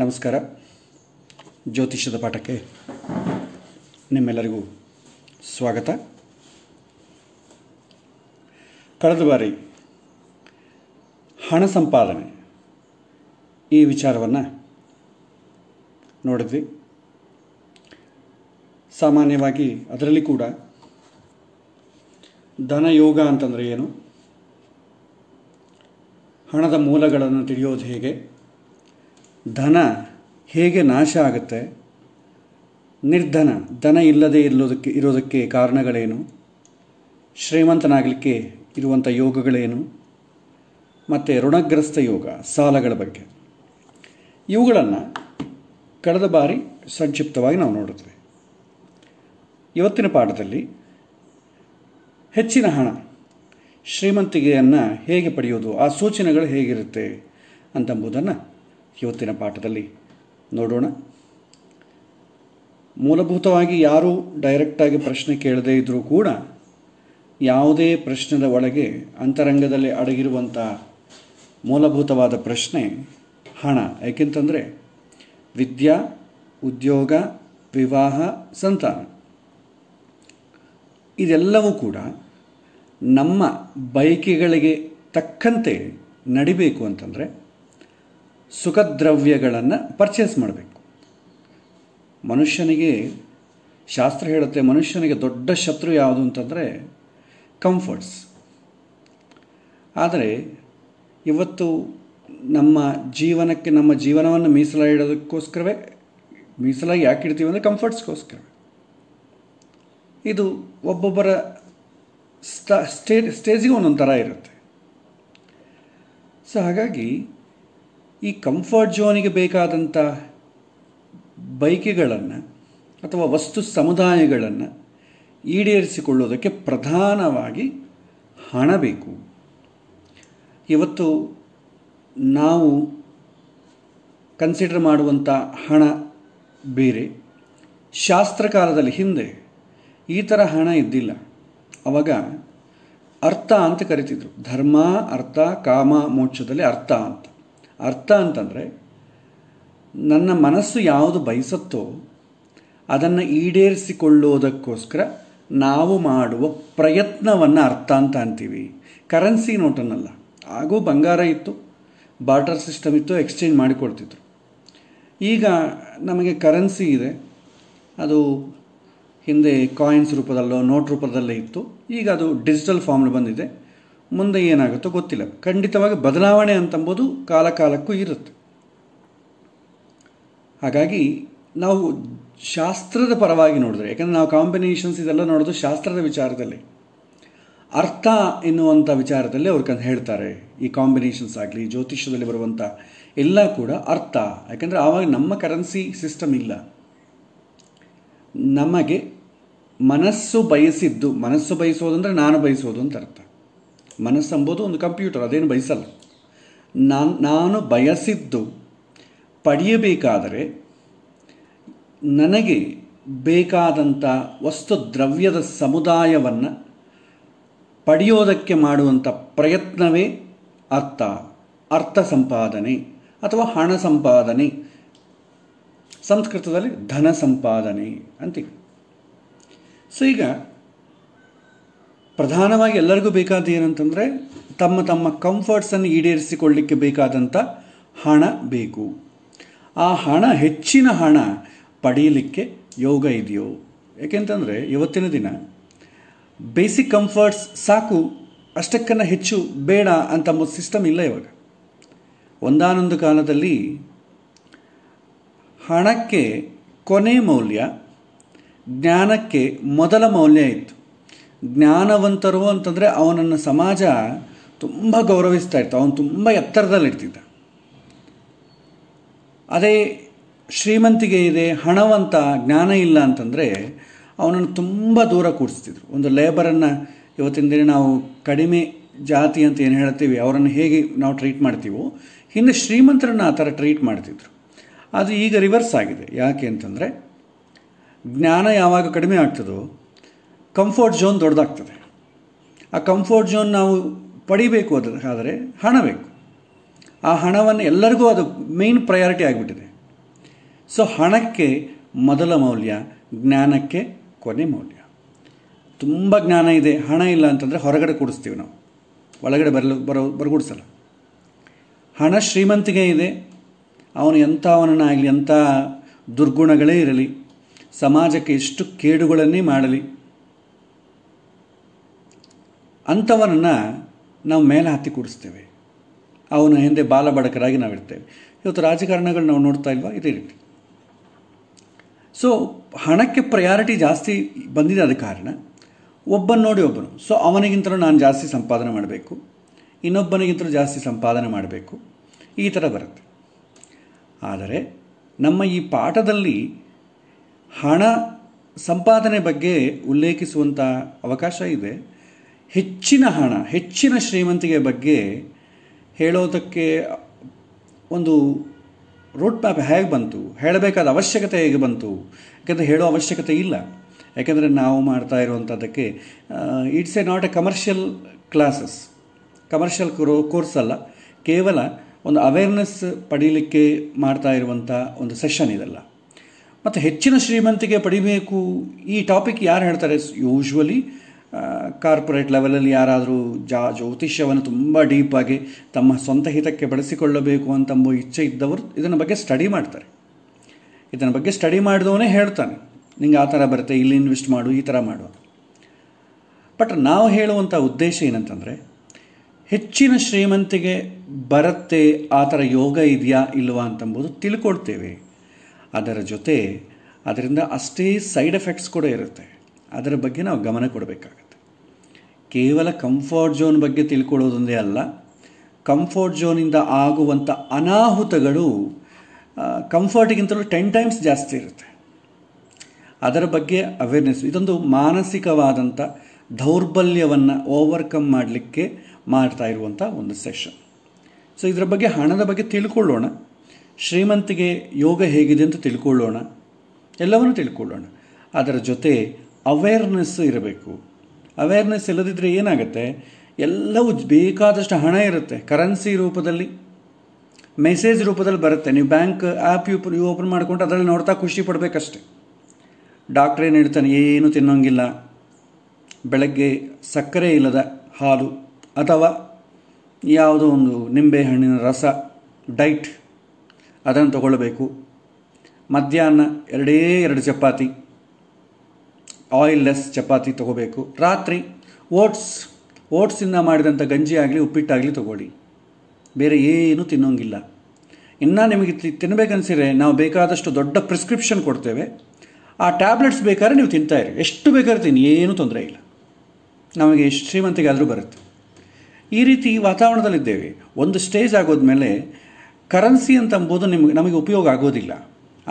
ನಮಸ್ಕಾರ ಜ್ಯೋತಿಷ್ಯದ ಪಾಠಕ್ಕೆ ನಿಮ್ಮೆಲ್ಲರಿಗೂ ಸ್ವಾಗತ ಕಳೆದ ಬಾರಿ ಹಣ ಸಂಪಾದನೆ ಈ ವಿಚಾರವನ್ನು ನೋಡಿದ್ವಿ ಸಾಮಾನ್ಯವಾಗಿ ಅದರಲ್ಲಿ ಕೂಡ ಧನಯೋಗ ಅಂತಂದರೆ ಏನು ಹಣದ ಮೂಲಗಳನ್ನು ತಿಳಿಯೋದು ಹೇಗೆ ಧನ ಹೇಗೆ ನಾಶ ಆಗುತ್ತೆ ನಿರ್ಧನ ಧನ ಇಲ್ಲದೆ ಇಲ್ಲೋದಕ್ಕೆ ಇರೋದಕ್ಕೆ ಕಾರಣಗಳೇನು ಶ್ರೀಮಂತನಾಗಲಿಕ್ಕೆ ಇರುವಂಥ ಯೋಗಗಳೇನು ಮತ್ತು ಋಣಗ್ರಸ್ತ ಯೋಗ ಸಾಲಗಳ ಬಗ್ಗೆ ಇವುಗಳನ್ನು ಕಳೆದ ಬಾರಿ ಸಂಕ್ಷಿಪ್ತವಾಗಿ ನಾವು ನೋಡಿದ್ವಿ ಇವತ್ತಿನ ಪಾಠದಲ್ಲಿ ಹೆಚ್ಚಿನ ಹಣ ಶ್ರೀಮಂತಿಗೆಯನ್ನು ಹೇಗೆ ಪಡೆಯೋದು ಆ ಸೂಚನೆಗಳು ಹೇಗಿರುತ್ತೆ ಅಂತಂಬುದನ್ನು ಇವತ್ತಿನ ಪಾಠದಲ್ಲಿ ನೋಡೋಣ ಮೂಲಭೂತವಾಗಿ ಯಾರೂ ಡೈರೆಕ್ಟಾಗಿ ಪ್ರಶ್ನೆ ಕೇಳದೇ ಇದ್ದರೂ ಕೂಡ ಯಾವುದೇ ಪ್ರಶ್ನೆದ ಒಳಗೆ ಅಂತರಂಗದಲ್ಲಿ ಅಡಗಿರುವಂಥ ಮೂಲಭೂತವಾದ ಪ್ರಶ್ನೆ ಹಣ ಏಕೆಂತಂದರೆ ವಿದ್ಯಾ ಉದ್ಯೋಗ ವಿವಾಹ ಸಂತಾನ ಇದೆಲ್ಲವೂ ಕೂಡ ನಮ್ಮ ಬಯಕೆಗಳಿಗೆ ತಕ್ಕಂತೆ ನಡಿಬೇಕು ಅಂತಂದರೆ ಸುಖದ್ರವ್ಯಗಳನ್ನು ಪರ್ಚೇಸ್ ಮಾಡಬೇಕು ಮನುಷ್ಯನಿಗೆ ಶಾಸ್ತ್ರ ಹೇಳುತ್ತೆ ಮನುಷ್ಯನಿಗೆ ದೊಡ್ಡ ಶತ್ರು ಯಾವುದು ಅಂತಂದರೆ ಕಂಫರ್ಟ್ಸ್ ಆದರೆ ಇವತ್ತು ನಮ್ಮ ಜೀವನಕ್ಕೆ ನಮ್ಮ ಜೀವನವನ್ನು ಮೀಸಲಾಗಿಡೋದಕ್ಕೋಸ್ಕರವೇ ಮೀಸಲಾಗಿ ಯಾಕೆ ಇಡ್ತೀವಿ ಅಂದರೆ ಕಂಫರ್ಟ್ಸ್ಗೋಸ್ಕರ ಇದು ಒಬ್ಬೊಬ್ಬರ ಸ್ಟೇ ಸ್ಟೇಜಿಗೆ ಒಂದೊಂದು ಥರ ಇರುತ್ತೆ ಸೊ ಹಾಗಾಗಿ ಈ ಕಂಫರ್ಟ್ ಝೋನಿಗೆ ಬೇಕಾದಂಥ ಬೈಕೆಗಳನ್ನು ಅಥವಾ ವಸ್ತು ಸಮುದಾಯಗಳನ್ನು ಈಡೇರಿಸಿಕೊಳ್ಳೋದಕ್ಕೆ ಪ್ರಧಾನವಾಗಿ ಹಣ ಬೇಕು ಇವತ್ತು ನಾವು ಕನ್ಸಿಡರ್ ಮಾಡುವಂಥ ಹಣ ಬೇರೆ ಶಾಸ್ತ್ರಕಾಲದಲ್ಲಿ ಹಿಂದೆ ಈ ಥರ ಹಣ ಇದ್ದಿಲ್ಲ ಅವಾಗ ಅರ್ಥ ಅಂತ ಕರಿತಿದ್ರು ಧರ್ಮ ಅರ್ಥ ಕಾಮ ಮೋಕ್ಷದಲ್ಲಿ ಅರ್ಥ ಅಂತ ಅರ್ಥ ಅಂತಂದರೆ ನನ್ನ ಮನಸ್ಸು ಯಾವುದು ಬಯಸುತ್ತೋ ಅದನ್ನು ಈಡೇರಿಸಿಕೊಳ್ಳೋದಕ್ಕೋಸ್ಕರ ನಾವು ಮಾಡುವ ಪ್ರಯತ್ನವನ್ನು ಅರ್ಥ ಅಂತ ಅಂತೀವಿ ಕರೆನ್ಸಿ ನೋಟನ್ನಲ್ಲ ಹಾಗೂ ಬಂಗಾರ ಇತ್ತು ಬಾರ್ಟರ್ ಸಿಸ್ಟಮ್ ಇತ್ತು ಎಕ್ಸ್ಚೇಂಜ್ ಮಾಡಿಕೊಡ್ತಿದ್ರು ಈಗ ನಮಗೆ ಕರೆನ್ಸಿ ಇದೆ ಅದು ಹಿಂದೆ ಕಾಯಿನ್ಸ್ ರೂಪದಲ್ಲೋ ನೋಟ್ ರೂಪದಲ್ಲೇ ಇತ್ತು ಈಗ ಅದು ಡಿಜಿಟಲ್ ಫಾರ್ಮ್ಲಿ ಬಂದಿದೆ ಮುಂದೆ ಏನಾಗುತ್ತೋ ಗೊತ್ತಿಲ್ಲ ಖಂಡಿತವಾಗಿ ಬದಲಾವಣೆ ಅಂತಂಬೋದು ಕಾಲಕಾಲಕ್ಕೂ ಇರುತ್ತೆ ಹಾಗಾಗಿ ನಾವು ಶಾಸ್ತ್ರದ ಪರವಾಗಿ ನೋಡಿದ್ರೆ ಯಾಕಂದರೆ ನಾವು ಕಾಂಬಿನೇಷನ್ಸ್ ಇದೆಲ್ಲ ನೋಡೋದು ಶಾಸ್ತ್ರದ ವಿಚಾರದಲ್ಲಿ ಅರ್ಥ ಎನ್ನುವಂಥ ವಿಚಾರದಲ್ಲಿ ಅವ್ರು ಕಂದು ಹೇಳ್ತಾರೆ ಈ ಕಾಂಬಿನೇಷನ್ಸ್ ಆಗಲಿ ಜ್ಯೋತಿಷ್ಯದಲ್ಲಿ ಬರುವಂಥ ಎಲ್ಲ ಕೂಡ ಅರ್ಥ ಯಾಕಂದರೆ ಆವಾಗ ನಮ್ಮ ಕರೆನ್ಸಿ ಸಿಸ್ಟಮ್ ಇಲ್ಲ ನಮಗೆ ಮನಸ್ಸು ಬಯಸಿದ್ದು ಮನಸ್ಸು ಬಯಸೋದು ಅಂದರೆ ನಾನು ಬಯಸೋದು ಅಂತ ಅರ್ಥ ಮನಸ್ಸಂಬೋದು ಒಂದು ಕಂಪ್ಯೂಟರ್ ಅದೇನು ಬಯಸಲ್ಲ ನಾನು ನಾನು ಬಯಸಿದ್ದು ಪಡೆಯಬೇಕಾದರೆ ನನಗೆ ಬೇಕಾದಂಥ ವಸ್ತು ದ್ರವ್ಯದ ಸಮುದಾಯವನ್ನು ಪಡೆಯೋದಕ್ಕೆ ಮಾಡುವಂಥ ಪ್ರಯತ್ನವೇ ಅರ್ಥ ಅರ್ಥ ಸಂಪಾದನೆ ಅಥವಾ ಹಣ ಸಂಪಾದನೆ ಸಂಸ್ಕೃತದಲ್ಲಿ ಧನ ಸಂಪಾದನೆ ಅಂತೀವಿ ಸೊ ಈಗ ಪ್ರಧಾನವಾಗಿ ಎಲ್ಲರಿಗೂ ಬೇಕಾದ ಏನಂತಂದರೆ ತಮ್ಮ ತಮ್ಮ ಕಂಫರ್ಟ್ಸನ್ನು ಈಡೇರಿಸಿಕೊಳ್ಳಿಕ್ಕೆ ಬೇಕಾದಂಥ ಹಣ ಬೇಕು ಆ ಹಣ ಹೆಚ್ಚಿನ ಹಣ ಪಡೆಯಲಿಕ್ಕೆ ಯೋಗ ಇದೆಯೋ ಏಕೆಂತಂದರೆ ಇವತ್ತಿನ ದಿನ ಬೇಸಿಕ್ ಕಂಫರ್ಟ್ಸ್ ಸಾಕು ಅಷ್ಟಕ್ಕನ್ನ ಹೆಚ್ಚು ಬೇಡ ಅಂತ ಒಂದು ಸಿಸ್ಟಮ್ ಇಲ್ಲ ಇವಾಗ ಒಂದಾನೊಂದು ಕಾಲದಲ್ಲಿ ಹಣಕ್ಕೆ ಕೊನೆ ಮೌಲ್ಯ ಜ್ಞಾನಕ್ಕೆ ಮೊದಲ ಮೌಲ್ಯ ಇತ್ತು ಜ್ಞಾನವಂತರು ಅಂತಂದರೆ ಅವನನ್ನು ಸಮಾಜ ತುಂಬ ಗೌರವಿಸ್ತಾ ಇತ್ತು ಅವನು ತುಂಬ ಎತ್ತರದಲ್ಲಿರ್ತಿದ್ದ ಅದೇ ಶ್ರೀಮಂತಿಗೆ ಇದೆ ಹಣವಂತ ಜ್ಞಾನ ಇಲ್ಲ ಅಂತಂದರೆ ಅವನನ್ನು ತುಂಬ ದೂರ ಕೂಡಿಸ್ತಿದ್ರು ಒಂದು ಲೇಬರನ್ನು ಇವತ್ತಿನ ದಿನ ನಾವು ಕಡಿಮೆ ಜಾತಿ ಅಂತ ಏನು ಹೇಳ್ತೀವಿ ಅವರನ್ನು ಹೇಗೆ ನಾವು ಟ್ರೀಟ್ ಮಾಡ್ತೀವೋ ಹಿಂದೆ ಶ್ರೀಮಂತರನ್ನು ಆ ಥರ ಟ್ರೀಟ್ ಮಾಡ್ತಿದ್ರು ಅದು ಈಗ ರಿವರ್ಸ್ ಆಗಿದೆ ಯಾಕೆ ಅಂತಂದರೆ ಜ್ಞಾನ ಯಾವಾಗ ಕಡಿಮೆ ಆಗ್ತದೋ ಕಂಫರ್ಟ್ ಝೋನ್ ದೊಡ್ಡದಾಗ್ತದೆ ಆ ಕಂಫರ್ಟ್ ಝೋನ್ ನಾವು ಪಡಿಬೇಕು ಅದ್ರ ಆದರೆ ಹಣ ಬೇಕು ಆ ಹಣವನ್ನು ಎಲ್ಲರಿಗೂ ಅದು ಮೇನ್ ಪ್ರಯಾರಿಟಿ ಆಗಿಬಿಟ್ಟಿದೆ ಸೊ ಹಣಕ್ಕೆ ಮೊದಲ ಮೌಲ್ಯ ಜ್ಞಾನಕ್ಕೆ ಕೊನೆ ಮೌಲ್ಯ ತುಂಬ ಜ್ಞಾನ ಇದೆ ಹಣ ಇಲ್ಲ ಅಂತಂದರೆ ಹೊರಗಡೆ ಕೂಡಿಸ್ತೀವಿ ನಾವು ಒಳಗಡೆ ಬರಲು ಬರೋ ಬರಗೂಡಿಸಲ್ಲ ಹಣ ಶ್ರೀಮಂತಿಗೆ ಇದೆ ಅವನು ಎಂಥ ಆಗಲಿ ಎಂಥ ದುರ್ಗುಣಗಳೇ ಇರಲಿ ಸಮಾಜಕ್ಕೆ ಎಷ್ಟು ಕೇಡುಗಳನ್ನೇ ಮಾಡಲಿ ಅಂಥವನನ್ನು ನಾವು ಮೇಲೆ ಹತ್ತಿ ಕೂಡಿಸ್ತೇವೆ ಅವನ ಹಿಂದೆ ಬಾಲಬಡಕರಾಗಿ ನಾವಿರ್ತೇವೆ ಇವತ್ತು ರಾಜಕಾರಣಗಳು ನಾವು ನೋಡ್ತಾ ಇಲ್ವಾ ಇದೇ ರೀತಿ ಸೊ ಹಣಕ್ಕೆ ಪ್ರಯಾರಿಟಿ ಜಾಸ್ತಿ ಬಂದಿದೆ ಆದ ಕಾರಣ ಒಬ್ಬನ ನೋಡಿ ಒಬ್ಬನು ಸೊ ಅವನಿಗಿಂತಲೂ ನಾನು ಜಾಸ್ತಿ ಸಂಪಾದನೆ ಮಾಡಬೇಕು ಇನ್ನೊಬ್ಬನಿಗಿಂತಲೂ ಜಾಸ್ತಿ ಸಂಪಾದನೆ ಮಾಡಬೇಕು ಈ ಥರ ಬರುತ್ತೆ ಆದರೆ ನಮ್ಮ ಈ ಪಾಠದಲ್ಲಿ ಹಣ ಸಂಪಾದನೆ ಬಗ್ಗೆ ಉಲ್ಲೇಖಿಸುವಂಥ ಅವಕಾಶ ಇದೆ ಹೆಚ್ಚಿನ ಹಣ ಹೆಚ್ಚಿನ ಶ್ರೀಮಂತಿಕೆ ಬಗ್ಗೆ ಹೇಳೋದಕ್ಕೆ ಒಂದು ರೋಡ್ ಮ್ಯಾಪ್ ಹೇಗೆ ಬಂತು ಹೇಳಬೇಕಾದ ಅವಶ್ಯಕತೆ ಹೇಗೆ ಬಂತು ಯಾಕೆಂದರೆ ಹೇಳೋ ಅವಶ್ಯಕತೆ ಇಲ್ಲ ಯಾಕೆಂದರೆ ನಾವು ಮಾಡ್ತಾ ಇರುವಂಥದ್ದಕ್ಕೆ it's a not a commercial classes commercial ಕ್ರೋ ಕೋರ್ಸ್ ಅಲ್ಲ ಕೇವಲ ಒಂದು ಅವೇರ್ನೆಸ್ ಪಡೀಲಿಕ್ಕೆ ಮಾಡ್ತಾ ಇರುವಂಥ ಒಂದು ಸೆಷನ್ ಇದೆಲ್ಲ ಮತ್ತು ಹೆಚ್ಚಿನ ಶ್ರೀಮಂತಿಕೆ ಪಡಿಬೇಕು ಈ ಟಾಪಿಕ್ ಯಾರು ಹೇಳ್ತಾರೆ ಯೂಶ್ವಲಿ ಕಾರ್ಪೊರೇಟ್ ಲೆವೆಲಲ್ಲಿ ಯಾರಾದರೂ ಜಾ ಜ್ಯೋತಿಷ್ಯವನ್ನು ತುಂಬ ಡೀಪಾಗಿ ತಮ್ಮ ಸ್ವಂತ ಹಿತಕ್ಕೆ ಬಳಸಿಕೊಳ್ಳಬೇಕು ಅಂತಂಬ ಇಚ್ಛೆ ಇದ್ದವರು ಇದನ್ನ ಬಗ್ಗೆ ಸ್ಟಡಿ ಮಾಡ್ತಾರೆ ಇದನ್ನ ಬಗ್ಗೆ ಸ್ಟಡಿ ಮಾಡಿದವನೇ ಹೇಳ್ತಾನೆ ನಿಂಗೆ ಆ ಥರ ಬರುತ್ತೆ ಇಲ್ಲಿ ಇನ್ವೆಸ್ಟ್ ಮಾಡು ಈ ಥರ ಮಾಡು ಬಟ್ ನಾವು ಹೇಳುವಂಥ ಉದ್ದೇಶ ಏನಂತಂದರೆ ಹೆಚ್ಚಿನ ಶ್ರೀಮಂತಿಗೆ ಬರುತ್ತೆ ಆ ಥರ ಯೋಗ ಇದೆಯಾ ಇಲ್ವಾ ಅಂತಂಬುದು ತಿಳ್ಕೊಡ್ತೇವೆ ಅದರ ಜೊತೆ ಅದರಿಂದ ಅಷ್ಟೇ ಸೈಡ್ ಎಫೆಕ್ಟ್ಸ್ ಕೂಡ ಇರುತ್ತೆ ಅದರ ಬಗ್ಗೆ ನಾವು ಗಮನ ಕೊಡಬೇಕಾಗತ್ತೆ ಕೇವಲ ಕಂಫರ್ಟ್ ಝೋನ್ ಬಗ್ಗೆ ತಿಳ್ಕೊಳ್ಳೋದೊಂದೇ ಅಲ್ಲ ಕಂಫರ್ಟ್ ಝೋನಿಂದ ಆಗುವಂಥ ಅನಾಹುತಗಳು ಕಂಫರ್ಟಿಗಿಂತಲೂ ಟೆನ್ ಟೈಮ್ಸ್ ಜಾಸ್ತಿ ಇರುತ್ತೆ ಅದರ ಬಗ್ಗೆ ಅವೇರ್ನೆಸ್ ಇದೊಂದು ಮಾನಸಿಕವಾದಂಥ ದೌರ್ಬಲ್ಯವನ್ನು ಓವರ್ಕಮ್ ಮಾಡಲಿಕ್ಕೆ ಮಾಡ್ತಾ ಇರುವಂಥ ಒಂದು ಸೆಷನ್ ಸೊ ಇದರ ಬಗ್ಗೆ ಹಣದ ಬಗ್ಗೆ ತಿಳ್ಕೊಳ್ಳೋಣ ಶ್ರೀಮಂತಿಗೆ ಯೋಗ ಹೇಗಿದೆ ಅಂತ ತಿಳ್ಕೊಳ್ಳೋಣ ಎಲ್ಲವನ್ನು ತಿಳ್ಕೊಳ್ಳೋಣ ಅದರ ಜೊತೆ ಅವೇರ್ನೆಸ್ ಇರಬೇಕು ಅವೇರ್ನೆಸ್ ಇಲ್ಲದಿದ್ದರೆ ಏನಾಗುತ್ತೆ ಎಲ್ಲವೂ ಬೇಕಾದಷ್ಟು ಹಣ ಇರುತ್ತೆ ಕರೆನ್ಸಿ ರೂಪದಲ್ಲಿ ಮೆಸೇಜ್ ರೂಪದಲ್ಲಿ ಬರುತ್ತೆ ನೀವು ಬ್ಯಾಂಕ್ ಆ್ಯಪ್ ಯು ನೀವು ಓಪನ್ ಮಾಡಿಕೊಂಡು ಅದರಲ್ಲಿ ನೋಡ್ತಾ ಖುಷಿ ಪಡಬೇಕಷ್ಟೆ ಡಾಕ್ಟ್ರ್ ಏನು ಹೇಳ್ತಾನೆ ಏನು ತಿನ್ನೋಂಗಿಲ್ಲ ಬೆಳಗ್ಗೆ ಸಕ್ಕರೆ ಇಲ್ಲದ ಹಾಲು ಅಥವಾ ಯಾವುದೋ ಒಂದು ನಿಂಬೆ ಹಣ್ಣಿನ ರಸ ಡೈಟ್ ಅದನ್ನು ತಗೊಳ್ಬೇಕು ಮಧ್ಯಾಹ್ನ ಎರಡೇ ಎರಡು ಚಪಾತಿ ಆಯಿಲ್ಲೆಸ್ ಚಪಾತಿ ತಗೋಬೇಕು ರಾತ್ರಿ ಓಟ್ಸ್ ಓಟ್ಸಿಂದ ಮಾಡಿದಂಥ ಗಂಜಿ ಆಗಲಿ ಉಪ್ಪಿಟ್ಟಾಗಲಿ ತಗೊಳ್ಳಿ ಬೇರೆ ಏನೂ ತಿನ್ನೋಂಗಿಲ್ಲ ಇನ್ನೂ ನಿಮಗೆ ತಿನ್ನಬೇಕನ್ಸಿದ್ರೆ ನಾವು ಬೇಕಾದಷ್ಟು ದೊಡ್ಡ ಪ್ರಿಸ್ಕ್ರಿಪ್ಷನ್ ಕೊಡ್ತೇವೆ ಆ ಟ್ಯಾಬ್ಲೆಟ್ಸ್ ಬೇಕಾದ್ರೆ ನೀವು ತಿಂತಾಯಿರಿ ಎಷ್ಟು ಬೇಕಾದ್ರೆ ತಿನ್ನಿ ಏನೂ ತೊಂದರೆ ಇಲ್ಲ ನಮಗೆ ಆದರೂ ಬರುತ್ತೆ ಈ ರೀತಿ ವಾತಾವರಣದಲ್ಲಿದ್ದೇವೆ ಒಂದು ಸ್ಟೇಜ್ ಆಗೋದ್ಮೇಲೆ ಕರೆನ್ಸಿ ಅಂತಂಬೋದು ನಿಮಗೆ ನಮಗೆ ಉಪಯೋಗ ಆಗೋದಿಲ್ಲ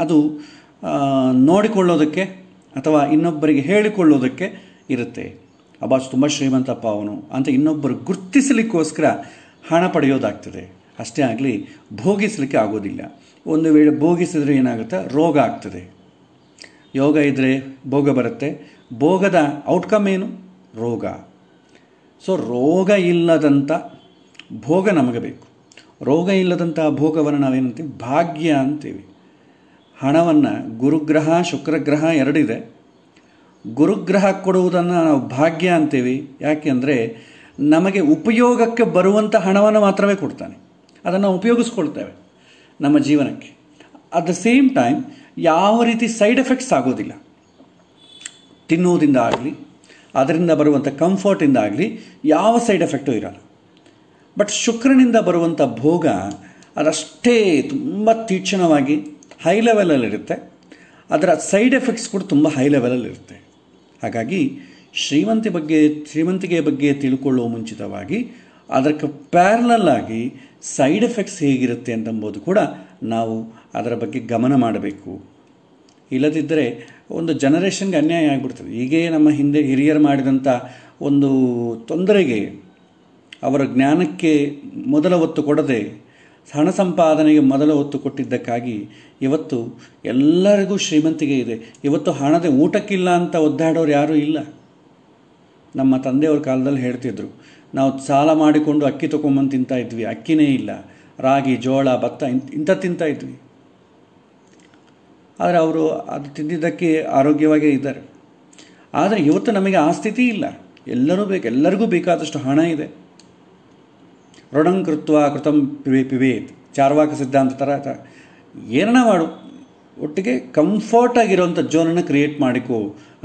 ಅದು ನೋಡಿಕೊಳ್ಳೋದಕ್ಕೆ ಅಥವಾ ಇನ್ನೊಬ್ಬರಿಗೆ ಹೇಳಿಕೊಳ್ಳೋದಕ್ಕೆ ಇರುತ್ತೆ ಅಬಾಸ್ ತುಂಬ ಶ್ರೀಮಂತಪ್ಪ ಅವನು ಅಂತ ಇನ್ನೊಬ್ಬರು ಗುರ್ತಿಸಲಿಕ್ಕೋಸ್ಕರ ಹಣ ಪಡೆಯೋದಾಗ್ತದೆ ಅಷ್ಟೇ ಆಗಲಿ ಭೋಗಿಸಲಿಕ್ಕೆ ಆಗೋದಿಲ್ಲ ಒಂದು ವೇಳೆ ಭೋಗಿಸಿದರೆ ಏನಾಗುತ್ತೆ ರೋಗ ಆಗ್ತದೆ ಯೋಗ ಇದ್ದರೆ ಭೋಗ ಬರುತ್ತೆ ಭೋಗದ ಔಟ್ಕಮ್ ಏನು ರೋಗ ಸೊ ರೋಗ ಇಲ್ಲದಂಥ ಭೋಗ ನಮಗೆ ಬೇಕು ರೋಗ ಇಲ್ಲದಂಥ ಭೋಗವನ್ನು ನಾವೇನಂತೀವಿ ಭಾಗ್ಯ ಅಂತೀವಿ ಹಣವನ್ನು ಗುರುಗ್ರಹ ಶುಕ್ರಗ್ರಹ ಎರಡಿದೆ ಗುರುಗ್ರಹ ಕೊಡುವುದನ್ನು ನಾವು ಭಾಗ್ಯ ಅಂತೀವಿ ಯಾಕೆಂದರೆ ನಮಗೆ ಉಪಯೋಗಕ್ಕೆ ಬರುವಂಥ ಹಣವನ್ನು ಮಾತ್ರವೇ ಕೊಡ್ತಾನೆ ಅದನ್ನು ಉಪಯೋಗಿಸ್ಕೊಳ್ತೇವೆ ನಮ್ಮ ಜೀವನಕ್ಕೆ ಅಟ್ ದ ಸೇಮ್ ಟೈಮ್ ಯಾವ ರೀತಿ ಸೈಡ್ ಎಫೆಕ್ಟ್ಸ್ ಆಗೋದಿಲ್ಲ ತಿನ್ನೋದಿಂದ ಆಗಲಿ ಅದರಿಂದ ಬರುವಂಥ ಕಂಫರ್ಟಿಂದ ಆಗಲಿ ಯಾವ ಸೈಡ್ ಎಫೆಕ್ಟು ಇರಲ್ಲ ಬಟ್ ಶುಕ್ರನಿಂದ ಬರುವಂಥ ಭೋಗ ಅದಷ್ಟೇ ತುಂಬ ತೀಕ್ಷ್ಣವಾಗಿ ಹೈ ಲೆವೆಲಲ್ಲಿರುತ್ತೆ ಅದರ ಸೈಡ್ ಎಫೆಕ್ಟ್ಸ್ ಕೂಡ ತುಂಬ ಹೈ ಲೆವೆಲಲ್ಲಿರುತ್ತೆ ಹಾಗಾಗಿ ಶ್ರೀಮಂತಿ ಬಗ್ಗೆ ಶ್ರೀಮಂತಿಗೆ ಬಗ್ಗೆ ತಿಳ್ಕೊಳ್ಳುವ ಮುಂಚಿತವಾಗಿ ಅದಕ್ಕೆ ಪ್ಯಾರಲಲ್ ಆಗಿ ಸೈಡ್ ಎಫೆಕ್ಟ್ಸ್ ಹೇಗಿರುತ್ತೆ ಅಂತಂಬೋದು ಕೂಡ ನಾವು ಅದರ ಬಗ್ಗೆ ಗಮನ ಮಾಡಬೇಕು ಇಲ್ಲದಿದ್ದರೆ ಒಂದು ಜನರೇಷನ್ಗೆ ಅನ್ಯಾಯ ಆಗಿಬಿಡ್ತದೆ ಹೀಗೆ ನಮ್ಮ ಹಿಂದೆ ಹಿರಿಯರು ಮಾಡಿದಂಥ ಒಂದು ತೊಂದರೆಗೆ ಅವರ ಜ್ಞಾನಕ್ಕೆ ಮೊದಲ ಒತ್ತು ಕೊಡದೆ ಹಣ ಸಂಪಾದನೆಗೆ ಮೊದಲು ಒತ್ತು ಕೊಟ್ಟಿದ್ದಕ್ಕಾಗಿ ಇವತ್ತು ಎಲ್ಲರಿಗೂ ಶ್ರೀಮಂತಿಗೆ ಇದೆ ಇವತ್ತು ಹಣದ ಊಟಕ್ಕಿಲ್ಲ ಅಂತ ಒದ್ದಾಡೋರು ಯಾರೂ ಇಲ್ಲ ನಮ್ಮ ತಂದೆಯವ್ರ ಕಾಲದಲ್ಲಿ ಹೇಳ್ತಿದ್ರು ನಾವು ಸಾಲ ಮಾಡಿಕೊಂಡು ಅಕ್ಕಿ ತೊಗೊಂಬಂದು ತಿಂತಾ ಇದ್ವಿ ಅಕ್ಕಿನೇ ಇಲ್ಲ ರಾಗಿ ಜೋಳ ಭತ್ತ ಇಂಥ ತಿಂತ ಇದ್ವಿ ಆದರೆ ಅವರು ಅದು ತಿಂದಿದ್ದಕ್ಕೆ ಆರೋಗ್ಯವಾಗೇ ಇದ್ದಾರೆ ಆದರೆ ಇವತ್ತು ನಮಗೆ ಆ ಸ್ಥಿತಿ ಇಲ್ಲ ಎಲ್ಲರೂ ಬೇಕು ಎಲ್ಲರಿಗೂ ಬೇಕಾದಷ್ಟು ಹಣ ಇದೆ ಋಣಂ ಕೃತಂ ಪಿಬೆ ಪಿವೇತ್ ಚಾರ್ವಾಕ ಸಿದ್ಧಾಂತ ಥರ ಏನನ್ನ ಏನನ ಮಾಡು ಒಟ್ಟಿಗೆ ಕಂಫರ್ಟಾಗಿರೋಂಥ ಜೋನನ್ನು ಕ್ರಿಯೇಟ್ ಮಾಡಿಕೊ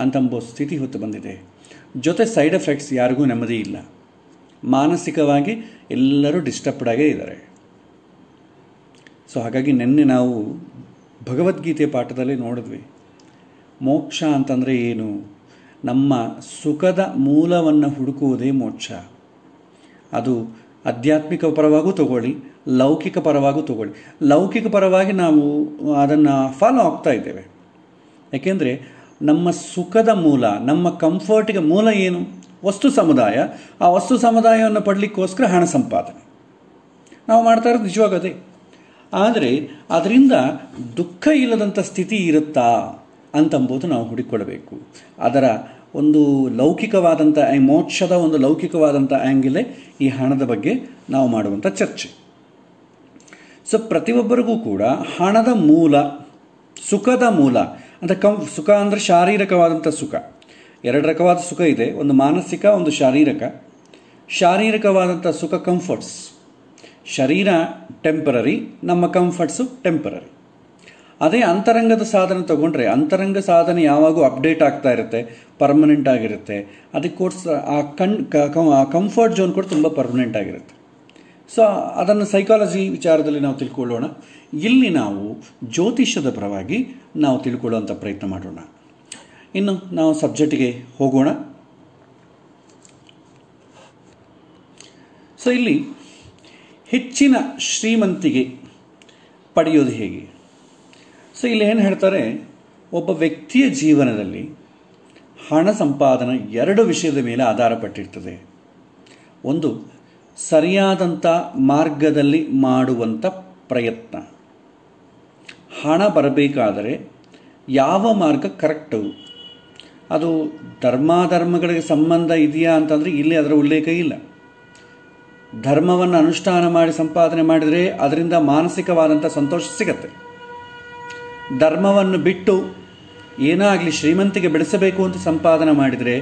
ಅಂತಂಬ ಸ್ಥಿತಿ ಹೊತ್ತು ಬಂದಿದೆ ಜೊತೆ ಸೈಡ್ ಎಫೆಕ್ಟ್ಸ್ ಯಾರಿಗೂ ನೆಮ್ಮದಿ ಇಲ್ಲ ಮಾನಸಿಕವಾಗಿ ಎಲ್ಲರೂ ಡಿಸ್ಟರ್ಬ್ಡಾಗೇ ಇದ್ದಾರೆ ಸೊ ಹಾಗಾಗಿ ನಿನ್ನೆ ನಾವು ಭಗವದ್ಗೀತೆ ಪಾಠದಲ್ಲಿ ನೋಡಿದ್ವಿ ಮೋಕ್ಷ ಅಂತಂದರೆ ಏನು ನಮ್ಮ ಸುಖದ ಮೂಲವನ್ನು ಹುಡುಕುವುದೇ ಮೋಕ್ಷ ಅದು ಆಧ್ಯಾತ್ಮಿಕ ಪರವಾಗೂ ತಗೊಳ್ಳಿ ಲೌಕಿಕ ಪರವಾಗೂ ತಗೊಳ್ಳಿ ಲೌಕಿಕ ಪರವಾಗಿ ನಾವು ಅದನ್ನು ಫಾಲೋ ಆಗ್ತಾ ಇದ್ದೇವೆ ಯಾಕೆಂದರೆ ನಮ್ಮ ಸುಖದ ಮೂಲ ನಮ್ಮ ಕಂಫರ್ಟಿಗೆ ಮೂಲ ಏನು ವಸ್ತು ಸಮುದಾಯ ಆ ವಸ್ತು ಸಮುದಾಯವನ್ನು ಪಡಲಿಕ್ಕೋಸ್ಕರ ಹಣ ಸಂಪಾದನೆ ನಾವು ಮಾಡ್ತಾ ಇರೋದು ನಿಜವಾಗದೇ ಆದರೆ ಅದರಿಂದ ದುಃಖ ಇಲ್ಲದಂಥ ಸ್ಥಿತಿ ಇರುತ್ತಾ ಅಂತಂಬುದು ನಾವು ಹುಡುಕೊಳ್ಬೇಕು ಅದರ ಒಂದು ಲೌಕಿಕವಾದಂಥ ಮೋಕ್ಷದ ಒಂದು ಲೌಕಿಕವಾದಂಥ ಆ್ಯಂಗಿಲೇ ಈ ಹಣದ ಬಗ್ಗೆ ನಾವು ಮಾಡುವಂಥ ಚರ್ಚೆ ಸೊ ಪ್ರತಿಯೊಬ್ಬರಿಗೂ ಕೂಡ ಹಣದ ಮೂಲ ಸುಖದ ಮೂಲ ಅಂದರೆ ಕಂ ಸುಖ ಅಂದರೆ ಶಾರೀರಿಕವಾದಂಥ ಸುಖ ಎರಡು ರಕವಾದ ಸುಖ ಇದೆ ಒಂದು ಮಾನಸಿಕ ಒಂದು ಶಾರೀರಿಕ ಶಾರೀರಿಕವಾದಂಥ ಸುಖ ಕಂಫರ್ಟ್ಸ್ ಶರೀರ ಟೆಂಪರರಿ ನಮ್ಮ ಕಂಫರ್ಟ್ಸು ಟೆಂಪರರಿ ಅದೇ ಅಂತರಂಗದ ಸಾಧನ ತಗೊಂಡ್ರೆ ಅಂತರಂಗ ಸಾಧನೆ ಯಾವಾಗೂ ಅಪ್ಡೇಟ್ ಆಗ್ತಾ ಇರುತ್ತೆ ಪರ್ಮನೆಂಟ್ ಆಗಿರುತ್ತೆ ಅದಕ್ಕೋಸ್ ಆ ಕಣ್ ಕಂಫರ್ಟ್ ಝೋನ್ ಕೂಡ ತುಂಬ ಪರ್ಮನೆಂಟ್ ಆಗಿರುತ್ತೆ ಸೊ ಅದನ್ನು ಸೈಕಾಲಜಿ ವಿಚಾರದಲ್ಲಿ ನಾವು ತಿಳ್ಕೊಳ್ಳೋಣ ಇಲ್ಲಿ ನಾವು ಜ್ಯೋತಿಷ್ಯದ ಪರವಾಗಿ ನಾವು ತಿಳ್ಕೊಳ್ಳುವಂಥ ಪ್ರಯತ್ನ ಮಾಡೋಣ ಇನ್ನು ನಾವು ಸಬ್ಜೆಕ್ಟಿಗೆ ಹೋಗೋಣ ಸೊ ಇಲ್ಲಿ ಹೆಚ್ಚಿನ ಶ್ರೀಮಂತಿಗೆ ಪಡೆಯೋದು ಹೇಗೆ ಸೊ ಇಲ್ಲಿ ಏನು ಹೇಳ್ತಾರೆ ಒಬ್ಬ ವ್ಯಕ್ತಿಯ ಜೀವನದಲ್ಲಿ ಹಣ ಸಂಪಾದನೆ ಎರಡು ವಿಷಯದ ಮೇಲೆ ಆಧಾರಪಟ್ಟಿರ್ತದೆ ಒಂದು ಸರಿಯಾದಂಥ ಮಾರ್ಗದಲ್ಲಿ ಮಾಡುವಂಥ ಪ್ರಯತ್ನ ಹಣ ಬರಬೇಕಾದರೆ ಯಾವ ಮಾರ್ಗ ಕರೆಕ್ಟು ಅದು ಧರ್ಮಾಧರ್ಮಗಳಿಗೆ ಸಂಬಂಧ ಇದೆಯಾ ಅಂತಂದರೆ ಇಲ್ಲಿ ಅದರ ಉಲ್ಲೇಖ ಇಲ್ಲ ಧರ್ಮವನ್ನು ಅನುಷ್ಠಾನ ಮಾಡಿ ಸಂಪಾದನೆ ಮಾಡಿದರೆ ಅದರಿಂದ ಮಾನಸಿಕವಾದಂಥ ಸಂತೋಷ ಸಿಗತ್ತೆ ಧರ್ಮವನ್ನು ಬಿಟ್ಟು ಏನಾಗಲಿ ಶ್ರೀಮಂತಿಗೆ ಬೆಳೆಸಬೇಕು ಅಂತ ಸಂಪಾದನೆ ಮಾಡಿದರೆ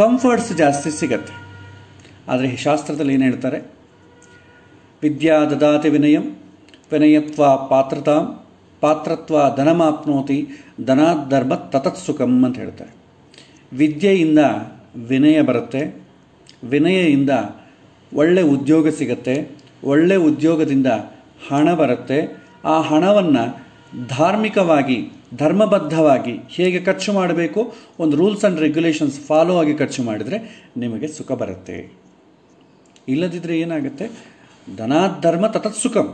ಕಂಫರ್ಟ್ಸ್ ಜಾಸ್ತಿ ಸಿಗತ್ತೆ ಆದರೆ ಶಾಸ್ತ್ರದಲ್ಲಿ ಏನು ಹೇಳ್ತಾರೆ ವಿದ್ಯಾ ದದಾತಿ ವಿನಯಂ ವಿನಯತ್ವ ಪಾತ್ರತಾಂ ಪಾತ್ರತ್ವ ಧನಮಾಪ್ನೋತಿ ಧನಾಧರ್ಮ ತತತ್ಸುಖಂ ಅಂತ ಹೇಳ್ತಾರೆ ವಿದ್ಯೆಯಿಂದ ವಿನಯ ಬರುತ್ತೆ ವಿನಯದಿಂದ ಒಳ್ಳೆ ಉದ್ಯೋಗ ಸಿಗತ್ತೆ ಒಳ್ಳೆ ಉದ್ಯೋಗದಿಂದ ಹಣ ಬರುತ್ತೆ ಆ ಹಣವನ್ನು ಧಾರ್ಮಿಕವಾಗಿ ಧರ್ಮಬದ್ಧವಾಗಿ ಹೇಗೆ ಖರ್ಚು ಮಾಡಬೇಕು ಒಂದು ರೂಲ್ಸ್ ಆ್ಯಂಡ್ ರೆಗ್ಯುಲೇಷನ್ಸ್ ಫಾಲೋ ಆಗಿ ಖರ್ಚು ಮಾಡಿದರೆ ನಿಮಗೆ ಸುಖ ಬರುತ್ತೆ ಇಲ್ಲದಿದ್ದರೆ ಏನಾಗುತ್ತೆ ಧನಾಧರ್ಮ ತತತ್ ಸುಖಂ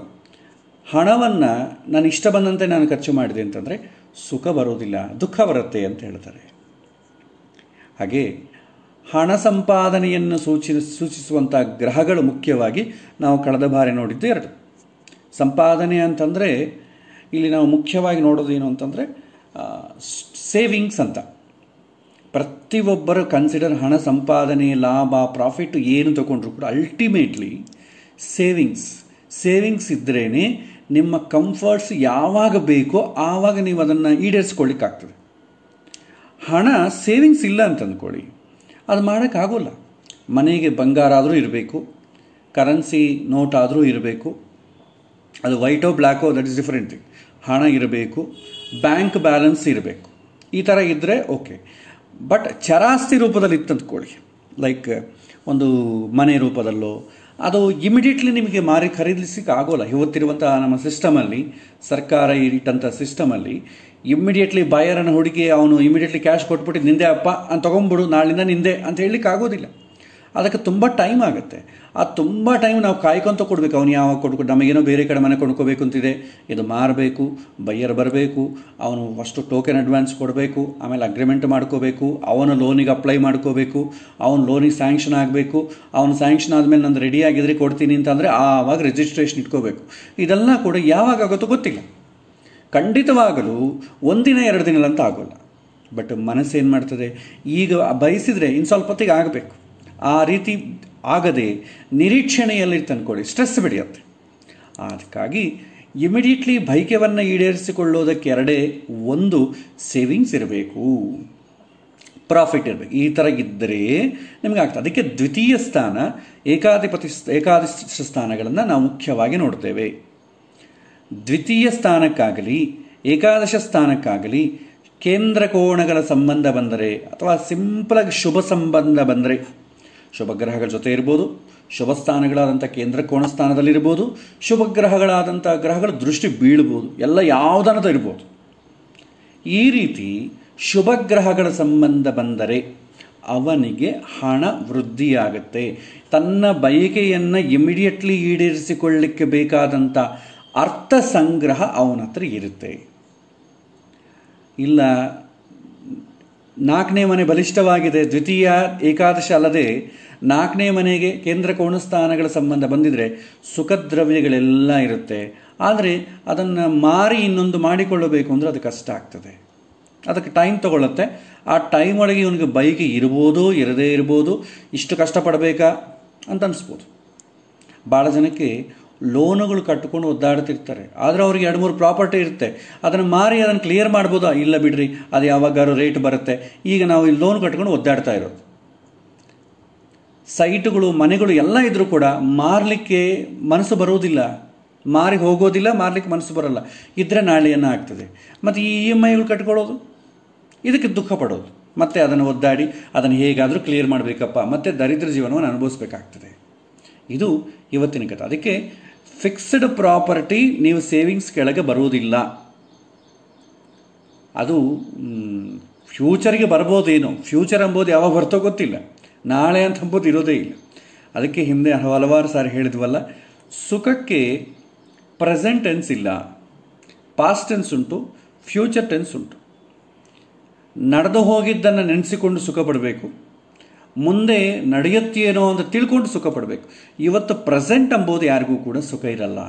ಹಣವನ್ನು ನಾನು ಇಷ್ಟ ಬಂದಂತೆ ನಾನು ಖರ್ಚು ಮಾಡಿದೆ ಅಂತಂದರೆ ಸುಖ ಬರೋದಿಲ್ಲ ದುಃಖ ಬರುತ್ತೆ ಅಂತ ಹೇಳ್ತಾರೆ ಹಾಗೆ ಹಣ ಸಂಪಾದನೆಯನ್ನು ಸೂಚಿ ಸೂಚಿಸುವಂಥ ಗ್ರಹಗಳು ಮುಖ್ಯವಾಗಿ ನಾವು ಕಳೆದ ಬಾರಿ ನೋಡಿದ್ದು ಎರಡು ಸಂಪಾದನೆ ಅಂತಂದರೆ ಇಲ್ಲಿ ನಾವು ಮುಖ್ಯವಾಗಿ ನೋಡೋದು ಏನು ಅಂತಂದರೆ ಸೇವಿಂಗ್ಸ್ ಅಂತ ಪ್ರತಿಯೊಬ್ಬರು ಕನ್ಸಿಡರ್ ಹಣ ಸಂಪಾದನೆ ಲಾಭ ಪ್ರಾಫಿಟ್ ಏನು ತಗೊಂಡ್ರು ಕೂಡ ಅಲ್ಟಿಮೇಟ್ಲಿ ಸೇವಿಂಗ್ಸ್ ಸೇವಿಂಗ್ಸ್ ಇದ್ರೇ ನಿಮ್ಮ ಕಂಫರ್ಟ್ಸ್ ಯಾವಾಗ ಬೇಕೋ ಆವಾಗ ನೀವು ಅದನ್ನು ಈಡೇರಿಸ್ಕೊಳ್ಳಿಕ್ಕಾಗ್ತದೆ ಹಣ ಸೇವಿಂಗ್ಸ್ ಇಲ್ಲ ಅಂತ ಅಂದ್ಕೊಳ್ಳಿ ಅದು ಮಾಡೋಕ್ಕಾಗೋಲ್ಲ ಮನೆಗೆ ಬಂಗಾರ ಆದರೂ ಇರಬೇಕು ಕರೆನ್ಸಿ ನೋಟ್ ಆದರೂ ಇರಬೇಕು ಅದು ವೈಟೋ ಬ್ಲ್ಯಾಕೋ ದಟ್ ಇಸ್ ಡಿಫ್ರೆಂಟ್ ಥಿಂಗ್ ಹಣ ಇರಬೇಕು ಬ್ಯಾಂಕ್ ಬ್ಯಾಲೆನ್ಸ್ ಇರಬೇಕು ಈ ಥರ ಇದ್ದರೆ ಓಕೆ ಬಟ್ ಚರಾಸ್ತಿ ರೂಪದಲ್ಲಿ ಇತ್ತಂದ್ಕೊಳ್ಳಿ ಲೈಕ್ ಒಂದು ಮನೆ ರೂಪದಲ್ಲೋ ಅದು ಇಮಿಡಿಯೇಟ್ಲಿ ನಿಮಗೆ ಮಾರಿ ಖರೀದಿಸಲಿಕ್ಕೆ ಆಗೋಲ್ಲ ಇವತ್ತಿರುವಂಥ ನಮ್ಮ ಸಿಸ್ಟಮಲ್ಲಿ ಸರ್ಕಾರ ಇಟ್ಟಂಥ ಸಿಸ್ಟಮಲ್ಲಿ ಇಮ್ಮಿಡಿಯೇಟ್ಲಿ ಬಾಯರನ್ನು ಹುಡುಕಿ ಅವನು ಇಮಿಡಿಯೇಟ್ಲಿ ಕ್ಯಾಶ್ ಕೊಟ್ಬಿಟ್ಟು ನಿಂದೆ ಅಪ್ಪ ಅಂತ ತೊಗೊಂಬಿಡು ನಾಳಿಂದ ನಿಂದೆ ಅಂತ ಹೇಳಲಿಕ್ಕೆ ಆಗೋದಿಲ್ಲ ಅದಕ್ಕೆ ತುಂಬ ಟೈಮ್ ಆಗುತ್ತೆ ಆ ತುಂಬ ಟೈಮ್ ನಾವು ಕಾಯ್ಕೊಂತ ಕೊಡಬೇಕು ಅವನು ಯಾವಾಗ ಕೊಡ್ಕೊ ನಮಗೇನೋ ಬೇರೆ ಕಡೆ ಮನೆ ಕೊಂಡ್ಕೋಬೇಕು ಅಂತಿದೆ ಇದು ಮಾರಬೇಕು ಬೈಯರ್ ಬರಬೇಕು ಅವನು ಫಸ್ಟು ಟೋಕನ್ ಅಡ್ವಾನ್ಸ್ ಕೊಡಬೇಕು ಆಮೇಲೆ ಅಗ್ರಿಮೆಂಟ್ ಮಾಡ್ಕೋಬೇಕು ಅವನ ಲೋನಿಗೆ ಅಪ್ಲೈ ಮಾಡ್ಕೋಬೇಕು ಅವನು ಲೋನಿಗೆ ಸ್ಯಾಂಕ್ಷನ್ ಆಗಬೇಕು ಅವನು ಸ್ಯಾಂಕ್ಷನ್ ಆದಮೇಲೆ ನಾನು ರೆಡಿ ಆಗಿದ್ರೆ ಕೊಡ್ತೀನಿ ಅಂತಂದರೆ ಆವಾಗ ರಿಜಿಸ್ಟ್ರೇಷನ್ ಇಟ್ಕೋಬೇಕು ಇದೆಲ್ಲ ಕೂಡ ಯಾವಾಗ ಆಗುತ್ತೋ ಗೊತ್ತಿಲ್ಲ ಖಂಡಿತವಾಗಲೂ ಒಂದಿನ ಎರಡು ದಿನಗಳಂತ ಆಗೋಲ್ಲ ಬಟ್ ಮನಸ್ಸೇನು ಮಾಡ್ತದೆ ಈಗ ಬಯಸಿದರೆ ಇನ್ನು ಸ್ವಲ್ಪ ಹೊತ್ತಿಗೆ ಆಗಬೇಕು ಆ ರೀತಿ ಆಗದೆ ನಿರೀಕ್ಷಣೆಯಲ್ಲಿ ತಂದ್ಕೊಳ್ಳಿ ಸ್ಟ್ರೆಸ್ ಬಿಡಿಯತ್ತೆ ಅದಕ್ಕಾಗಿ ಇಮಿಡಿಯೇಟ್ಲಿ ಬೈಕ್ಯವನ್ನು ಈಡೇರಿಸಿಕೊಳ್ಳೋದಕ್ಕೆ ಎರಡೇ ಒಂದು ಸೇವಿಂಗ್ಸ್ ಇರಬೇಕು ಪ್ರಾಫಿಟ್ ಇರಬೇಕು ಈ ಥರ ಇದ್ದರೆ ನಿಮಗೆ ಆಗ್ತದೆ ಅದಕ್ಕೆ ದ್ವಿತೀಯ ಸ್ಥಾನ ಏಕಾಧಿಪತಿ ಏಕಾದಶ ಸ್ಥಾನಗಳನ್ನು ನಾವು ಮುಖ್ಯವಾಗಿ ನೋಡ್ತೇವೆ ದ್ವಿತೀಯ ಸ್ಥಾನಕ್ಕಾಗಲಿ ಏಕಾದಶ ಸ್ಥಾನಕ್ಕಾಗಲಿ ಕೇಂದ್ರ ಕೋಣಗಳ ಸಂಬಂಧ ಬಂದರೆ ಅಥವಾ ಸಿಂಪಲಾಗಿ ಶುಭ ಸಂಬಂಧ ಬಂದರೆ ಗ್ರಹಗಳ ಜೊತೆ ಇರ್ಬೋದು ಶುಭ ಸ್ಥಾನಗಳಾದಂಥ ಕೇಂದ್ರ ಕೋಣ ಸ್ಥಾನದಲ್ಲಿರ್ಬೋದು ಶುಭಗ್ರಹಗಳಾದಂಥ ಗ್ರಹಗಳ ದೃಷ್ಟಿ ಬೀಳ್ಬೋದು ಎಲ್ಲ ಯಾವುದನ್ನದ ಇರ್ಬೋದು ಈ ರೀತಿ ಶುಭಗ್ರಹಗಳ ಸಂಬಂಧ ಬಂದರೆ ಅವನಿಗೆ ಹಣ ವೃದ್ಧಿಯಾಗುತ್ತೆ ತನ್ನ ಬಯಕೆಯನ್ನು ಇಮಿಡಿಯೇಟ್ಲಿ ಈಡೇರಿಸಿಕೊಳ್ಳಿಕ್ಕೆ ಬೇಕಾದಂಥ ಅರ್ಥ ಸಂಗ್ರಹ ಅವನ ಹತ್ರ ಇರುತ್ತೆ ಇಲ್ಲ ನಾಲ್ಕನೇ ಮನೆ ಬಲಿಷ್ಠವಾಗಿದೆ ದ್ವಿತೀಯ ಏಕಾದಶ ಅಲ್ಲದೆ ನಾಲ್ಕನೇ ಮನೆಗೆ ಕೇಂದ್ರ ಕೋಣ ಸ್ಥಾನಗಳ ಸಂಬಂಧ ಬಂದಿದರೆ ಸುಖದ್ರವ್ಯಗಳೆಲ್ಲ ಇರುತ್ತೆ ಆದರೆ ಅದನ್ನು ಮಾರಿ ಇನ್ನೊಂದು ಮಾಡಿಕೊಳ್ಳಬೇಕು ಅಂದರೆ ಅದು ಕಷ್ಟ ಆಗ್ತದೆ ಅದಕ್ಕೆ ಟೈಮ್ ತಗೊಳ್ಳುತ್ತೆ ಆ ಟೈಮ್ ಒಳಗೆ ಇವನಿಗೆ ಬೈಕ್ ಇರ್ಬೋದು ಇರದೇ ಇರ್ಬೋದು ಇಷ್ಟು ಕಷ್ಟಪಡಬೇಕಾ ಅಂತ ಅನಿಸ್ಬೋದು ಭಾಳ ಜನಕ್ಕೆ ಲೋನುಗಳು ಕಟ್ಟಿಕೊಂಡು ಒದ್ದಾಡ್ತಿರ್ತಾರೆ ಆದರೆ ಅವ್ರಿಗೆ ಎರಡು ಮೂರು ಪ್ರಾಪರ್ಟಿ ಇರುತ್ತೆ ಅದನ್ನು ಮಾರಿ ಅದನ್ನು ಕ್ಲಿಯರ್ ಮಾಡ್ಬೋದಾ ಇಲ್ಲ ಬಿಡ್ರಿ ಅದು ಯಾವಾಗಾರು ರೇಟ್ ಬರುತ್ತೆ ಈಗ ನಾವು ಇಲ್ಲಿ ಲೋನ್ ಕಟ್ಕೊಂಡು ಒದ್ದಾಡ್ತಾ ಇರೋದು ಸೈಟುಗಳು ಮನೆಗಳು ಎಲ್ಲ ಇದ್ದರೂ ಕೂಡ ಮಾರಲಿಕ್ಕೆ ಮನಸ್ಸು ಬರೋದಿಲ್ಲ ಮಾರಿ ಹೋಗೋದಿಲ್ಲ ಮಾರಲಿಕ್ಕೆ ಮನಸ್ಸು ಬರೋಲ್ಲ ಇದ್ರೆ ನಾಳೆಯನ್ನು ಆಗ್ತದೆ ಮತ್ತು ಈ ಇ ಎಮ್ ಐಗಳು ಕಟ್ಕೊಳ್ಳೋದು ಇದಕ್ಕೆ ದುಃಖ ಪಡೋದು ಮತ್ತೆ ಅದನ್ನು ಒದ್ದಾಡಿ ಅದನ್ನು ಹೇಗಾದರೂ ಕ್ಲಿಯರ್ ಮಾಡಬೇಕಪ್ಪ ಮತ್ತು ದರಿದ್ರ ಜೀವನವನ್ನು ಅನುಭವಿಸ್ಬೇಕಾಗ್ತದೆ ಇದು ಇವತ್ತಿನ ಕಥೆ ಅದಕ್ಕೆ ಫಿಕ್ಸ್ಡ್ ಪ್ರಾಪರ್ಟಿ ನೀವು ಸೇವಿಂಗ್ಸ್ ಕೆಳಗೆ ಬರುವುದಿಲ್ಲ ಅದು ಫ್ಯೂಚರ್ಗೆ ಬರ್ಬೋದೇನು ಫ್ಯೂಚರ್ ಅಂಬೋದು ಯಾವಾಗ ಬರ್ತೋ ಗೊತ್ತಿಲ್ಲ ನಾಳೆ ಅಂತ ಅಂಬೋದು ಇರೋದೇ ಇಲ್ಲ ಅದಕ್ಕೆ ಹಿಂದೆ ಹಲವಾರು ಸಾರಿ ಹೇಳಿದ್ವಲ್ಲ ಸುಖಕ್ಕೆ ಪ್ರೆಸೆಂಟ್ ಟೆನ್ಸ್ ಇಲ್ಲ ಪಾಸ್ಟ್ ಟೆನ್ಸ್ ಉಂಟು ಫ್ಯೂಚರ್ ಟೆನ್ಸ್ ಉಂಟು ನಡೆದು ಹೋಗಿದ್ದನ್ನು ನೆನೆಸಿಕೊಂಡು ಸುಖ ಪಡಬೇಕು ಮುಂದೆ ನಡೆಯುತ್ತೇನೋ ಅಂತ ತಿಳ್ಕೊಂಡು ಸುಖ ಪಡಬೇಕು ಇವತ್ತು ಪ್ರೆಸೆಂಟ್ ಅಂಬೋದು ಯಾರಿಗೂ ಕೂಡ ಸುಖ ಇರಲ್ಲ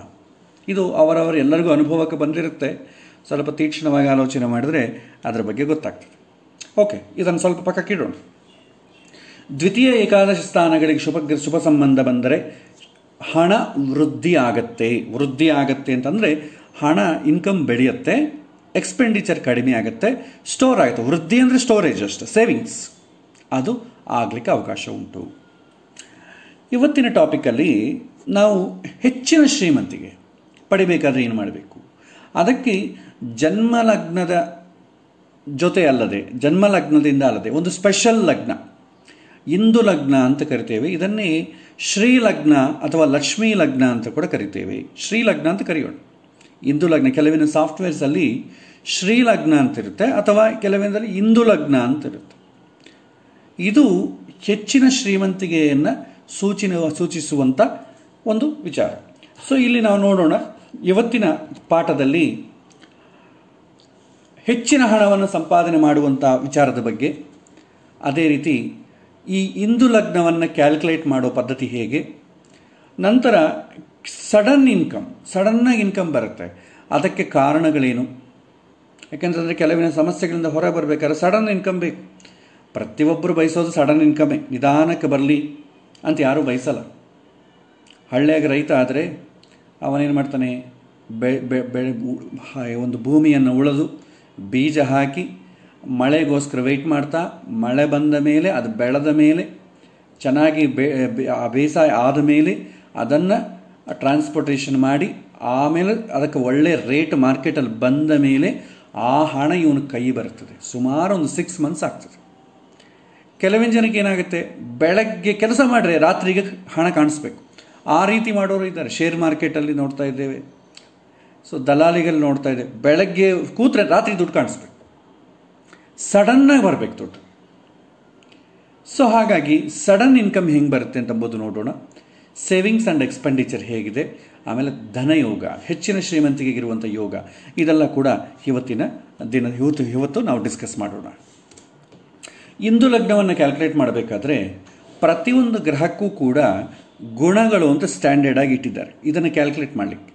ಇದು ಅವರವರ ಎಲ್ಲರಿಗೂ ಅನುಭವಕ್ಕೆ ಬಂದಿರುತ್ತೆ ಸ್ವಲ್ಪ ತೀಕ್ಷ್ಣವಾಗಿ ಆಲೋಚನೆ ಮಾಡಿದರೆ ಅದರ ಬಗ್ಗೆ ಗೊತ್ತಾಗ್ತದೆ ಓಕೆ ಇದನ್ನು ಸ್ವಲ್ಪ ಪಕ್ಕಕ್ಕಿಡೋಣ ದ್ವಿತೀಯ ಏಕಾದಶ ಸ್ಥಾನಗಳಿಗೆ ಶುಭ ಶುಭ ಸಂಬಂಧ ಬಂದರೆ ಹಣ ವೃದ್ಧಿ ಆಗತ್ತೆ ವೃದ್ಧಿ ಆಗತ್ತೆ ಅಂತಂದರೆ ಹಣ ಇನ್ಕಮ್ ಬೆಳೆಯುತ್ತೆ ಎಕ್ಸ್ಪೆಂಡಿಚರ್ ಕಡಿಮೆ ಆಗುತ್ತೆ ಸ್ಟೋರ್ ಆಯಿತು ವೃದ್ಧಿ ಅಂದರೆ ಸ್ಟೋರೇಜ್ ಅಷ್ಟೆ ಸೇವಿಂಗ್ಸ್ ಅದು ಆಗಲಿಕ್ಕೆ ಅವಕಾಶ ಉಂಟು ಇವತ್ತಿನ ಟಾಪಿಕಲ್ಲಿ ನಾವು ಹೆಚ್ಚಿನ ಶ್ರೀಮಂತಿಗೆ ಪಡಿಬೇಕಾದ್ರೆ ಏನು ಮಾಡಬೇಕು ಅದಕ್ಕೆ ಜನ್ಮಲಗ್ನದ ಜೊತೆ ಅಲ್ಲದೆ ಜನ್ಮಲಗ್ನದಿಂದ ಅಲ್ಲದೆ ಒಂದು ಸ್ಪೆಷಲ್ ಲಗ್ನ ಇಂದು ಲಗ್ನ ಅಂತ ಕರಿತೇವೆ ಇದನ್ನೇ ಶ್ರೀಲಗ್ನ ಅಥವಾ ಲಕ್ಷ್ಮೀ ಲಗ್ನ ಅಂತ ಕೂಡ ಕರಿತೇವೆ ಶ್ರೀಲಗ್ನ ಅಂತ ಕರೆಯೋಣ ಇಂದು ಲಗ್ನ ಕೆಲವಿನ ಸಾಫ್ಟ್ವೇರ್ಸಲ್ಲಿ ಶ್ರೀಲಗ್ನ ಲಗ್ನ ಅಂತಿರುತ್ತೆ ಅಥವಾ ಕೆಲವೇಂದರೆ ಇಂದು ಲಗ್ನ ಅಂತಿರುತ್ತೆ ಇದು ಹೆಚ್ಚಿನ ಶ್ರೀಮಂತಿಕೆಯನ್ನು ಸೂಚನೆ ಸೂಚಿಸುವಂಥ ಒಂದು ವಿಚಾರ ಸೊ ಇಲ್ಲಿ ನಾವು ನೋಡೋಣ ಇವತ್ತಿನ ಪಾಠದಲ್ಲಿ ಹೆಚ್ಚಿನ ಹಣವನ್ನು ಸಂಪಾದನೆ ಮಾಡುವಂಥ ವಿಚಾರದ ಬಗ್ಗೆ ಅದೇ ರೀತಿ ಈ ಇಂದು ಲಗ್ನವನ್ನು ಕ್ಯಾಲ್ಕುಲೇಟ್ ಮಾಡೋ ಪದ್ಧತಿ ಹೇಗೆ ನಂತರ ಸಡನ್ ಇನ್ಕಮ್ ಸಡನ್ನಾಗಿ ಇನ್ಕಮ್ ಬರುತ್ತೆ ಅದಕ್ಕೆ ಕಾರಣಗಳೇನು ಯಾಕೆಂತಂದರೆ ಕೆಲವಿನ ಸಮಸ್ಯೆಗಳಿಂದ ಹೊರ ಬರಬೇಕಾದ್ರೆ ಸಡನ್ ಇನ್ಕಮ್ ಬೇಕು ಪ್ರತಿಯೊಬ್ಬರು ಬಯಸೋದು ಸಡನ್ ಇನ್ಕಮೇ ನಿಧಾನಕ್ಕೆ ಬರಲಿ ಅಂತ ಯಾರೂ ಬಯಸಲ್ಲ ಹಳ್ಳಿಯಾಗ ರೈತ ಆದರೆ ಅವನೇನು ಮಾಡ್ತಾನೆ ಬೆ ಬೆ ಒಂದು ಭೂಮಿಯನ್ನು ಉಳಿದು ಬೀಜ ಹಾಕಿ ಮಳೆಗೋಸ್ಕರ ವೆಯ್ಟ್ ಮಾಡ್ತಾ ಮಳೆ ಬಂದ ಮೇಲೆ ಅದು ಬೆಳೆದ ಮೇಲೆ ಚೆನ್ನಾಗಿ ಬೇ ಬೇಸಾಯ ಆದ ಮೇಲೆ ಅದನ್ನು ಟ್ರಾನ್ಸ್ಪೋರ್ಟೇಷನ್ ಮಾಡಿ ಆಮೇಲೆ ಅದಕ್ಕೆ ಒಳ್ಳೆ ರೇಟ್ ಮಾರ್ಕೆಟಲ್ಲಿ ಬಂದ ಮೇಲೆ ಆ ಹಣ ಇವನು ಕೈ ಬರುತ್ತದೆ ಸುಮಾರು ಒಂದು ಸಿಕ್ಸ್ ಮಂತ್ಸ್ ಆಗ್ತದೆ ಕೆಲವಿನ ಜನಕ್ಕೆ ಏನಾಗುತ್ತೆ ಬೆಳಗ್ಗೆ ಕೆಲಸ ಮಾಡಿದ್ರೆ ರಾತ್ರಿಗೆ ಹಣ ಕಾಣಿಸ್ಬೇಕು ಆ ರೀತಿ ಮಾಡೋರು ಇದ್ದಾರೆ ಶೇರ್ ಮಾರ್ಕೆಟಲ್ಲಿ ನೋಡ್ತಾ ಇದ್ದೇವೆ ಸೊ ದಲಾಲಿಗಳು ನೋಡ್ತಾ ಇದ್ದೇವೆ ಬೆಳಗ್ಗೆ ಕೂತ್ರೆ ರಾತ್ರಿ ದುಡ್ಡು ಕಾಣಿಸ್ಬೇಕು ಸಡನ್ನಾಗಿ ಬರಬೇಕು ದುಡ್ಡು ಸೊ ಹಾಗಾಗಿ ಸಡನ್ ಇನ್ಕಮ್ ಹೆಂಗೆ ಬರುತ್ತೆ ಅಂತಂಬುದು ನೋಡೋಣ ಸೇವಿಂಗ್ಸ್ ಆ್ಯಂಡ್ ಎಕ್ಸ್ಪೆಂಡಿಚರ್ ಹೇಗಿದೆ ಆಮೇಲೆ ಧನಯೋಗ ಹೆಚ್ಚಿನ ಶ್ರೀಮಂತಿಗೆ ಇರುವಂಥ ಯೋಗ ಇದೆಲ್ಲ ಕೂಡ ಇವತ್ತಿನ ದಿನ ಇವತ್ತು ಇವತ್ತು ನಾವು ಡಿಸ್ಕಸ್ ಮಾಡೋಣ ಇಂದು ಲಗ್ನವನ್ನು ಕ್ಯಾಲ್ಕುಲೇಟ್ ಮಾಡಬೇಕಾದ್ರೆ ಪ್ರತಿಯೊಂದು ಗ್ರಹಕ್ಕೂ ಕೂಡ ಗುಣಗಳು ಅಂತ ಸ್ಟ್ಯಾಂಡರ್ಡ್ ಆಗಿ ಇಟ್ಟಿದ್ದಾರೆ ಇದನ್ನು ಕ್ಯಾಲ್ಕುಲೇಟ್ ಮಾಡಲಿಕ್ಕೆ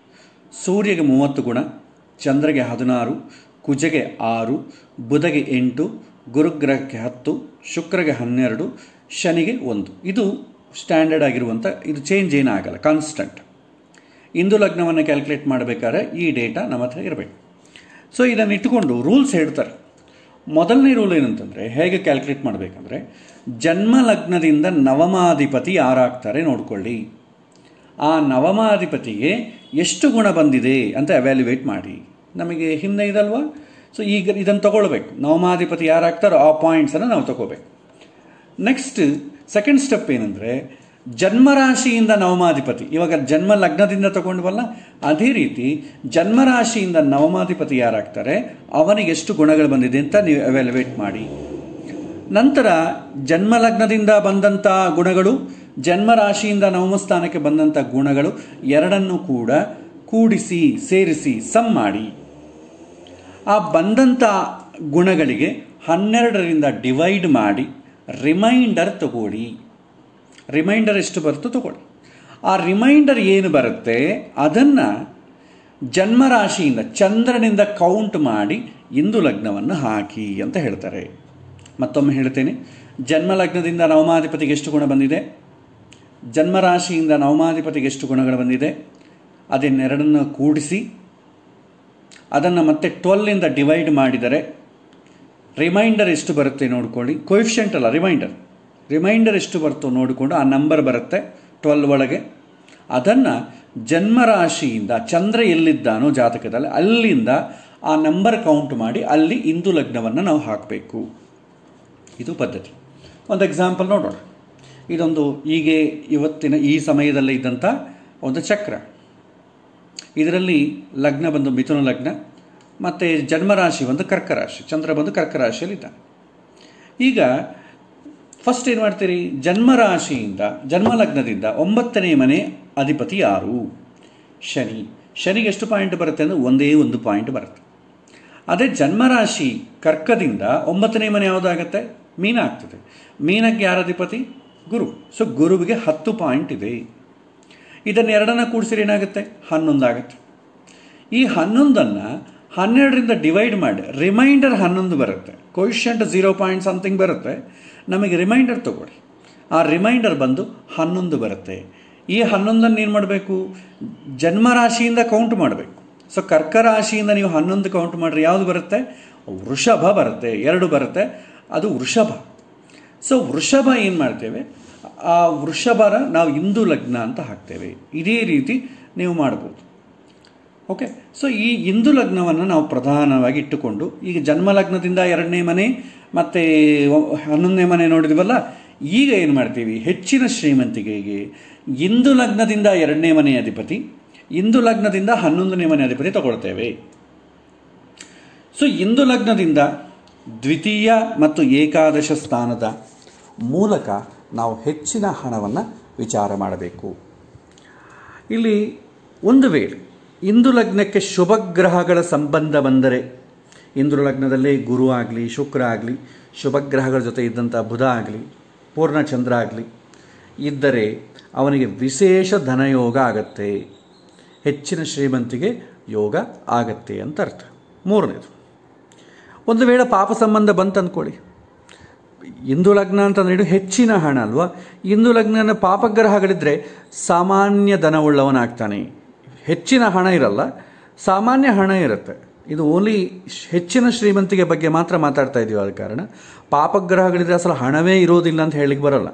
ಸೂರ್ಯಗೆ ಮೂವತ್ತು ಗುಣ ಚಂದ್ರಗೆ ಹದಿನಾರು ಕುಜೆಗೆ ಆರು ಬುಧಗೆ ಎಂಟು ಗುರುಗ್ರಹಕ್ಕೆ ಹತ್ತು ಶುಕ್ರಗೆ ಹನ್ನೆರಡು ಶನಿಗೆ ಒಂದು ಇದು ಸ್ಟ್ಯಾಂಡರ್ಡ್ ಆಗಿರುವಂಥ ಇದು ಚೇಂಜ್ ಏನೂ ಆಗಲ್ಲ ಕಾನ್ಸ್ಟಂಟ್ ಇಂದು ಲಗ್ನವನ್ನು ಕ್ಯಾಲ್ಕುಲೇಟ್ ಮಾಡಬೇಕಾದ್ರೆ ಈ ಡೇಟಾ ನಮ್ಮ ಹತ್ರ ಇರಬೇಕು ಸೊ ಇದನ್ನು ಇಟ್ಟುಕೊಂಡು ರೂಲ್ಸ್ ಹೇಳ್ತಾರೆ ಮೊದಲನೇ ರೂಲ್ ಏನಂತಂದರೆ ಹೇಗೆ ಕ್ಯಾಲ್ಕುಲೇಟ್ ಮಾಡಬೇಕಂದ್ರೆ ಜನ್ಮ ಲಗ್ನದಿಂದ ನವಮಾಧಿಪತಿ ಯಾರಾಗ್ತಾರೆ ನೋಡಿಕೊಳ್ಳಿ ಆ ನವಮಾಧಿಪತಿಗೆ ಎಷ್ಟು ಗುಣ ಬಂದಿದೆ ಅಂತ ಅವ್ಯಾಲ್ಯುವೇಟ್ ಮಾಡಿ ನಮಗೆ ಹಿಂದೆ ಇದಲ್ವಾ ಸೊ ಈಗ ಇದನ್ನು ತಗೊಳ್ಬೇಕು ನವಮಾಧಿಪತಿ ಯಾರಾಗ್ತಾರೋ ಆ ಪಾಯಿಂಟ್ಸನ್ನು ನಾವು ತಗೋಬೇಕು ನೆಕ್ಸ್ಟ್ ಸೆಕೆಂಡ್ ಸ್ಟೆಪ್ ಏನಂದರೆ ಜನ್ಮರಾಶಿಯಿಂದ ನವಮಾಧಿಪತಿ ಇವಾಗ ಜನ್ಮ ಲಗ್ನದಿಂದ ತಗೊಂಡ್ವಲ್ಲ ಅದೇ ರೀತಿ ಜನ್ಮರಾಶಿಯಿಂದ ನವಮಾಧಿಪತಿ ಯಾರಾಗ್ತಾರೆ ಅವನಿಗೆ ಎಷ್ಟು ಗುಣಗಳು ಬಂದಿದೆ ಅಂತ ನೀವು ಎವ್ಯಾಲ್ಯುವೇಟ್ ಮಾಡಿ ನಂತರ ಜನ್ಮ ಲಗ್ನದಿಂದ ಬಂದಂಥ ಗುಣಗಳು ಜನ್ಮರಾಶಿಯಿಂದ ನವಮಸ್ಥಾನಕ್ಕೆ ಬಂದಂಥ ಗುಣಗಳು ಎರಡನ್ನೂ ಕೂಡ ಕೂಡಿಸಿ ಸೇರಿಸಿ ಸಮ್ ಮಾಡಿ ಆ ಬಂದಂಥ ಗುಣಗಳಿಗೆ ಹನ್ನೆರಡರಿಂದ ಡಿವೈಡ್ ಮಾಡಿ ರಿಮೈಂಡರ್ ತಗೊಳ್ಳಿ ರಿಮೈಂಡರ್ ಎಷ್ಟು ಬರುತ್ತೋ ತಗೊಳ್ಳಿ ಆ ರಿಮೈಂಡರ್ ಏನು ಬರುತ್ತೆ ಅದನ್ನು ಜನ್ಮರಾಶಿಯಿಂದ ಚಂದ್ರನಿಂದ ಕೌಂಟ್ ಮಾಡಿ ಇಂದು ಲಗ್ನವನ್ನು ಹಾಕಿ ಅಂತ ಹೇಳ್ತಾರೆ ಮತ್ತೊಮ್ಮೆ ಹೇಳ್ತೇನೆ ಜನ್ಮ ಲಗ್ನದಿಂದ ನವಮಾಧಿಪತಿಗೆ ಎಷ್ಟು ಗುಣ ಬಂದಿದೆ ಜನ್ಮರಾಶಿಯಿಂದ ನವಮಾಧಿಪತಿಗೆ ಎಷ್ಟು ಗುಣಗಳು ಬಂದಿದೆ ಅದನ್ನೆರಡನ್ನು ಕೂಡಿಸಿ ಅದನ್ನು ಮತ್ತೆ ಟ್ವೆಲ್ಲಿಂದ ಡಿವೈಡ್ ಮಾಡಿದರೆ ರಿಮೈಂಡರ್ ಎಷ್ಟು ಬರುತ್ತೆ ನೋಡ್ಕೊಳ್ಳಿ ಕೊಯಿಫಿಷೆಂಟ್ ಅಲ್ಲ ರಿಮೈಂಡರ್ ರಿಮೈಂಡರ್ ಎಷ್ಟು ಬರುತ್ತೋ ನೋಡಿಕೊಂಡು ಆ ನಂಬರ್ ಬರುತ್ತೆ ಟ್ವೆಲ್ ಒಳಗೆ ಅದನ್ನು ಜನ್ಮರಾಶಿಯಿಂದ ಚಂದ್ರ ಎಲ್ಲಿದ್ದಾನೋ ಜಾತಕದಲ್ಲಿ ಅಲ್ಲಿಂದ ಆ ನಂಬರ್ ಕೌಂಟ್ ಮಾಡಿ ಅಲ್ಲಿ ಇಂದು ಲಗ್ನವನ್ನು ನಾವು ಹಾಕಬೇಕು ಇದು ಪದ್ಧತಿ ಒಂದು ಎಕ್ಸಾಂಪಲ್ ನೋಡೋಣ ಇದೊಂದು ಹೀಗೆ ಇವತ್ತಿನ ಈ ಸಮಯದಲ್ಲಿ ಇದ್ದಂಥ ಒಂದು ಚಕ್ರ ಇದರಲ್ಲಿ ಲಗ್ನ ಬಂದು ಮಿಥುನ ಲಗ್ನ ಮತ್ತು ಜನ್ಮರಾಶಿ ಬಂದು ಕರ್ಕರಾಶಿ ಚಂದ್ರ ಬಂದು ಕರ್ಕರಾಶಿಯಲ್ಲಿದ್ದಾನೆ ಈಗ ಫಸ್ಟ್ ಏನು ಮಾಡ್ತೀರಿ ಜನ್ಮರಾಶಿಯಿಂದ ಜನ್ಮಲಗ್ನದಿಂದ ಒಂಬತ್ತನೇ ಮನೆ ಅಧಿಪತಿ ಯಾರು ಶನಿ ಶನಿಗೆ ಎಷ್ಟು ಪಾಯಿಂಟ್ ಬರುತ್ತೆ ಅಂದರೆ ಒಂದೇ ಒಂದು ಪಾಯಿಂಟ್ ಬರುತ್ತೆ ಅದೇ ಜನ್ಮರಾಶಿ ಕರ್ಕದಿಂದ ಒಂಬತ್ತನೇ ಮನೆ ಯಾವುದಾಗತ್ತೆ ಮೀನ ಆಗ್ತದೆ ಮೀನಕ್ಕೆ ಯಾರ ಅಧಿಪತಿ ಗುರು ಸೊ ಗುರುವಿಗೆ ಹತ್ತು ಪಾಯಿಂಟ್ ಇದೆ ಎರಡನ್ನ ಕೂಡಿಸಿರಿ ಏನಾಗುತ್ತೆ ಹನ್ನೊಂದಾಗುತ್ತೆ ಈ ಹನ್ನೊಂದನ್ನು ಹನ್ನೆರಡರಿಂದ ಡಿವೈಡ್ ಮಾಡಿ ರಿಮೈಂಡರ್ ಹನ್ನೊಂದು ಬರುತ್ತೆ ಕೊಯಿಷಂಟ್ ಜೀರೋ ಪಾಯಿಂಟ್ ಸಮಥಿಂಗ್ ಬರುತ್ತೆ ನಮಗೆ ರಿಮೈಂಡರ್ ತಗೊಳ್ಳಿ ಆ ರಿಮೈಂಡರ್ ಬಂದು ಹನ್ನೊಂದು ಬರುತ್ತೆ ಈ ಹನ್ನೊಂದನ್ನು ಏನು ಮಾಡಬೇಕು ಜನ್ಮರಾಶಿಯಿಂದ ಕೌಂಟ್ ಮಾಡಬೇಕು ಸೊ ಕರ್ಕ ರಾಶಿಯಿಂದ ನೀವು ಹನ್ನೊಂದು ಕೌಂಟ್ ಮಾಡಿರಿ ಯಾವುದು ಬರುತ್ತೆ ವೃಷಭ ಬರುತ್ತೆ ಎರಡು ಬರುತ್ತೆ ಅದು ವೃಷಭ ಸೊ ವೃಷಭ ಏನು ಮಾಡ್ತೇವೆ ಆ ವೃಷಭನ ನಾವು ಹಿಂದೂ ಲಗ್ನ ಅಂತ ಹಾಕ್ತೇವೆ ಇದೇ ರೀತಿ ನೀವು ಮಾಡ್ಬೋದು ಓಕೆ ಸೊ ಈ ಹಿಂದೂ ಲಗ್ನವನ್ನು ನಾವು ಪ್ರಧಾನವಾಗಿ ಇಟ್ಟುಕೊಂಡು ಈಗ ಜನ್ಮ ಲಗ್ನದಿಂದ ಎರಡನೇ ಮನೆ ಮತ್ತು ಹನ್ನೊಂದನೇ ಮನೆ ನೋಡಿದ್ವಲ್ಲ ಈಗ ಏನು ಮಾಡ್ತೀವಿ ಹೆಚ್ಚಿನ ಶ್ರೀಮಂತಿಕೆಗೆ ಇಂದು ಲಗ್ನದಿಂದ ಎರಡನೇ ಮನೆ ಅಧಿಪತಿ ಇಂದು ಲಗ್ನದಿಂದ ಹನ್ನೊಂದನೇ ಮನೆ ಅಧಿಪತಿ ತಗೊಳ್ತೇವೆ ಸೊ ಇಂದು ಲಗ್ನದಿಂದ ದ್ವಿತೀಯ ಮತ್ತು ಏಕಾದಶ ಸ್ಥಾನದ ಮೂಲಕ ನಾವು ಹೆಚ್ಚಿನ ಹಣವನ್ನು ವಿಚಾರ ಮಾಡಬೇಕು ಇಲ್ಲಿ ಒಂದು ವೇಳೆ ಇಂದು ಲಗ್ನಕ್ಕೆ ಶುಭ ಗ್ರಹಗಳ ಸಂಬಂಧ ಬಂದರೆ ಇಂದು ಲಗ್ನದಲ್ಲಿ ಗುರು ಆಗಲಿ ಶುಕ್ರ ಆಗಲಿ ಶುಭ ಗ್ರಹಗಳ ಜೊತೆ ಇದ್ದಂಥ ಬುಧ ಆಗಲಿ ಪೂರ್ಣಚಂದ್ರ ಆಗಲಿ ಇದ್ದರೆ ಅವನಿಗೆ ವಿಶೇಷ ಧನಯೋಗ ಆಗತ್ತೆ ಹೆಚ್ಚಿನ ಶ್ರೀಮಂತಿಗೆ ಯೋಗ ಆಗತ್ತೆ ಅಂತ ಅರ್ಥ ಮೂರನೇದು ಒಂದು ವೇಳೆ ಪಾಪ ಸಂಬಂಧ ಬಂತು ಅಂದ್ಕೊಳ್ಳಿ ಇಂದು ಲಗ್ನ ಅಂತಂದ್ರೆ ಹೆಚ್ಚಿನ ಹಣ ಅಲ್ವಾ ಇಂದು ಲಗ್ನ ಪಾಪಗ್ರಹಗಳಿದ್ರೆ ಸಾಮಾನ್ಯ ಧನವುಳ್ಳವನಾಗ್ತಾನೆ ಹೆಚ್ಚಿನ ಹಣ ಇರಲ್ಲ ಸಾಮಾನ್ಯ ಹಣ ಇರುತ್ತೆ ಇದು ಓನ್ಲಿ ಹೆಚ್ಚಿನ ಶ್ರೀಮಂತಿಗೆ ಬಗ್ಗೆ ಮಾತ್ರ ಮಾತಾಡ್ತಾ ಇದ್ದೀವಿ ಆದ ಕಾರಣ ಪಾಪಗ್ರಹಗಳಿದ್ರೆ ಅಸಲು ಹಣವೇ ಇರೋದಿಲ್ಲ ಅಂತ ಹೇಳಿಕ್ಕೆ ಬರಲ್ಲ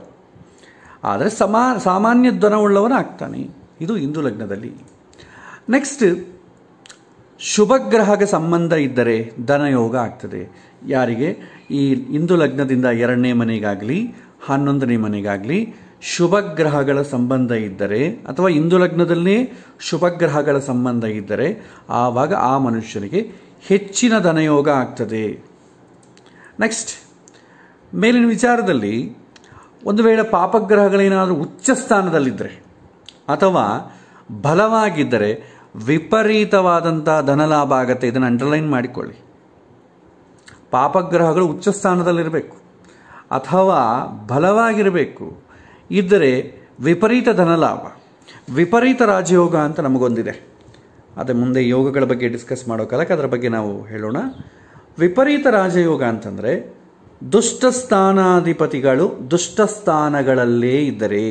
ಆದರೆ ಸಮಾ ಸಾಮಾನ್ಯ ಧನವುಳ್ಳವನಾಗ್ತಾನೆ ಇದು ಇಂದು ಲಗ್ನದಲ್ಲಿ ನೆಕ್ಸ್ಟ್ ಶುಭಗ್ರಹಗೆ ಸಂಬಂಧ ಇದ್ದರೆ ಧನಯೋಗ ಆಗ್ತದೆ ಯಾರಿಗೆ ಈ ಇಂದು ಲಗ್ನದಿಂದ ಎರಡನೇ ಮನೆಗಾಗಲಿ ಹನ್ನೊಂದನೇ ಮನೆಗಾಗಲಿ ಗ್ರಹಗಳ ಸಂಬಂಧ ಇದ್ದರೆ ಅಥವಾ ಇಂದು ಲಗ್ನದಲ್ಲೇ ಶುಭಗ್ರಹಗಳ ಸಂಬಂಧ ಇದ್ದರೆ ಆವಾಗ ಆ ಮನುಷ್ಯನಿಗೆ ಹೆಚ್ಚಿನ ಧನಯೋಗ ಆಗ್ತದೆ ನೆಕ್ಸ್ಟ್ ಮೇಲಿನ ವಿಚಾರದಲ್ಲಿ ಒಂದು ವೇಳೆ ಪಾಪಗ್ರಹಗಳೇನಾದರೂ ಉಚ್ಚ ಸ್ಥಾನದಲ್ಲಿದ್ದರೆ ಅಥವಾ ಬಲವಾಗಿದ್ದರೆ ವಿಪರೀತವಾದಂಥ ಧನಲಾಭ ಆಗತ್ತೆ ಇದನ್ನು ಅಂಡರ್ಲೈನ್ ಮಾಡಿಕೊಳ್ಳಿ ಪಾಪಗ್ರಹಗಳು ಉಚ್ಚ ಸ್ಥಾನದಲ್ಲಿರಬೇಕು ಅಥವಾ ಬಲವಾಗಿರಬೇಕು ಇದ್ದರೆ ವಿಪರೀತ ಧನಲಾಭ ವಿಪರೀತ ರಾಜಯೋಗ ಅಂತ ನಮಗೊಂದಿದೆ ಅದೇ ಮುಂದೆ ಯೋಗಗಳ ಬಗ್ಗೆ ಡಿಸ್ಕಸ್ ಮಾಡೋ ಕಾಲಕ್ಕೆ ಅದರ ಬಗ್ಗೆ ನಾವು ಹೇಳೋಣ ವಿಪರೀತ ರಾಜಯೋಗ ಅಂತಂದರೆ ದುಷ್ಟಸ್ಥಾನಾಧಿಪತಿಗಳು ದುಷ್ಟಸ್ಥಾನಗಳಲ್ಲೇ ಇದ್ದರೆ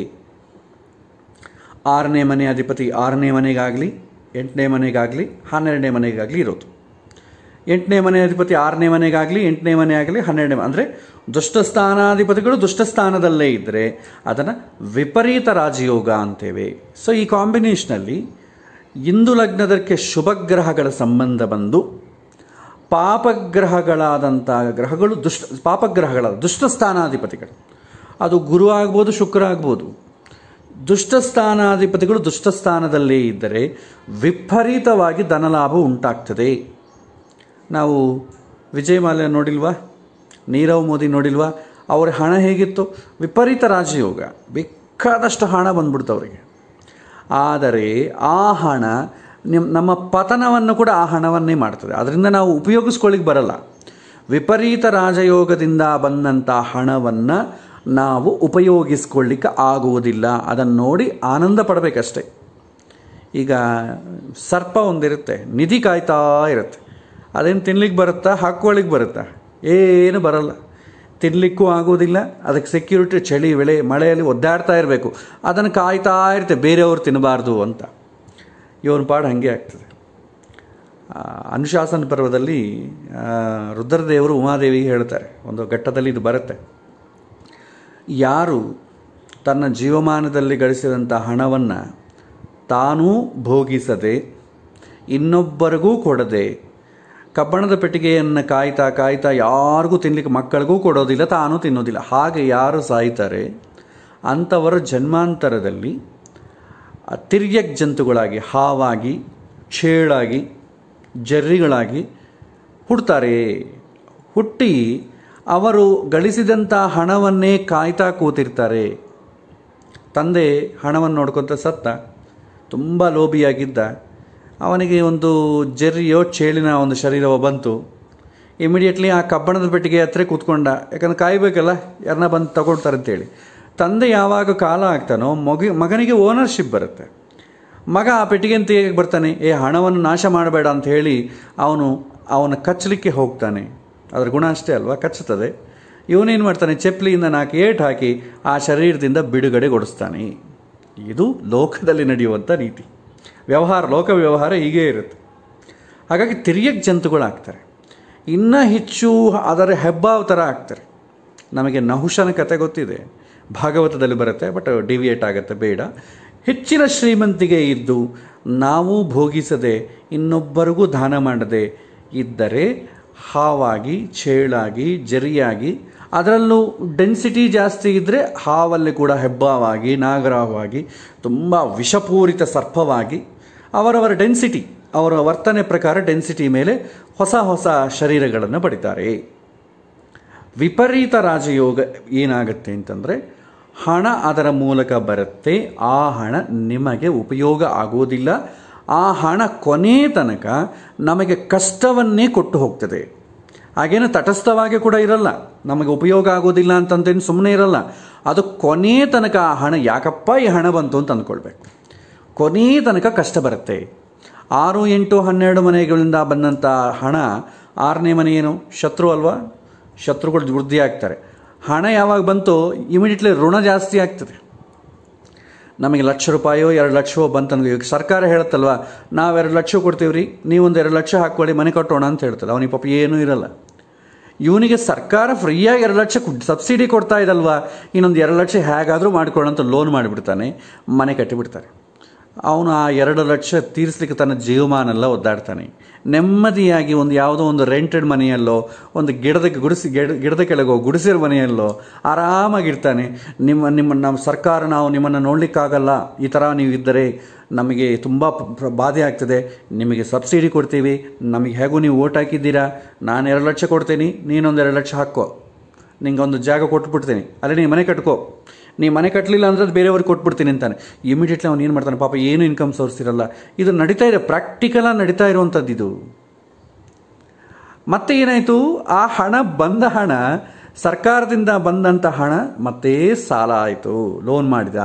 ಆರನೇ ಮನೆ ಅಧಿಪತಿ ಆರನೇ ಮನೆಗಾಗಲಿ ಎಂಟನೇ ಮನೆಗಾಗಲಿ ಹನ್ನೆರಡನೇ ಮನೆಗಾಗಲಿ ಇರೋದು ಎಂಟನೇ ಮನೆ ಅಧಿಪತಿ ಆರನೇ ಮನೆಗಾಗಲಿ ಎಂಟನೇ ಮನೆ ಆಗಲಿ ಹನ್ನೆರಡನೇ ಅಂದರೆ ದುಷ್ಟಸ್ಥಾನಾಧಿಪತಿಗಳು ದುಷ್ಟಸ್ಥಾನದಲ್ಲೇ ಇದ್ದರೆ ಅದನ್ನು ವಿಪರೀತ ರಾಜಯೋಗ ಅಂತೇವೆ ಸೊ ಈ ಕಾಂಬಿನೇಷನಲ್ಲಿ ಇಂದು ಲಗ್ನದಕ್ಕೆ ಶುಭ ಗ್ರಹಗಳ ಸಂಬಂಧ ಬಂದು ಪಾಪಗ್ರಹಗಳಾದಂಥ ಗ್ರಹಗಳು ದುಷ್ಟ ಪಾಪಗ್ರಹಗಳ ದುಷ್ಟಸ್ಥಾನಾಧಿಪತಿಗಳು ಅದು ಗುರು ಆಗ್ಬೋದು ಶುಕ್ರ ಆಗ್ಬೋದು ದುಷ್ಟಸ್ಥಾನಾಧಿಪತಿಗಳು ದುಷ್ಟಸ್ಥಾನದಲ್ಲೇ ಇದ್ದರೆ ವಿಪರೀತವಾಗಿ ಧನಲಾಭ ಉಂಟಾಗ್ತದೆ ನಾವು ವಿಜಯ್ ಮಾಲ್ಯ ನೋಡಿಲ್ವಾ ನೀರವ್ ಮೋದಿ ನೋಡಿಲ್ವಾ ಅವ್ರ ಹಣ ಹೇಗಿತ್ತು ವಿಪರೀತ ರಾಜಯೋಗ ಬೇಕಾದಷ್ಟು ಹಣ ಬಂದ್ಬಿಡ್ತು ಅವರಿಗೆ ಆದರೆ ಆ ಹಣ ನಿಮ್ಮ ನಮ್ಮ ಪತನವನ್ನು ಕೂಡ ಆ ಹಣವನ್ನೇ ಮಾಡ್ತದೆ ಅದರಿಂದ ನಾವು ಉಪಯೋಗಿಸ್ಕೊಳ್ಳಿಕ್ಕೆ ಬರಲ್ಲ ವಿಪರೀತ ರಾಜಯೋಗದಿಂದ ಬಂದಂಥ ಹಣವನ್ನು ನಾವು ಉಪಯೋಗಿಸ್ಕೊಳ್ಳಿಕ್ಕೆ ಆಗುವುದಿಲ್ಲ ಅದನ್ನು ನೋಡಿ ಆನಂದ ಪಡಬೇಕಷ್ಟೆ ಈಗ ಸರ್ಪ ಒಂದಿರುತ್ತೆ ನಿಧಿ ಕಾಯ್ತಾ ಇರುತ್ತೆ ಅದೇನು ತಿನ್ಲಿಕ್ಕೆ ಬರುತ್ತಾ ಹಾಕ್ಕೊಳ್ಳಿಕ್ಕೆ ಬರುತ್ತಾ ಏನು ಬರಲ್ಲ ತಿನ್ನಲಿಕ್ಕೂ ಆಗೋದಿಲ್ಲ ಅದಕ್ಕೆ ಸೆಕ್ಯೂರಿಟಿ ಚಳಿ ಬೆಳೆ ಮಳೆಯಲ್ಲಿ ಒದ್ದಾಡ್ತಾ ಇರಬೇಕು ಅದನ್ನು ಕಾಯ್ತಾ ಇರುತ್ತೆ ಬೇರೆಯವರು ತಿನ್ನಬಾರ್ದು ಅಂತ ಇವನ ಪಾಡು ಹಾಗೆ ಆಗ್ತದೆ ಅನುಶಾಸನ ಪರ್ವದಲ್ಲಿ ರುದ್ರದೇವರು ಉಮಾದೇವಿಗೆ ಹೇಳ್ತಾರೆ ಒಂದು ಘಟ್ಟದಲ್ಲಿ ಇದು ಬರುತ್ತೆ ಯಾರು ತನ್ನ ಜೀವಮಾನದಲ್ಲಿ ಗಳಿಸಿದಂಥ ಹಣವನ್ನು ತಾನೂ ಭೋಗಿಸದೆ ಇನ್ನೊಬ್ಬರಿಗೂ ಕೊಡದೆ ಕಬ್ಬಣದ ಪೆಟ್ಟಿಗೆಯನ್ನು ಕಾಯ್ತಾ ಕಾಯ್ತಾ ಯಾರಿಗೂ ತಿನ್ನಲಿಕ್ಕೆ ಮಕ್ಕಳಿಗೂ ಕೊಡೋದಿಲ್ಲ ತಾನೂ ತಿನ್ನೋದಿಲ್ಲ ಹಾಗೆ ಯಾರು ಸಾಯ್ತಾರೆ ಅಂಥವರ ಜನ್ಮಾಂತರದಲ್ಲಿ ತಿರ್ಯಕ್ ಜಂತುಗಳಾಗಿ ಹಾವಾಗಿ ಛೇಳಾಗಿ ಜರ್ರಿಗಳಾಗಿ ಹುಡ್ತಾರೆ ಹುಟ್ಟಿ ಅವರು ಗಳಿಸಿದಂಥ ಹಣವನ್ನೇ ಕಾಯ್ತಾ ಕೂತಿರ್ತಾರೆ ತಂದೆ ಹಣವನ್ನು ನೋಡ್ಕೊತ ಸತ್ತ ತುಂಬ ಲೋಭಿಯಾಗಿದ್ದ ಅವನಿಗೆ ಒಂದು ಜರ್ರಿಯೋ ಚೇಳಿನ ಒಂದು ಶರೀರವೋ ಬಂತು ಇಮಿಡಿಯೇಟ್ಲಿ ಆ ಕಬ್ಬಣದ ಪೆಟ್ಟಿಗೆ ಹತ್ತಿರ ಕೂತ್ಕೊಂಡ ಯಾಕಂದ್ರೆ ಕಾಯಬೇಕಲ್ಲ ಯಾರನ್ನ ಬಂದು ತಗೊಳ್ತಾರೆ ಅಂತೇಳಿ ತಂದೆ ಯಾವಾಗ ಕಾಲ ಆಗ್ತಾನೋ ಮಗು ಮಗನಿಗೆ ಓನರ್ಶಿಪ್ ಬರುತ್ತೆ ಮಗ ಆ ಪೆಟ್ಟಿಗೆ ಹೇಗೆ ಬರ್ತಾನೆ ಏ ಹಣವನ್ನು ನಾಶ ಮಾಡಬೇಡ ಅಂತ ಹೇಳಿ ಅವನು ಅವನ ಕಚ್ಚಲಿಕ್ಕೆ ಹೋಗ್ತಾನೆ ಅದರ ಗುಣ ಅಷ್ಟೇ ಅಲ್ವಾ ಕಚ್ಚುತ್ತದೆ ಇವನೇನು ಮಾಡ್ತಾನೆ ಚಪ್ಪಲಿಯಿಂದ ನಾಲ್ಕು ಏಟ್ ಹಾಕಿ ಆ ಶರೀರದಿಂದ ಬಿಡುಗಡೆಗೊಡಿಸ್ತಾನೆ ಇದು ಲೋಕದಲ್ಲಿ ನಡೆಯುವಂಥ ನೀತಿ ವ್ಯವಹಾರ ಲೋಕ ವ್ಯವಹಾರ ಹೀಗೇ ಇರುತ್ತೆ ಹಾಗಾಗಿ ತಿರ್ಯಕ್ಕೆ ಜಂತುಗಳಾಗ್ತಾರೆ ಇನ್ನೂ ಹೆಚ್ಚು ಅದರ ಹೆಬ್ಬಾವ್ ಥರ ಆಗ್ತಾರೆ ನಮಗೆ ನಹುಶನ ಕತೆ ಗೊತ್ತಿದೆ ಭಾಗವತದಲ್ಲಿ ಬರುತ್ತೆ ಬಟ್ ಡಿವಿಯೇಟ್ ಆಗುತ್ತೆ ಬೇಡ ಹೆಚ್ಚಿನ ಶ್ರೀಮಂತಿಗೆ ಇದ್ದು ನಾವು ಭೋಗಿಸದೆ ಇನ್ನೊಬ್ಬರಿಗೂ ದಾನ ಮಾಡದೆ ಇದ್ದರೆ ಹಾವಾಗಿ ಚೇಳಾಗಿ ಜರಿಯಾಗಿ ಅದರಲ್ಲೂ ಡೆನ್ಸಿಟಿ ಜಾಸ್ತಿ ಇದ್ದರೆ ಹಾವಲ್ಲಿ ಕೂಡ ಹೆಬ್ಬಾವಾಗಿ ನಾಗರಾವಾಗಿ ತುಂಬ ವಿಷಪೂರಿತ ಸರ್ಪವಾಗಿ ಅವರವರ ಡೆನ್ಸಿಟಿ ಅವರ ವರ್ತನೆ ಪ್ರಕಾರ ಡೆನ್ಸಿಟಿ ಮೇಲೆ ಹೊಸ ಹೊಸ ಶರೀರಗಳನ್ನು ಪಡಿತಾರೆ ವಿಪರೀತ ರಾಜಯೋಗ ಏನಾಗುತ್ತೆ ಅಂತಂದರೆ ಹಣ ಅದರ ಮೂಲಕ ಬರುತ್ತೆ ಆ ಹಣ ನಿಮಗೆ ಉಪಯೋಗ ಆಗೋದಿಲ್ಲ ಆ ಹಣ ಕೊನೆ ತನಕ ನಮಗೆ ಕಷ್ಟವನ್ನೇ ಕೊಟ್ಟು ಹೋಗ್ತದೆ ಹಾಗೇನು ತಟಸ್ಥವಾಗಿ ಕೂಡ ಇರಲ್ಲ ನಮಗೆ ಉಪಯೋಗ ಆಗೋದಿಲ್ಲ ಅಂತಂದೇನು ಸುಮ್ಮನೆ ಇರಲ್ಲ ಅದು ಕೊನೆ ತನಕ ಆ ಹಣ ಯಾಕಪ್ಪ ಈ ಹಣ ಬಂತು ಅಂತ ಅಂದ್ಕೊಳ್ಬೇಕು ಕೊನೆಯ ತನಕ ಕಷ್ಟ ಬರುತ್ತೆ ಆರು ಎಂಟು ಹನ್ನೆರಡು ಮನೆಗಳಿಂದ ಬಂದಂಥ ಹಣ ಆರನೇ ಮನೆ ಏನು ಶತ್ರು ಅಲ್ವಾ ಶತ್ರುಗಳು ವೃದ್ಧಿ ಆಗ್ತಾರೆ ಹಣ ಯಾವಾಗ ಬಂತು ಇಮಿಡಿಯೇಟ್ಲಿ ಋಣ ಜಾಸ್ತಿ ಆಗ್ತದೆ ನಮಗೆ ಲಕ್ಷ ರೂಪಾಯೋ ಎರಡು ಲಕ್ಷವೋ ಬಂತನ ಈಗ ಸರ್ಕಾರ ಹೇಳುತ್ತಲ್ವ ನಾವು ಎರಡು ಲಕ್ಷ ಕೊಡ್ತೀವಿ ರೀ ನೀವೊಂದು ಎರಡು ಲಕ್ಷ ಹಾಕ್ಕೊಳ್ಳಿ ಮನೆ ಕಟ್ಟೋಣ ಅಂತ ಹೇಳ್ತದೆ ಅವನಿಗೆ ಪಾಪ ಏನೂ ಇರಲ್ಲ ಇವನಿಗೆ ಸರ್ಕಾರ ಫ್ರೀಯಾಗಿ ಎರಡು ಲಕ್ಷ ಸಬ್ಸಿಡಿ ಕೊಡ್ತಾ ಇದಲ್ವಾ ಇನ್ನೊಂದು ಎರಡು ಲಕ್ಷ ಹೇಗಾದರೂ ಮಾಡಿಕೊಳ್ಳೋ ಅಂತ ಲೋನ್ ಮಾಡಿಬಿಡ್ತಾನೆ ಮನೆ ಕಟ್ಟಿಬಿಡ್ತಾರೆ ಅವನು ಆ ಎರಡು ಲಕ್ಷ ತೀರಿಸಲಿಕ್ಕೆ ತನ್ನ ಜೀವಮಾನ ಎಲ್ಲ ಒದ್ದಾಡ್ತಾನೆ ನೆಮ್ಮದಿಯಾಗಿ ಒಂದು ಯಾವುದೋ ಒಂದು ರೆಂಟೆಡ್ ಮನೆಯಲ್ಲೋ ಒಂದು ಗಿಡದ ಗುಡಿಸಿ ಗಿಡ ಗಿಡದ ಕೆಳಗೋ ಗುಡಿಸಿರೋ ಮನೆಯಲ್ಲೋ ಆರಾಮಾಗಿರ್ತಾನೆ ನಿಮ್ಮ ನಿಮ್ಮ ನಮ್ಮ ಸರ್ಕಾರ ನಾವು ನಿಮ್ಮನ್ನು ನೋಡಲಿಕ್ಕಾಗಲ್ಲ ಈ ಥರ ನೀವು ಇದ್ದರೆ ನಮಗೆ ತುಂಬ ಬಾಧೆ ಆಗ್ತದೆ ನಿಮಗೆ ಸಬ್ಸಿಡಿ ಕೊಡ್ತೀವಿ ನಮಗೆ ಹೇಗೂ ನೀವು ಓಟ್ ಹಾಕಿದ್ದೀರಾ ನಾನು ಎರಡು ಲಕ್ಷ ಕೊಡ್ತೀನಿ ನೀನೊಂದು ಎರಡು ಲಕ್ಷ ಹಾಕೋ ನಿಂಗೆ ಒಂದು ಜಾಗ ಕೊಟ್ಬಿಡ್ತೀನಿ ಅಲ್ಲಿ ನೀವು ಮನೆ ಕಟ್ಕೋ ನೀ ಮನೆ ಕಟ್ಟಲಿಲ್ಲ ಅಂದರೆ ಅದು ಬೇರೆಯವ್ರಿಗೆ ಕೊಟ್ಬಿಡ್ತೀನಿ ಅಂತಾನೆ ಇಮಿಡಿಯೇಟ್ಲಿ ಅವನು ಏನು ಮಾಡ್ತಾನೆ ಪಾಪ ಏನು ಇನ್ಕಮ್ ಸೋರ್ಸ್ ಇರಲ್ಲ ಇದು ನಡೀತಾ ಇದೆ ಪ್ರಾಕ್ಟಿಕಲಾಗಿ ನಡೀತಾ ಇರುವಂಥದ್ದು ಇದು ಮತ್ತೆ ಏನಾಯಿತು ಆ ಹಣ ಬಂದ ಹಣ ಸರ್ಕಾರದಿಂದ ಬಂದಂಥ ಹಣ ಮತ್ತೆ ಸಾಲ ಆಯಿತು ಲೋನ್ ಮಾಡಿದ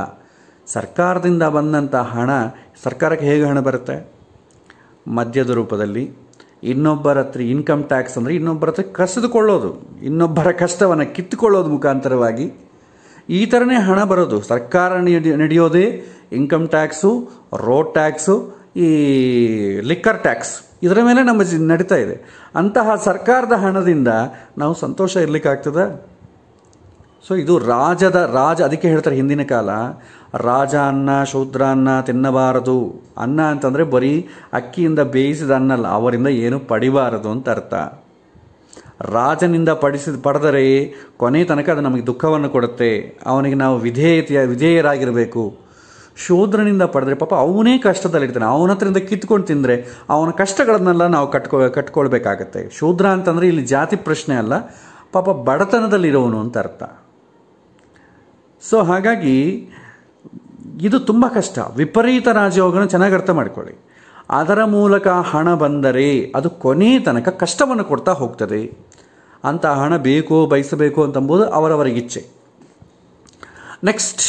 ಸರ್ಕಾರದಿಂದ ಬಂದಂಥ ಹಣ ಸರ್ಕಾರಕ್ಕೆ ಹೇಗೆ ಹಣ ಬರುತ್ತೆ ಮದ್ಯದ ರೂಪದಲ್ಲಿ ಇನ್ನೊಬ್ಬರ ಹತ್ರ ಇನ್ಕಮ್ ಟ್ಯಾಕ್ಸ್ ಅಂದರೆ ಇನ್ನೊಬ್ಬರ ಹತ್ರ ಕಸಿದುಕೊಳ್ಳೋದು ಇನ್ನೊಬ್ಬರ ಕಷ್ಟವನ್ನು ಕಿತ್ತುಕೊಳ್ಳೋದು ಮುಖಾಂತರವಾಗಿ ಈ ಥರನೇ ಹಣ ಬರೋದು ಸರ್ಕಾರ ನಡೆಯೋದೇ ಇನ್ಕಮ್ ಟ್ಯಾಕ್ಸು ರೋಡ್ ಟ್ಯಾಕ್ಸು ಈ ಲಿಕ್ಕರ್ ಟ್ಯಾಕ್ಸ್ ಇದರ ಮೇಲೆ ನಮ್ಮ ಜಿ ನಡೀತಾ ಇದೆ ಅಂತಹ ಸರ್ಕಾರದ ಹಣದಿಂದ ನಾವು ಸಂತೋಷ ಇರಲಿಕ್ಕಾಗ್ತದ ಸೊ ಇದು ರಾಜದ ರಾಜ ಅದಕ್ಕೆ ಹೇಳ್ತಾರೆ ಹಿಂದಿನ ಕಾಲ ರಾಜ ಅನ್ನ ಶೂದ್ರ ಅನ್ನ ತಿನ್ನಬಾರದು ಅನ್ನ ಅಂತಂದರೆ ಬರೀ ಅಕ್ಕಿಯಿಂದ ಬೇಯಿಸಿದ ಅನ್ನಲ್ಲ ಅವರಿಂದ ಏನು ಪಡಿಬಾರದು ಅಂತ ಅರ್ಥ ರಾಜನಿಂದ ಪಡಿಸಿದ ಪಡೆದರೆ ಕೊನೆ ತನಕ ಅದು ನಮಗೆ ದುಃಖವನ್ನು ಕೊಡುತ್ತೆ ಅವನಿಗೆ ನಾವು ವಿಧೇಯತೆಯ ವಿಧೇಯರಾಗಿರಬೇಕು ಶೂದ್ರನಿಂದ ಪಡೆದರೆ ಪಾಪ ಅವನೇ ಕಷ್ಟದಲ್ಲಿರ್ತಾನೆ ಅವನ ಹತ್ರದಿಂದ ಕಿತ್ಕೊಂಡು ತಿಂದರೆ ಅವನ ಕಷ್ಟಗಳನ್ನೆಲ್ಲ ನಾವು ಕಟ್ಕೊ ಕಟ್ಕೊಳ್ಬೇಕಾಗತ್ತೆ ಶೂದ್ರ ಅಂತಂದರೆ ಇಲ್ಲಿ ಜಾತಿ ಪ್ರಶ್ನೆ ಅಲ್ಲ ಪಾಪ ಬಡತನದಲ್ಲಿರೋನು ಅಂತ ಅರ್ಥ ಸೊ ಹಾಗಾಗಿ ಇದು ತುಂಬ ಕಷ್ಟ ವಿಪರೀತ ರಾಜಯೋಗನ ಚೆನ್ನಾಗಿ ಅರ್ಥ ಮಾಡ್ಕೊಳ್ಳಿ ಅದರ ಮೂಲಕ ಹಣ ಬಂದರೆ ಅದು ಕೊನೆ ತನಕ ಕಷ್ಟವನ್ನು ಕೊಡ್ತಾ ಹೋಗ್ತದೆ ಅಂತ ಹಣ ಬೇಕೋ ಬಯಸಬೇಕು ಅಂತಂಬುದು ಅವರವರ ಇಚ್ಛೆ ನೆಕ್ಸ್ಟ್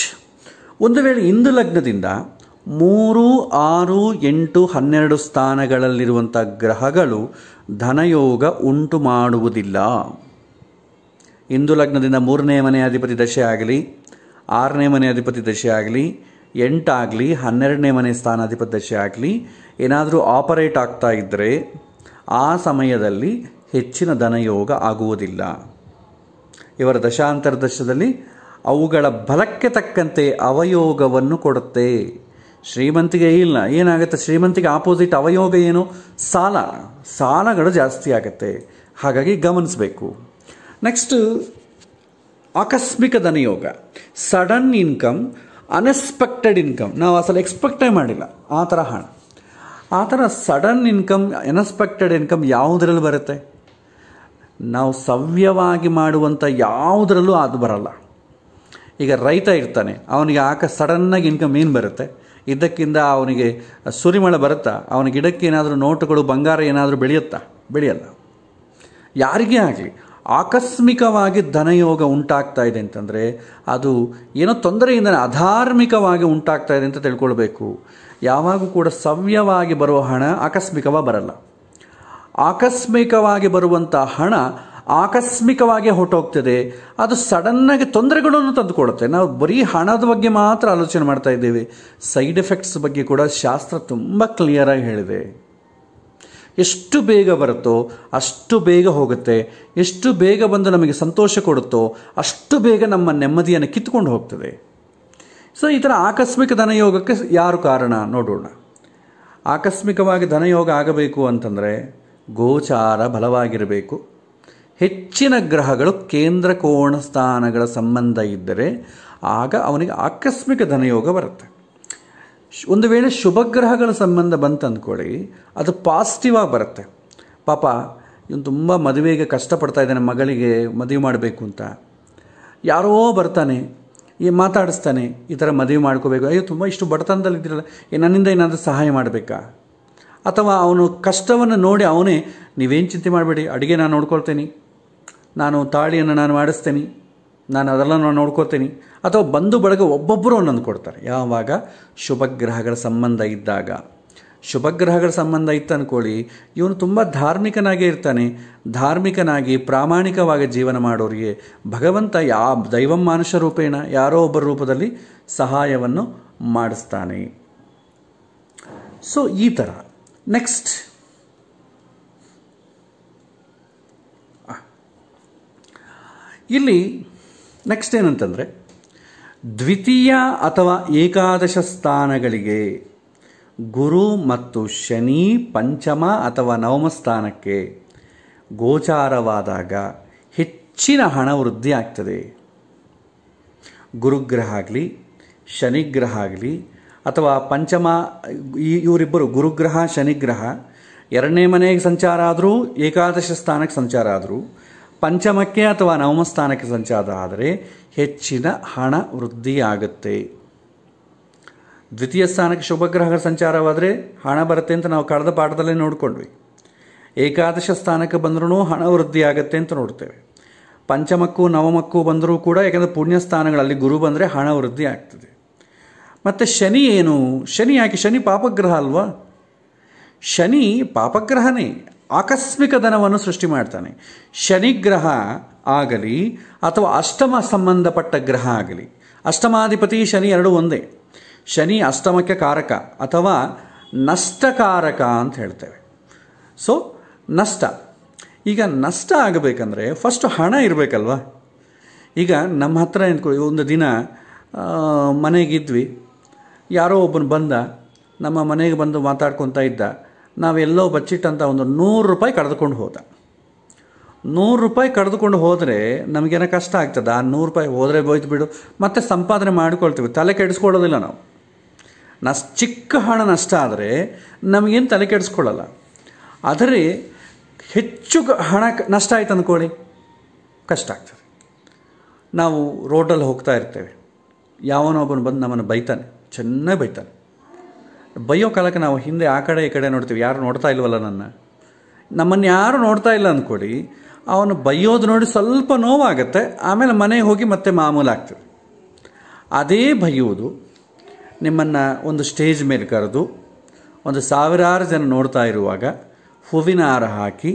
ಒಂದು ವೇಳೆ ಇಂದು ಲಗ್ನದಿಂದ ಮೂರು ಆರು ಎಂಟು ಹನ್ನೆರಡು ಸ್ಥಾನಗಳಲ್ಲಿರುವಂಥ ಗ್ರಹಗಳು ಧನಯೋಗ ಉಂಟು ಮಾಡುವುದಿಲ್ಲ ಇಂದು ಲಗ್ನದಿಂದ ಮೂರನೇ ಮನೆ ಅಧಿಪತಿ ದಶೆ ಆಗಲಿ ಆರನೇ ಮನೆ ಅಧಿಪತಿ ದಶೆ ಆಗಲಿ ಎಂಟಾಗಲಿ ಹನ್ನೆರಡನೇ ಮನೆ ಸ್ಥಾನಾಧಿಪತ ಆಗಲಿ ಏನಾದರೂ ಆಪರೇಟ್ ಆಗ್ತಾ ಇದ್ದರೆ ಆ ಸಮಯದಲ್ಲಿ ಹೆಚ್ಚಿನ ಧನಯೋಗ ಆಗುವುದಿಲ್ಲ ಇವರ ದಶಾಂತರ ದಶದಲ್ಲಿ ಅವುಗಳ ಬಲಕ್ಕೆ ತಕ್ಕಂತೆ ಅವಯೋಗವನ್ನು ಕೊಡುತ್ತೆ ಶ್ರೀಮಂತಿಗೆ ಇಲ್ಲ ಏನಾಗುತ್ತೆ ಶ್ರೀಮಂತಿಗೆ ಆಪೋಸಿಟ್ ಅವಯೋಗ ಏನು ಸಾಲ ಸಾಲಗಳು ಜಾಸ್ತಿ ಆಗುತ್ತೆ ಹಾಗಾಗಿ ಗಮನಿಸಬೇಕು ನೆಕ್ಸ್ಟ್ ಆಕಸ್ಮಿಕ ಧನಯೋಗ ಸಡನ್ ಇನ್ಕಮ್ ಅನ್ಎಕ್ಸ್ಪೆಕ್ಟೆಡ್ ಇನ್ಕಮ್ ನಾವು ಅಸಲು ಎಕ್ಸ್ಪೆಕ್ಟೇ ಮಾಡಿಲ್ಲ ಆ ಥರ ಹಣ ಆ ಥರ ಸಡನ್ ಇನ್ಕಮ್ ಅನ್ಎಕ್ಸ್ಪೆಕ್ಟೆಡ್ ಇನ್ಕಮ್ ಯಾವುದರಲ್ಲಿ ಬರುತ್ತೆ ನಾವು ಸವ್ಯವಾಗಿ ಮಾಡುವಂಥ ಯಾವುದರಲ್ಲೂ ಅದು ಬರಲ್ಲ ಈಗ ರೈತ ಇರ್ತಾನೆ ಅವನಿಗೆ ಆಕ ಸಡನ್ನಾಗಿ ಇನ್ಕಮ್ ಏನು ಬರುತ್ತೆ ಇದಕ್ಕಿಂತ ಅವನಿಗೆ ಸುರಿಮಳೆ ಬರುತ್ತಾ ಅವನ ಗಿಡಕ್ಕೆ ಏನಾದರೂ ನೋಟುಗಳು ಬಂಗಾರ ಏನಾದರೂ ಬೆಳೆಯುತ್ತಾ ಬೆಳೆಯಲ್ಲ ಯಾರಿಗೇ ಆಗಲಿ ಆಕಸ್ಮಿಕವಾಗಿ ಧನಯೋಗ ಉಂಟಾಗ್ತಾ ಇದೆ ಅಂತಂದರೆ ಅದು ಏನೋ ತೊಂದರೆಯಿಂದ ಅಧಾರ್ಮಿಕವಾಗಿ ಉಂಟಾಗ್ತಾ ಇದೆ ಅಂತ ತಿಳ್ಕೊಳ್ಬೇಕು ಯಾವಾಗೂ ಕೂಡ ಸವ್ಯವಾಗಿ ಬರುವ ಹಣ ಆಕಸ್ಮಿಕವಾಗಿ ಬರಲ್ಲ ಆಕಸ್ಮಿಕವಾಗಿ ಬರುವಂಥ ಹಣ ಆಕಸ್ಮಿಕವಾಗಿ ಹೊಟ್ಟೋಗ್ತದೆ ಅದು ಸಡನ್ನಾಗಿ ತೊಂದರೆಗಳನ್ನು ತಂದುಕೊಡುತ್ತೆ ನಾವು ಬರೀ ಹಣದ ಬಗ್ಗೆ ಮಾತ್ರ ಆಲೋಚನೆ ಮಾಡ್ತಾ ಇದ್ದೇವೆ ಸೈಡ್ ಎಫೆಕ್ಟ್ಸ್ ಬಗ್ಗೆ ಕೂಡ ಶಾಸ್ತ್ರ ತುಂಬ ಕ್ಲಿಯರಾಗಿ ಹೇಳಿದೆ ಎಷ್ಟು ಬೇಗ ಬರುತ್ತೋ ಅಷ್ಟು ಬೇಗ ಹೋಗುತ್ತೆ ಎಷ್ಟು ಬೇಗ ಬಂದು ನಮಗೆ ಸಂತೋಷ ಕೊಡುತ್ತೋ ಅಷ್ಟು ಬೇಗ ನಮ್ಮ ನೆಮ್ಮದಿಯನ್ನು ಕಿತ್ಕೊಂಡು ಹೋಗ್ತದೆ ಸೊ ಈ ಥರ ಆಕಸ್ಮಿಕ ಧನಯೋಗಕ್ಕೆ ಯಾರು ಕಾರಣ ನೋಡೋಣ ಆಕಸ್ಮಿಕವಾಗಿ ಧನಯೋಗ ಆಗಬೇಕು ಅಂತಂದರೆ ಗೋಚಾರ ಬಲವಾಗಿರಬೇಕು ಹೆಚ್ಚಿನ ಗ್ರಹಗಳು ಕೇಂದ್ರ ಕೋಣ ಸ್ಥಾನಗಳ ಸಂಬಂಧ ಇದ್ದರೆ ಆಗ ಅವನಿಗೆ ಆಕಸ್ಮಿಕ ಧನಯೋಗ ಬರುತ್ತೆ ಒಂದು ವೇಳೆ ಶುಭಗ್ರಹಗಳ ಸಂಬಂಧ ಬಂತು ಅಂದ್ಕೊಳ್ಳಿ ಅದು ಪಾಸಿಟಿವ್ ಆಗಿ ಬರುತ್ತೆ ಪಾಪ ಇವನು ತುಂಬ ಮದುವೆಗೆ ಕಷ್ಟಪಡ್ತಾ ಇದ್ದಾನೆ ಮಗಳಿಗೆ ಮದುವೆ ಮಾಡಬೇಕು ಅಂತ ಯಾರೋ ಬರ್ತಾನೆ ಈ ಮಾತಾಡಿಸ್ತಾನೆ ಈ ಥರ ಮದುವೆ ಮಾಡ್ಕೋಬೇಕು ಅಯ್ಯೋ ತುಂಬ ಇಷ್ಟು ಏ ನನ್ನಿಂದ ಏನಾದರೂ ಸಹಾಯ ಮಾಡಬೇಕಾ ಅಥವಾ ಅವನು ಕಷ್ಟವನ್ನು ನೋಡಿ ಅವನೇ ನೀವೇನು ಚಿಂತೆ ಮಾಡಬೇಡಿ ಅಡುಗೆ ನಾನು ನೋಡ್ಕೊಳ್ತೇನೆ ನಾನು ತಾಳಿಯನ್ನು ನಾನು ಮಾಡಿಸ್ತೇನೆ ನಾನು ಅದೆಲ್ಲ ನಾನು ನೋಡ್ಕೋತೀನಿ ಅಥವಾ ಬಂಧು ಬಳಗ ಒಬ್ಬೊಬ್ಬರು ಒಂದೊಂದು ಕೊಡ್ತಾರೆ ಯಾವಾಗ ಶುಭಗ್ರಹಗಳ ಸಂಬಂಧ ಇದ್ದಾಗ ಶುಭಗ್ರಹಗಳ ಸಂಬಂಧ ಇತ್ತು ಅಂದ್ಕೊಳ್ಳಿ ಇವನು ತುಂಬ ಧಾರ್ಮಿಕನಾಗೇ ಇರ್ತಾನೆ ಧಾರ್ಮಿಕನಾಗಿ ಪ್ರಾಮಾಣಿಕವಾಗಿ ಜೀವನ ಮಾಡೋರಿಗೆ ಭಗವಂತ ಯಾ ದೈವಂ ಮನುಷ್ಯ ರೂಪೇಣ ಯಾರೋ ಒಬ್ಬ ರೂಪದಲ್ಲಿ ಸಹಾಯವನ್ನು ಮಾಡಿಸ್ತಾನೆ ಸೊ ಈ ಥರ ನೆಕ್ಸ್ಟ್ ಇಲ್ಲಿ ನೆಕ್ಸ್ಟ್ ಏನಂತಂದರೆ ದ್ವಿತೀಯ ಅಥವಾ ಏಕಾದಶ ಸ್ಥಾನಗಳಿಗೆ ಗುರು ಮತ್ತು ಶನಿ ಪಂಚಮ ಅಥವಾ ನವಮ ಸ್ಥಾನಕ್ಕೆ ಗೋಚಾರವಾದಾಗ ಹೆಚ್ಚಿನ ಹಣ ವೃದ್ಧಿ ಆಗ್ತದೆ ಗುರುಗ್ರಹ ಆಗಲಿ ಶನಿಗ್ರಹ ಆಗಲಿ ಅಥವಾ ಪಂಚಮ ಈ ಇವರಿಬ್ಬರು ಗುರುಗ್ರಹ ಶನಿಗ್ರಹ ಎರಡನೇ ಮನೆಗೆ ಸಂಚಾರ ಆದರೂ ಏಕಾದಶ ಸ್ಥಾನಕ್ಕೆ ಸಂಚಾರ ಆದರೂ ಪಂಚಮಕ್ಕೆ ಅಥವಾ ನವಮ ಸ್ಥಾನಕ್ಕೆ ಸಂಚಾರ ಆದರೆ ಹೆಚ್ಚಿನ ಹಣ ವೃದ್ಧಿಯಾಗುತ್ತೆ ದ್ವಿತೀಯ ಸ್ಥಾನಕ್ಕೆ ಶುಭಗ್ರಹ ಸಂಚಾರವಾದರೆ ಹಣ ಬರುತ್ತೆ ಅಂತ ನಾವು ಕಳೆದ ಪಾಠದಲ್ಲೇ ನೋಡಿಕೊಂಡ್ವಿ ಏಕಾದಶ ಸ್ಥಾನಕ್ಕೆ ಬಂದರೂ ಹಣ ವೃದ್ಧಿಯಾಗುತ್ತೆ ಅಂತ ನೋಡ್ತೇವೆ ಪಂಚಮಕ್ಕೂ ನವಮಕ್ಕೂ ಬಂದರೂ ಕೂಡ ಯಾಕೆಂದರೆ ಪುಣ್ಯ ಸ್ಥಾನಗಳಲ್ಲಿ ಗುರು ಬಂದರೆ ಹಣ ವೃದ್ಧಿ ಆಗ್ತದೆ ಮತ್ತು ಶನಿ ಏನು ಶನಿ ಯಾಕೆ ಶನಿ ಪಾಪಗ್ರಹ ಅಲ್ವಾ ಶನಿ ಪಾಪಗ್ರಹನೇ ಆಕಸ್ಮಿಕ ಧನವನ್ನು ಸೃಷ್ಟಿ ಮಾಡ್ತಾನೆ ಶನಿಗ್ರಹ ಆಗಲಿ ಅಥವಾ ಅಷ್ಟಮ ಸಂಬಂಧಪಟ್ಟ ಗ್ರಹ ಆಗಲಿ ಅಷ್ಟಮಾಧಿಪತಿ ಶನಿ ಎರಡು ಒಂದೇ ಶನಿ ಅಷ್ಟಮಕ್ಕೆ ಕಾರಕ ಅಥವಾ ನಷ್ಟಕಾರಕ ಅಂತ ಹೇಳ್ತೇವೆ ಸೊ ನಷ್ಟ ಈಗ ನಷ್ಟ ಆಗಬೇಕಂದ್ರೆ ಫಸ್ಟು ಹಣ ಇರಬೇಕಲ್ವಾ ಈಗ ನಮ್ಮ ಹತ್ರ ಏನು ಒಂದು ದಿನ ಮನೆಗಿದ್ವಿ ಯಾರೋ ಒಬ್ಬನು ಬಂದ ನಮ್ಮ ಮನೆಗೆ ಬಂದು ಮಾತಾಡ್ಕೊತಾ ಇದ್ದ ನಾವೆಲ್ಲೋ ಬಚ್ಚಿಟ್ಟಂಥ ಒಂದು ನೂರು ರೂಪಾಯಿ ಕಳೆದುಕೊಂಡು ಹೋದ ನೂರು ರೂಪಾಯಿ ಕಳೆದುಕೊಂಡು ಹೋದರೆ ನಮಗೇನೋ ಕಷ್ಟ ಆಗ್ತದೆ ಆ ನೂರು ರೂಪಾಯಿ ಹೋದರೆ ಹೋಯ್ತು ಬಿಡು ಮತ್ತೆ ಸಂಪಾದನೆ ಮಾಡಿಕೊಳ್ತೀವಿ ತಲೆ ಕೆಡಿಸ್ಕೊಳ್ಳೋದಿಲ್ಲ ನಾವು ನಷ್ಟ ಚಿಕ್ಕ ಹಣ ನಷ್ಟ ಆದರೆ ನಮಗೇನು ತಲೆ ಕೆಡಿಸ್ಕೊಳ್ಳಲ್ಲ ಆದರೆ ಹೆಚ್ಚು ಹಣ ನಷ್ಟ ಆಯ್ತು ಅಂದ್ಕೊಳ್ಳಿ ಕಷ್ಟ ಆಗ್ತದೆ ನಾವು ರೋಡಲ್ಲಿ ಹೋಗ್ತಾ ಇರ್ತೇವೆ ಒಬ್ಬನು ಬಂದು ನಮ್ಮನ್ನು ಬೈತಾನೆ ಚೆನ್ನಾಗಿ ಬೈತಾನೆ ಬೈಯೋ ಕಾಲಕ್ಕೆ ನಾವು ಹಿಂದೆ ಆ ಕಡೆ ಈ ಕಡೆ ನೋಡ್ತೀವಿ ಯಾರು ನೋಡ್ತಾ ಇಲ್ವಲ್ಲ ನನ್ನ ನಮ್ಮನ್ನು ಯಾರು ನೋಡ್ತಾ ಇಲ್ಲ ಅಂದ್ಕೊಡಿ ಅವನು ಬೈಯೋದು ನೋಡಿ ಸ್ವಲ್ಪ ನೋವಾಗುತ್ತೆ ಆಮೇಲೆ ಮನೆಗೆ ಹೋಗಿ ಮತ್ತೆ ಮಾಮೂಲಾಗ್ತದೆ ಅದೇ ಬೈಯೋದು ನಿಮ್ಮನ್ನು ಒಂದು ಸ್ಟೇಜ್ ಮೇಲೆ ಕರೆದು ಒಂದು ಸಾವಿರಾರು ಜನ ನೋಡ್ತಾ ಇರುವಾಗ ಹೂವಿನ ಹಾರ ಹಾಕಿ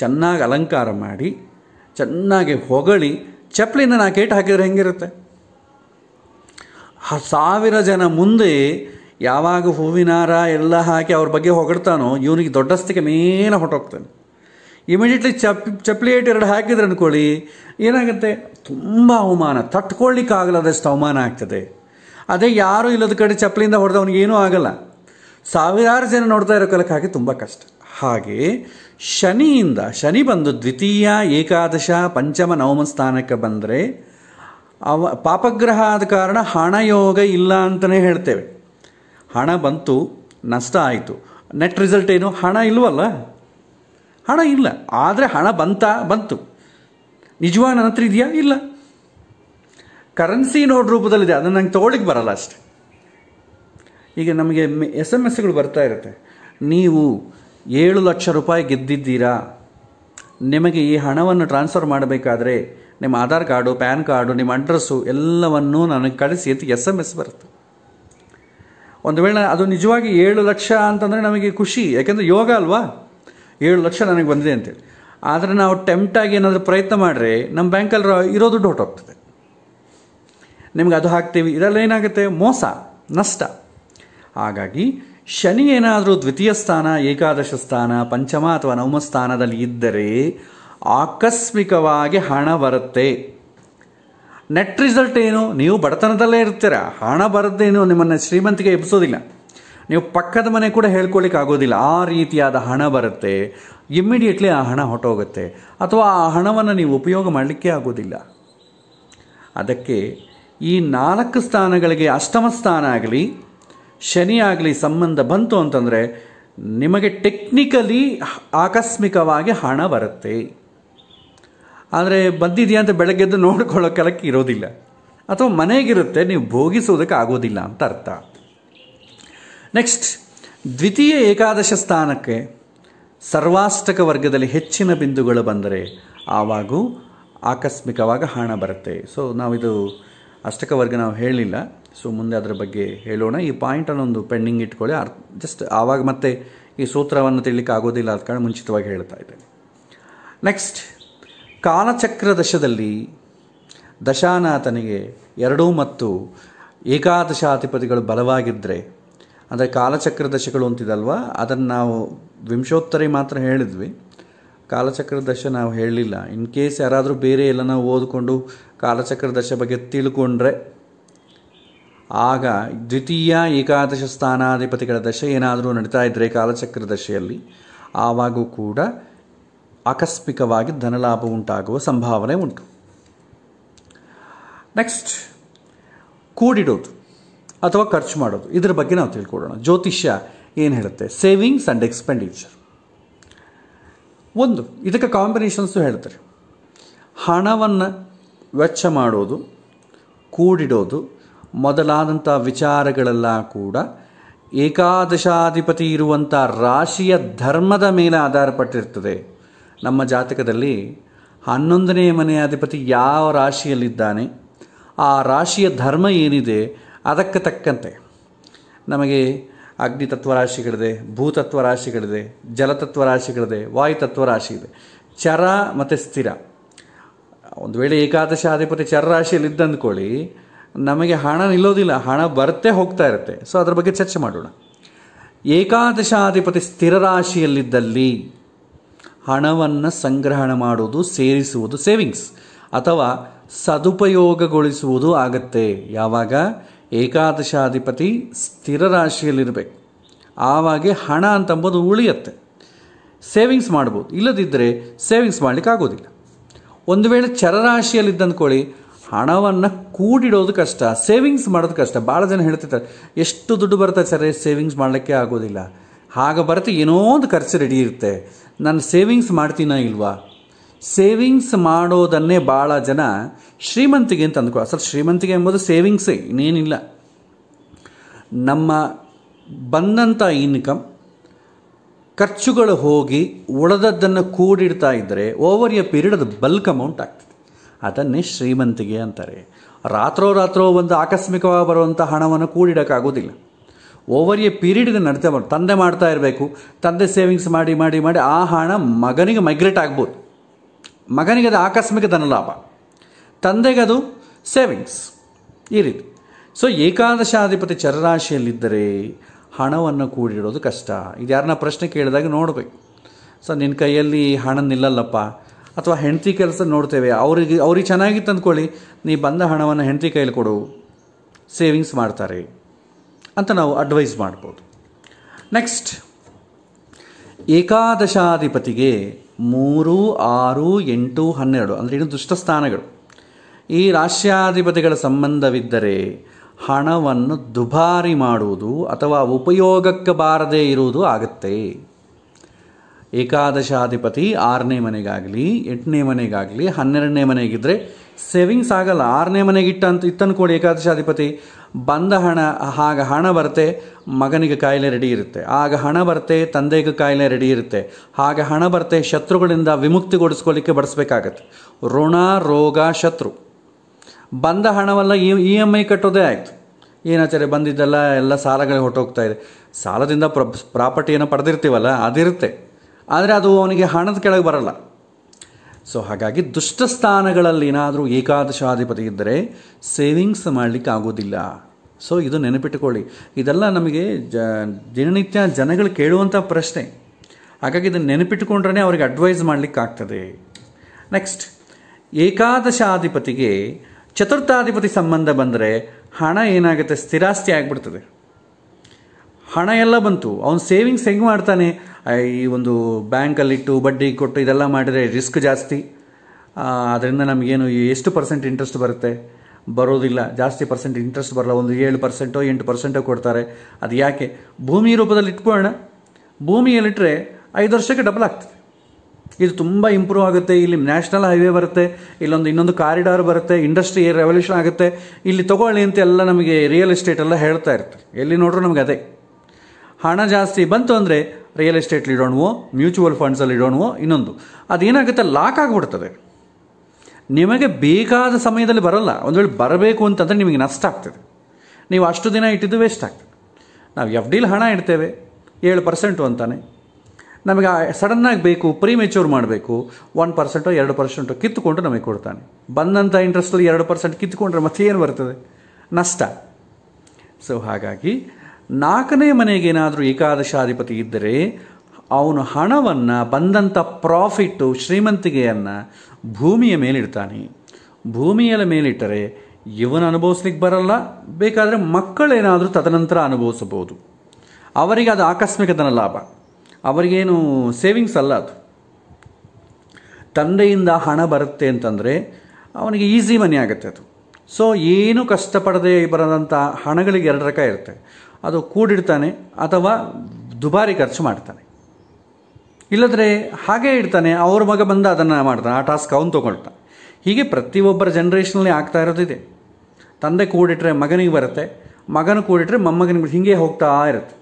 ಚೆನ್ನಾಗಿ ಅಲಂಕಾರ ಮಾಡಿ ಚೆನ್ನಾಗಿ ಹೊಗಳಿ ಚಪ್ಪಲಿನ ನಾ ಕೇಟ್ ಹಾಕಿದರೆ ಹೆಂಗಿರುತ್ತೆ ಸಾವಿರ ಜನ ಮುಂದೆ ಯಾವಾಗ ಹೂವಿನಾರ ಎಲ್ಲ ಹಾಕಿ ಅವ್ರ ಬಗ್ಗೆ ಹೊಗಡ್ತಾನೋ ಇವನಿಗೆ ದೊಡ್ಡಸ್ತಿಗೆ ಮೇನ ಹೊಟ್ಟೋಗ್ತಾನೆ ಇಮಿಡಿಯೇಟ್ಲಿ ಚಪ್ ಚಪ್ಲಿ ಏಟ್ ಎರಡು ಹಾಕಿದ್ರೆ ಅಂದ್ಕೊಳ್ಳಿ ಏನಾಗುತ್ತೆ ತುಂಬ ಅವಮಾನ ತಟ್ಕೊಳ್ಳಿಕ್ಕಾಗಲಾದಷ್ಟು ಅವಮಾನ ಆಗ್ತದೆ ಅದೇ ಯಾರೂ ಇಲ್ಲದ ಕಡೆ ಚಪ್ಪಲಿಯಿಂದ ಅವನಿಗೇನೂ ಆಗಲ್ಲ ಸಾವಿರಾರು ಜನ ನೋಡ್ತಾ ಇರೋ ಕಲಕ್ಕೆ ಹಾಗೆ ತುಂಬ ಕಷ್ಟ ಹಾಗೆ ಶನಿಯಿಂದ ಶನಿ ಬಂದು ದ್ವಿತೀಯ ಏಕಾದಶ ಪಂಚಮ ನವಮ ಸ್ಥಾನಕ್ಕೆ ಬಂದರೆ ಅವ ಪಾಪಗ್ರಹ ಆದ ಕಾರಣ ಹಣಯೋಗ ಇಲ್ಲ ಅಂತಲೇ ಹೇಳ್ತೇವೆ ಹಣ ಬಂತು ನಷ್ಟ ಆಯಿತು ನೆಟ್ ರಿಸಲ್ಟ್ ಏನು ಹಣ ಇಲ್ವಲ್ಲ ಹಣ ಇಲ್ಲ ಆದರೆ ಹಣ ಬಂತಾ ಬಂತು ನಿಜವಾಗ ನನ್ನ ಹತ್ರ ಇದೆಯಾ ಇಲ್ಲ ಕರೆನ್ಸಿ ನೋಡ್ ರೂಪದಲ್ಲಿದೆ ಅದನ್ನು ನಂಗೆ ತೊಗೊಳಿಕ್ಕೆ ಬರಲ್ಲ ಅಷ್ಟೆ ಈಗ ನಮಗೆ ಎಸ್ ಎಮ್ ಎಸ್ಗಳು ಬರ್ತಾ ಇರುತ್ತೆ ನೀವು ಏಳು ಲಕ್ಷ ರೂಪಾಯಿ ಗೆದ್ದಿದ್ದೀರಾ ನಿಮಗೆ ಈ ಹಣವನ್ನು ಟ್ರಾನ್ಸ್ಫರ್ ಮಾಡಬೇಕಾದ್ರೆ ನಿಮ್ಮ ಆಧಾರ್ ಕಾರ್ಡು ಪ್ಯಾನ್ ಕಾರ್ಡು ನಿಮ್ಮ ಅಡ್ರೆಸ್ಸು ಎಲ್ಲವನ್ನೂ ನನಗೆ ಕಳಿಸಿ ಅಂತ ಎಸ್ ಎಮ್ ಎಸ್ ಬರುತ್ತೆ ಒಂದು ವೇಳೆ ಅದು ನಿಜವಾಗಿ ಏಳು ಲಕ್ಷ ಅಂತಂದರೆ ನಮಗೆ ಖುಷಿ ಯಾಕೆಂದರೆ ಯೋಗ ಅಲ್ವಾ ಏಳು ಲಕ್ಷ ನನಗೆ ಬಂದಿದೆ ಅಂತೇಳಿ ಆದರೆ ನಾವು ಟೆಂಪ್ಟಾಗಿ ಏನಾದರೂ ಪ್ರಯತ್ನ ಮಾಡಿದ್ರೆ ನಮ್ಮ ಬ್ಯಾಂಕಲ್ಲಿ ಇರೋ ದುಡ್ಡು ಹೊಟ್ಟೋಗ್ತದೆ ನಿಮ್ಗೆ ಅದು ಹಾಕ್ತೀವಿ ಇದರಲ್ಲಿ ಏನಾಗುತ್ತೆ ಮೋಸ ನಷ್ಟ ಹಾಗಾಗಿ ಶನಿ ಏನಾದರೂ ದ್ವಿತೀಯ ಸ್ಥಾನ ಏಕಾದಶ ಸ್ಥಾನ ಪಂಚಮ ಅಥವಾ ನವಮ ಸ್ಥಾನದಲ್ಲಿ ಇದ್ದರೆ ಆಕಸ್ಮಿಕವಾಗಿ ಹಣ ಬರುತ್ತೆ ನೆಟ್ ರಿಸಲ್ಟ್ ಏನು ನೀವು ಬಡತನದಲ್ಲೇ ಇರ್ತೀರ ಹಣ ಬರದೇನು ನಿಮ್ಮನ್ನು ಶ್ರೀಮಂತಿಗೆ ಎಬ್ಸೋದಿಲ್ಲ ನೀವು ಪಕ್ಕದ ಮನೆ ಕೂಡ ಹೇಳ್ಕೊಳ್ಳಿಕ್ಕೆ ಆಗೋದಿಲ್ಲ ಆ ರೀತಿಯಾದ ಹಣ ಬರುತ್ತೆ ಇಮ್ಮಿಡಿಯೇಟ್ಲಿ ಆ ಹಣ ಹೊಟ್ಟೋಗುತ್ತೆ ಅಥವಾ ಆ ಹಣವನ್ನು ನೀವು ಉಪಯೋಗ ಮಾಡಲಿಕ್ಕೆ ಆಗೋದಿಲ್ಲ ಅದಕ್ಕೆ ಈ ನಾಲ್ಕು ಸ್ಥಾನಗಳಿಗೆ ಅಷ್ಟಮ ಸ್ಥಾನ ಆಗಲಿ ಶನಿ ಆಗಲಿ ಸಂಬಂಧ ಬಂತು ಅಂತಂದರೆ ನಿಮಗೆ ಟೆಕ್ನಿಕಲಿ ಆಕಸ್ಮಿಕವಾಗಿ ಹಣ ಬರುತ್ತೆ ಆದರೆ ಬಂದಿದೆಯಾ ಅಂತ ಬೆಳಗ್ಗೆದ್ದು ನೋಡ್ಕೊಳ್ಳೋ ಇರೋದಿಲ್ಲ ಅಥವಾ ಮನೆಗಿರುತ್ತೆ ನೀವು ಭೋಗಿಸೋದಕ್ಕೆ ಆಗೋದಿಲ್ಲ ಅಂತ ಅರ್ಥ ನೆಕ್ಸ್ಟ್ ದ್ವಿತೀಯ ಏಕಾದಶ ಸ್ಥಾನಕ್ಕೆ ಸರ್ವಾಷ್ಟಕ ವರ್ಗದಲ್ಲಿ ಹೆಚ್ಚಿನ ಬಿಂದುಗಳು ಬಂದರೆ ಆವಾಗೂ ಆಕಸ್ಮಿಕವಾಗಿ ಹಣ ಬರುತ್ತೆ ಸೊ ನಾವಿದು ಅಷ್ಟಕ ವರ್ಗ ನಾವು ಹೇಳಲಿಲ್ಲ ಸೊ ಮುಂದೆ ಅದರ ಬಗ್ಗೆ ಹೇಳೋಣ ಈ ಪಾಯಿಂಟನ್ನು ಒಂದು ಪೆಂಡಿಂಗ್ ಇಟ್ಕೊಳ್ಳಿ ಅರ್ ಜಸ್ಟ್ ಆವಾಗ ಮತ್ತೆ ಈ ಸೂತ್ರವನ್ನು ತಿಳಿಲಿಕ್ಕೆ ಆಗೋದಿಲ್ಲ ಅದ ಕಾರಣ ಮುಂಚಿತವಾಗಿ ಹೇಳ್ತಾ ಇದ್ದೇನೆ ನೆಕ್ಸ್ಟ್ ಕಾಲಚಕ್ರ ದಶದಲ್ಲಿ ದಶಾನಾಥನಿಗೆ ಎರಡೂ ಮತ್ತು ಏಕಾದಶಾಧಿಪತಿಗಳು ಬಲವಾಗಿದ್ದರೆ ಅಂದರೆ ಕಾಲಚಕ್ರ ದಶಗಳು ಅಂತಿದಲ್ವ ಅದನ್ನು ನಾವು ವಿಂಶೋತ್ತರಿ ಮಾತ್ರ ಹೇಳಿದ್ವಿ ಕಾಲಚಕ್ರ ದಶ ನಾವು ಹೇಳಲಿಲ್ಲ ಇನ್ ಕೇಸ್ ಯಾರಾದರೂ ಬೇರೆ ಎಲ್ಲ ನಾವು ಓದಿಕೊಂಡು ಕಾಲಚಕ್ರ ದಶ ಬಗ್ಗೆ ತಿಳ್ಕೊಂಡ್ರೆ ಆಗ ದ್ವಿತೀಯ ಏಕಾದಶ ಸ್ಥಾನಾಧಿಪತಿಗಳ ದಶೆ ಏನಾದರೂ ನಡೀತಾ ಇದ್ದರೆ ಕಾಲಚಕ್ರ ದಶೆಯಲ್ಲಿ ಆವಾಗೂ ಕೂಡ ಆಕಸ್ಮಿಕವಾಗಿ ಧನಲಾಭ ಉಂಟಾಗುವ ಸಂಭಾವನೆ ಉಂಟು ನೆಕ್ಸ್ಟ್ ಕೂಡಿಡೋದು ಅಥವಾ ಖರ್ಚು ಮಾಡೋದು ಇದರ ಬಗ್ಗೆ ನಾವು ತಿಳ್ಕೊಡೋಣ ಜ್ಯೋತಿಷ್ಯ ಏನು ಹೇಳುತ್ತೆ ಸೇವಿಂಗ್ಸ್ ಆ್ಯಂಡ್ ಎಕ್ಸ್ಪೆಂಡಿಚರ್ ಒಂದು ಇದಕ್ಕೆ ಕಾಂಬಿನೇಷನ್ಸು ಹೇಳ್ತಾರೆ ಹಣವನ್ನು ವೆಚ್ಚ ಮಾಡೋದು ಕೂಡಿಡೋದು ಮೊದಲಾದಂಥ ವಿಚಾರಗಳೆಲ್ಲ ಕೂಡ ಏಕಾದಶಾಧಿಪತಿ ಇರುವಂಥ ರಾಶಿಯ ಧರ್ಮದ ಮೇಲೆ ಆಧಾರಪಟ್ಟಿರ್ತದೆ ನಮ್ಮ ಜಾತಕದಲ್ಲಿ ಹನ್ನೊಂದನೇ ಮನೆಯ ಅಧಿಪತಿ ಯಾವ ರಾಶಿಯಲ್ಲಿದ್ದಾನೆ ಆ ರಾಶಿಯ ಧರ್ಮ ಏನಿದೆ ಅದಕ್ಕೆ ತಕ್ಕಂತೆ ನಮಗೆ ತತ್ವ ರಾಶಿಗಳಿದೆ ಭೂತತ್ವ ರಾಶಿಗಳಿದೆ ಜಲತತ್ವ ರಾಶಿಗಳಿದೆ ವಾಯುತತ್ವ ರಾಶಿ ಇದೆ ಚರ ಮತ್ತು ಸ್ಥಿರ ಒಂದು ವೇಳೆ ಏಕಾದಶ ಅಧಿಪತಿ ಚರ ರಾಶಿಯಲ್ಲಿದ್ದ ಅಂದ್ಕೊಳ್ಳಿ ನಮಗೆ ಹಣ ನಿಲ್ಲೋದಿಲ್ಲ ಹಣ ಬರುತ್ತೆ ಹೋಗ್ತಾ ಇರುತ್ತೆ ಸೊ ಅದರ ಬಗ್ಗೆ ಚರ್ಚೆ ಮಾಡೋಣ ಏಕಾದಶಾಧಿಪತಿ ಸ್ಥಿರ ರಾಶಿಯಲ್ಲಿದ್ದಲ್ಲಿ ಹಣವನ್ನು ಸಂಗ್ರಹಣ ಮಾಡುವುದು ಸೇರಿಸುವುದು ಸೇವಿಂಗ್ಸ್ ಅಥವಾ ಸದುಪಯೋಗಗೊಳಿಸುವುದು ಆಗತ್ತೆ ಯಾವಾಗ ಏಕಾದಶಾಧಿಪತಿ ಸ್ಥಿರ ರಾಶಿಯಲ್ಲಿರಬೇಕು ಆವಾಗೆ ಹಣ ಅಂತಂಬೋದು ಉಳಿಯತ್ತೆ ಸೇವಿಂಗ್ಸ್ ಮಾಡ್ಬೋದು ಇಲ್ಲದಿದ್ದರೆ ಸೇವಿಂಗ್ಸ್ ಮಾಡಲಿಕ್ಕೆ ಆಗೋದಿಲ್ಲ ಒಂದು ವೇಳೆ ಚರರಾಶಿಯಲ್ಲಿದ್ದಂದ್ಕೊಳ್ಳಿ ಹಣವನ್ನು ಕೂಡಿಡೋದು ಕಷ್ಟ ಸೇವಿಂಗ್ಸ್ ಮಾಡೋದು ಕಷ್ಟ ಭಾಳ ಜನ ಹೇಳ್ತಿರ್ತಾರೆ ಎಷ್ಟು ದುಡ್ಡು ಬರುತ್ತೆ ಸರ್ ಸೇವಿಂಗ್ಸ್ ಮಾಡಲಿಕ್ಕೆ ಆಗೋದಿಲ್ಲ ಹಾಗೆ ಬರುತ್ತೆ ಏನೋ ಒಂದು ಖರ್ಚು ರೆಡಿ ಇರುತ್ತೆ ನಾನು ಸೇವಿಂಗ್ಸ್ ಮಾಡ್ತೀನ ಇಲ್ವಾ ಸೇವಿಂಗ್ಸ್ ಮಾಡೋದನ್ನೇ ಭಾಳ ಜನ ಶ್ರೀಮಂತಿಗೆ ಅಂತ ಅಂದ್ಕೊ ಸರ್ ಶ್ರೀಮಂತಿಗೆ ಎಂಬುದು ಸೇವಿಂಗ್ಸೇ ಇನ್ನೇನಿಲ್ಲ ನಮ್ಮ ಬಂದಂಥ ಇನ್ಕಮ್ ಖರ್ಚುಗಳು ಹೋಗಿ ಉಳದದ್ದನ್ನು ಕೂಡಿಡ್ತಾ ಇದ್ದರೆ ಓವರ್ ಎ ಪೀರಿಯಡ್ ಅದು ಬಲ್ಕ್ ಅಮೌಂಟ್ ಆಗ್ತದೆ ಅದನ್ನೇ ಶ್ರೀಮಂತಿಗೆ ಅಂತಾರೆ ರಾತ್ರೋ ರಾತ್ರೋ ಒಂದು ಆಕಸ್ಮಿಕವಾಗಿ ಬರುವಂಥ ಹಣವನ್ನು ಕೂಡಿಡೋಕ್ಕಾಗೋದಿಲ್ಲ ಓವರ್ ಎ ಪೀರಿಯಡ್ ನಡೀತಾ ಮಾಡಿ ತಂದೆ ಮಾಡ್ತಾ ಇರಬೇಕು ತಂದೆ ಸೇವಿಂಗ್ಸ್ ಮಾಡಿ ಮಾಡಿ ಮಾಡಿ ಆ ಹಣ ಮಗನಿಗೆ ಮೈಗ್ರೇಟ್ ಆಗ್ಬೋದು ಮಗನಿಗೆ ಅದು ಆಕಸ್ಮಿಕ ಧನಲಾಭ ತಂದೆಗೆ ಅದು ಸೇವಿಂಗ್ಸ್ ಈ ರೀತಿ ಸೊ ಏಕಾದಶಾಧಿಪತಿ ಚರರಾಶಿಯಲ್ಲಿದ್ದರೆ ಹಣವನ್ನು ಕೂಡಿಡೋದು ಕಷ್ಟ ಇದು ಯಾರನ್ನ ಪ್ರಶ್ನೆ ಕೇಳಿದಾಗ ನೋಡಬೇಕು ಸೊ ನಿನ್ನ ಕೈಯಲ್ಲಿ ಹಣ ನಿಲ್ಲಲ್ಲಪ್ಪ ಅಥವಾ ಹೆಂಡತಿ ಕೆಲಸ ನೋಡ್ತೇವೆ ಅವರಿಗೆ ಅವ್ರಿಗೆ ಚೆನ್ನಾಗಿತ್ತು ಅಂದ್ಕೊಳ್ಳಿ ನೀ ಬಂದ ಹಣವನ್ನು ಹೆಂಡತಿ ಕೈಯಲ್ಲಿ ಕೊಡು ಸೇವಿಂಗ್ಸ್ ಮಾಡ್ತಾರೆ ಅಂತ ನಾವು ಅಡ್ವೈಸ್ ಮಾಡ್ಬೋದು ನೆಕ್ಸ್ಟ್ ಏಕಾದಶಾಧಿಪತಿಗೆ ಮೂರು ಆರು ಎಂಟು ಹನ್ನೆರಡು ಅಂದರೆ ಇದು ದುಷ್ಟಸ್ಥಾನಗಳು ಈ ರಾಷ್ಟ್ರಾಧಿಪತಿಗಳ ಸಂಬಂಧವಿದ್ದರೆ ಹಣವನ್ನು ದುಬಾರಿ ಮಾಡುವುದು ಅಥವಾ ಉಪಯೋಗಕ್ಕೆ ಬಾರದೇ ಇರುವುದು ಆಗುತ್ತೆ ಏಕಾದಶಾಧಿಪತಿ ಆರನೇ ಮನೆಗಾಗಲಿ ಎಂಟನೇ ಮನೆಗಾಗಲಿ ಹನ್ನೆರಡನೇ ಮನೆಗಿದ್ದರೆ ಸೇವಿಂಗ್ಸ್ ಆಗಲ್ಲ ಆರನೇ ಮನೆಗಿಟ್ಟ ಅಂತ ಏಕಾದಶಾಧಿಪತಿ ಬಂದ ಹಣ ಆಗ ಹಣ ಬರುತ್ತೆ ಮಗನಿಗೆ ಕಾಯಿಲೆ ರೆಡಿ ಇರುತ್ತೆ ಆಗ ಹಣ ಬರುತ್ತೆ ತಂದೆಗೆ ಕಾಯಿಲೆ ರೆಡಿ ಇರುತ್ತೆ ಆಗ ಹಣ ಬರುತ್ತೆ ಶತ್ರುಗಳಿಂದ ವಿಮುಕ್ತಿಗೊಳಿಸ್ಕೊಳ್ಳಿಕ್ಕೆ ಬಡಿಸ್ಬೇಕಾಗತ್ತೆ ಋಣ ರೋಗ ಶತ್ರು ಬಂದ ಹಣವಲ್ಲ ಇ ಇ ಎಮ್ ಐ ಕಟ್ಟೋದೇ ಆಯಿತು ಏನಾಚಾರೆ ಬಂದಿದ್ದೆಲ್ಲ ಎಲ್ಲ ಸಾಲಗಳಿಗೆ ಹೊಟ್ಟೋಗ್ತಾ ಇದೆ ಸಾಲದಿಂದ ಪ್ರಾಪರ್ಟಿಯನ್ನು ಪಡೆದಿರ್ತೀವಲ್ಲ ಅದಿರುತ್ತೆ ಆದರೆ ಅದು ಅವನಿಗೆ ಹಣದ ಕೆಳಗೆ ಬರಲ್ಲ ಸೊ ಹಾಗಾಗಿ ದುಷ್ಟ ಸ್ಥಾನಗಳಲ್ಲಿ ಏನಾದರೂ ಏಕಾದಶಾಧಿಪತಿ ಇದ್ದರೆ ಸೇವಿಂಗ್ಸ್ ಮಾಡಲಿಕ್ಕೆ ಆಗೋದಿಲ್ಲ ಸೊ ಇದು ನೆನಪಿಟ್ಟುಕೊಳ್ಳಿ ಇದೆಲ್ಲ ನಮಗೆ ಜ ದಿನನಿತ್ಯ ಜನಗಳು ಕೇಳುವಂಥ ಪ್ರಶ್ನೆ ಹಾಗಾಗಿ ಇದನ್ನು ನೆನಪಿಟ್ಟುಕೊಂಡ್ರೆ ಅವ್ರಿಗೆ ಅಡ್ವೈಸ್ ಮಾಡಲಿಕ್ಕಾಗ್ತದೆ ನೆಕ್ಸ್ಟ್ ಏಕಾದಶಾಧಿಪತಿಗೆ ಚತುರ್ಥಾಧಿಪತಿ ಸಂಬಂಧ ಬಂದರೆ ಹಣ ಏನಾಗುತ್ತೆ ಸ್ಥಿರಾಸ್ತಿ ಆಗಿಬಿಡ್ತದೆ ಹಣ ಎಲ್ಲ ಬಂತು ಅವನು ಸೇವಿಂಗ್ಸ್ ಹೆಂಗೆ ಮಾಡ್ತಾನೆ ಈ ಒಂದು ಬ್ಯಾಂಕಲ್ಲಿಟ್ಟು ಬಡ್ಡಿ ಕೊಟ್ಟು ಇದೆಲ್ಲ ಮಾಡಿದರೆ ರಿಸ್ಕ್ ಜಾಸ್ತಿ ಅದರಿಂದ ನಮಗೇನು ಎಷ್ಟು ಪರ್ಸೆಂಟ್ ಇಂಟ್ರೆಸ್ಟ್ ಬರುತ್ತೆ ಬರೋದಿಲ್ಲ ಜಾಸ್ತಿ ಪರ್ಸೆಂಟ್ ಇಂಟ್ರೆಸ್ಟ್ ಬರಲ್ಲ ಒಂದು ಏಳು ಪರ್ಸೆಂಟೋ ಎಂಟು ಪರ್ಸೆಂಟೋ ಕೊಡ್ತಾರೆ ಅದು ಯಾಕೆ ಭೂಮಿ ರೂಪದಲ್ಲಿ ಇಟ್ಕೊಳ್ಳೋಣ ಭೂಮಿಯಲ್ಲಿಟ್ಟರೆ ಐದು ವರ್ಷಕ್ಕೆ ಡಬಲ್ ಆಗ್ತದೆ ಇದು ತುಂಬ ಇಂಪ್ರೂವ್ ಆಗುತ್ತೆ ಇಲ್ಲಿ ನ್ಯಾಷನಲ್ ಹೈವೇ ಬರುತ್ತೆ ಇಲ್ಲೊಂದು ಇನ್ನೊಂದು ಕಾರಿಡಾರ್ ಬರುತ್ತೆ ಇಂಡಸ್ಟ್ರಿ ರೆವಲ್ಯೂಷನ್ ಆಗುತ್ತೆ ಇಲ್ಲಿ ತೊಗೊಳ್ಳಿ ಅಂತ ಎಲ್ಲ ನಮಗೆ ರಿಯಲ್ ಎಸ್ಟೇಟ್ ಎಲ್ಲ ಹೇಳ್ತಾ ಇರ್ತಾರೆ ಎಲ್ಲಿ ನೋಡ್ರೂ ನಮಗೆ ಅದೇ ಹಣ ಜಾಸ್ತಿ ಬಂತು ಅಂದರೆ ರಿಯಲ್ ಎಸ್ಟೇಟ್ಲಿ ಇಡೋಣವೋ ಮ್ಯೂಚುವಲ್ ಫಂಡ್ಸಲ್ಲಿ ಇಡೋಣವೋ ಇನ್ನೊಂದು ಅದೇನಾಗುತ್ತೆ ಲಾಕ್ ಆಗಿಬಿಡ್ತದೆ ನಿಮಗೆ ಬೇಕಾದ ಸಮಯದಲ್ಲಿ ಬರಲ್ಲ ಒಂದು ವೇಳೆ ಬರಬೇಕು ಅಂತಂದರೆ ನಿಮಗೆ ನಷ್ಟ ಆಗ್ತದೆ ನೀವು ಅಷ್ಟು ದಿನ ಇಟ್ಟಿದ್ದು ವೇಸ್ಟ್ ಆಗ್ತದೆ ನಾವು ಎಫ್ ಡಿಲಿ ಹಣ ಇಡ್ತೇವೆ ಏಳು ಪರ್ಸೆಂಟು ಅಂತಾನೆ ನಮಗೆ ಸಡನ್ನಾಗಿ ಬೇಕು ಪ್ರೀಮೆಚೂರ್ ಮಾಡಬೇಕು ಒನ್ ಪರ್ಸೆಂಟು ಎರಡು ಪರ್ಸೆಂಟು ಕಿತ್ತುಕೊಂಡು ನಮಗೆ ಕೊಡ್ತಾನೆ ಬಂದಂಥ ಇಂಟ್ರೆಸ್ಟಲ್ಲಿ ಎರಡು ಪರ್ಸೆಂಟ್ ಕಿತ್ತುಕೊಂಡ್ರೆ ಮತ್ತೆ ಏನು ಬರ್ತದೆ ನಷ್ಟ ಸೊ ಹಾಗಾಗಿ ನಾಲ್ಕನೇ ಮನೆಗೇನಾದರೂ ಏಕಾದಶಾಧಿಪತಿ ಇದ್ದರೆ ಅವನು ಹಣವನ್ನು ಬಂದಂಥ ಪ್ರಾಫಿಟ್ಟು ಶ್ರೀಮಂತಿಗೆಯನ್ನು ಭೂಮಿಯ ಮೇಲಿಡ್ತಾನೆ ಭೂಮಿಯ ಮೇಲಿಟ್ಟರೆ ಇವನು ಅನುಭವಿಸ್ಲಿಕ್ಕೆ ಬರಲ್ಲ ಬೇಕಾದರೆ ಮಕ್ಕಳೇನಾದರೂ ತದನಂತರ ಅನುಭವಿಸಬಹುದು ಅವರಿಗೆ ಅದು ಆಕಸ್ಮಿಕ ಧನ ಲಾಭ ಅವರಿಗೇನು ಸೇವಿಂಗ್ಸ್ ಅಲ್ಲ ಅದು ತಂದೆಯಿಂದ ಹಣ ಬರುತ್ತೆ ಅಂತಂದರೆ ಅವನಿಗೆ ಈಸಿ ಮನಿ ಆಗುತ್ತೆ ಅದು ಸೊ ಏನು ಕಷ್ಟಪಡದೆ ಬರದಂಥ ಹಣಗಳಿಗೆ ಎರಡು ರಕ ಇರುತ್ತೆ ಅದು ಕೂಡಿಡ್ತಾನೆ ಅಥವಾ ದುಬಾರಿ ಖರ್ಚು ಮಾಡ್ತಾನೆ ಇಲ್ಲದ್ರೆ ಹಾಗೆ ಇಡ್ತಾನೆ ಅವ್ರ ಮಗ ಬಂದು ಅದನ್ನು ಮಾಡ್ತಾನೆ ಆ ಟಾಸ್ಕ್ ಅವನು ತೊಗೊಳ್ತಾನೆ ಹೀಗೆ ಪ್ರತಿಯೊಬ್ಬರ ಜನ್ರೇಷನಲ್ಲಿ ಆಗ್ತಾ ಇರೋದಿದೆ ತಂದೆ ಕೂಡಿಟ್ರೆ ಮಗನಿಗೆ ಬರುತ್ತೆ ಮಗನ ಕೂಡಿಟ್ರೆ ಮೊಮ್ಮಗನಿಗೆ ಹೀಗೆ ಹೋಗ್ತಾ ಇರುತ್ತೆ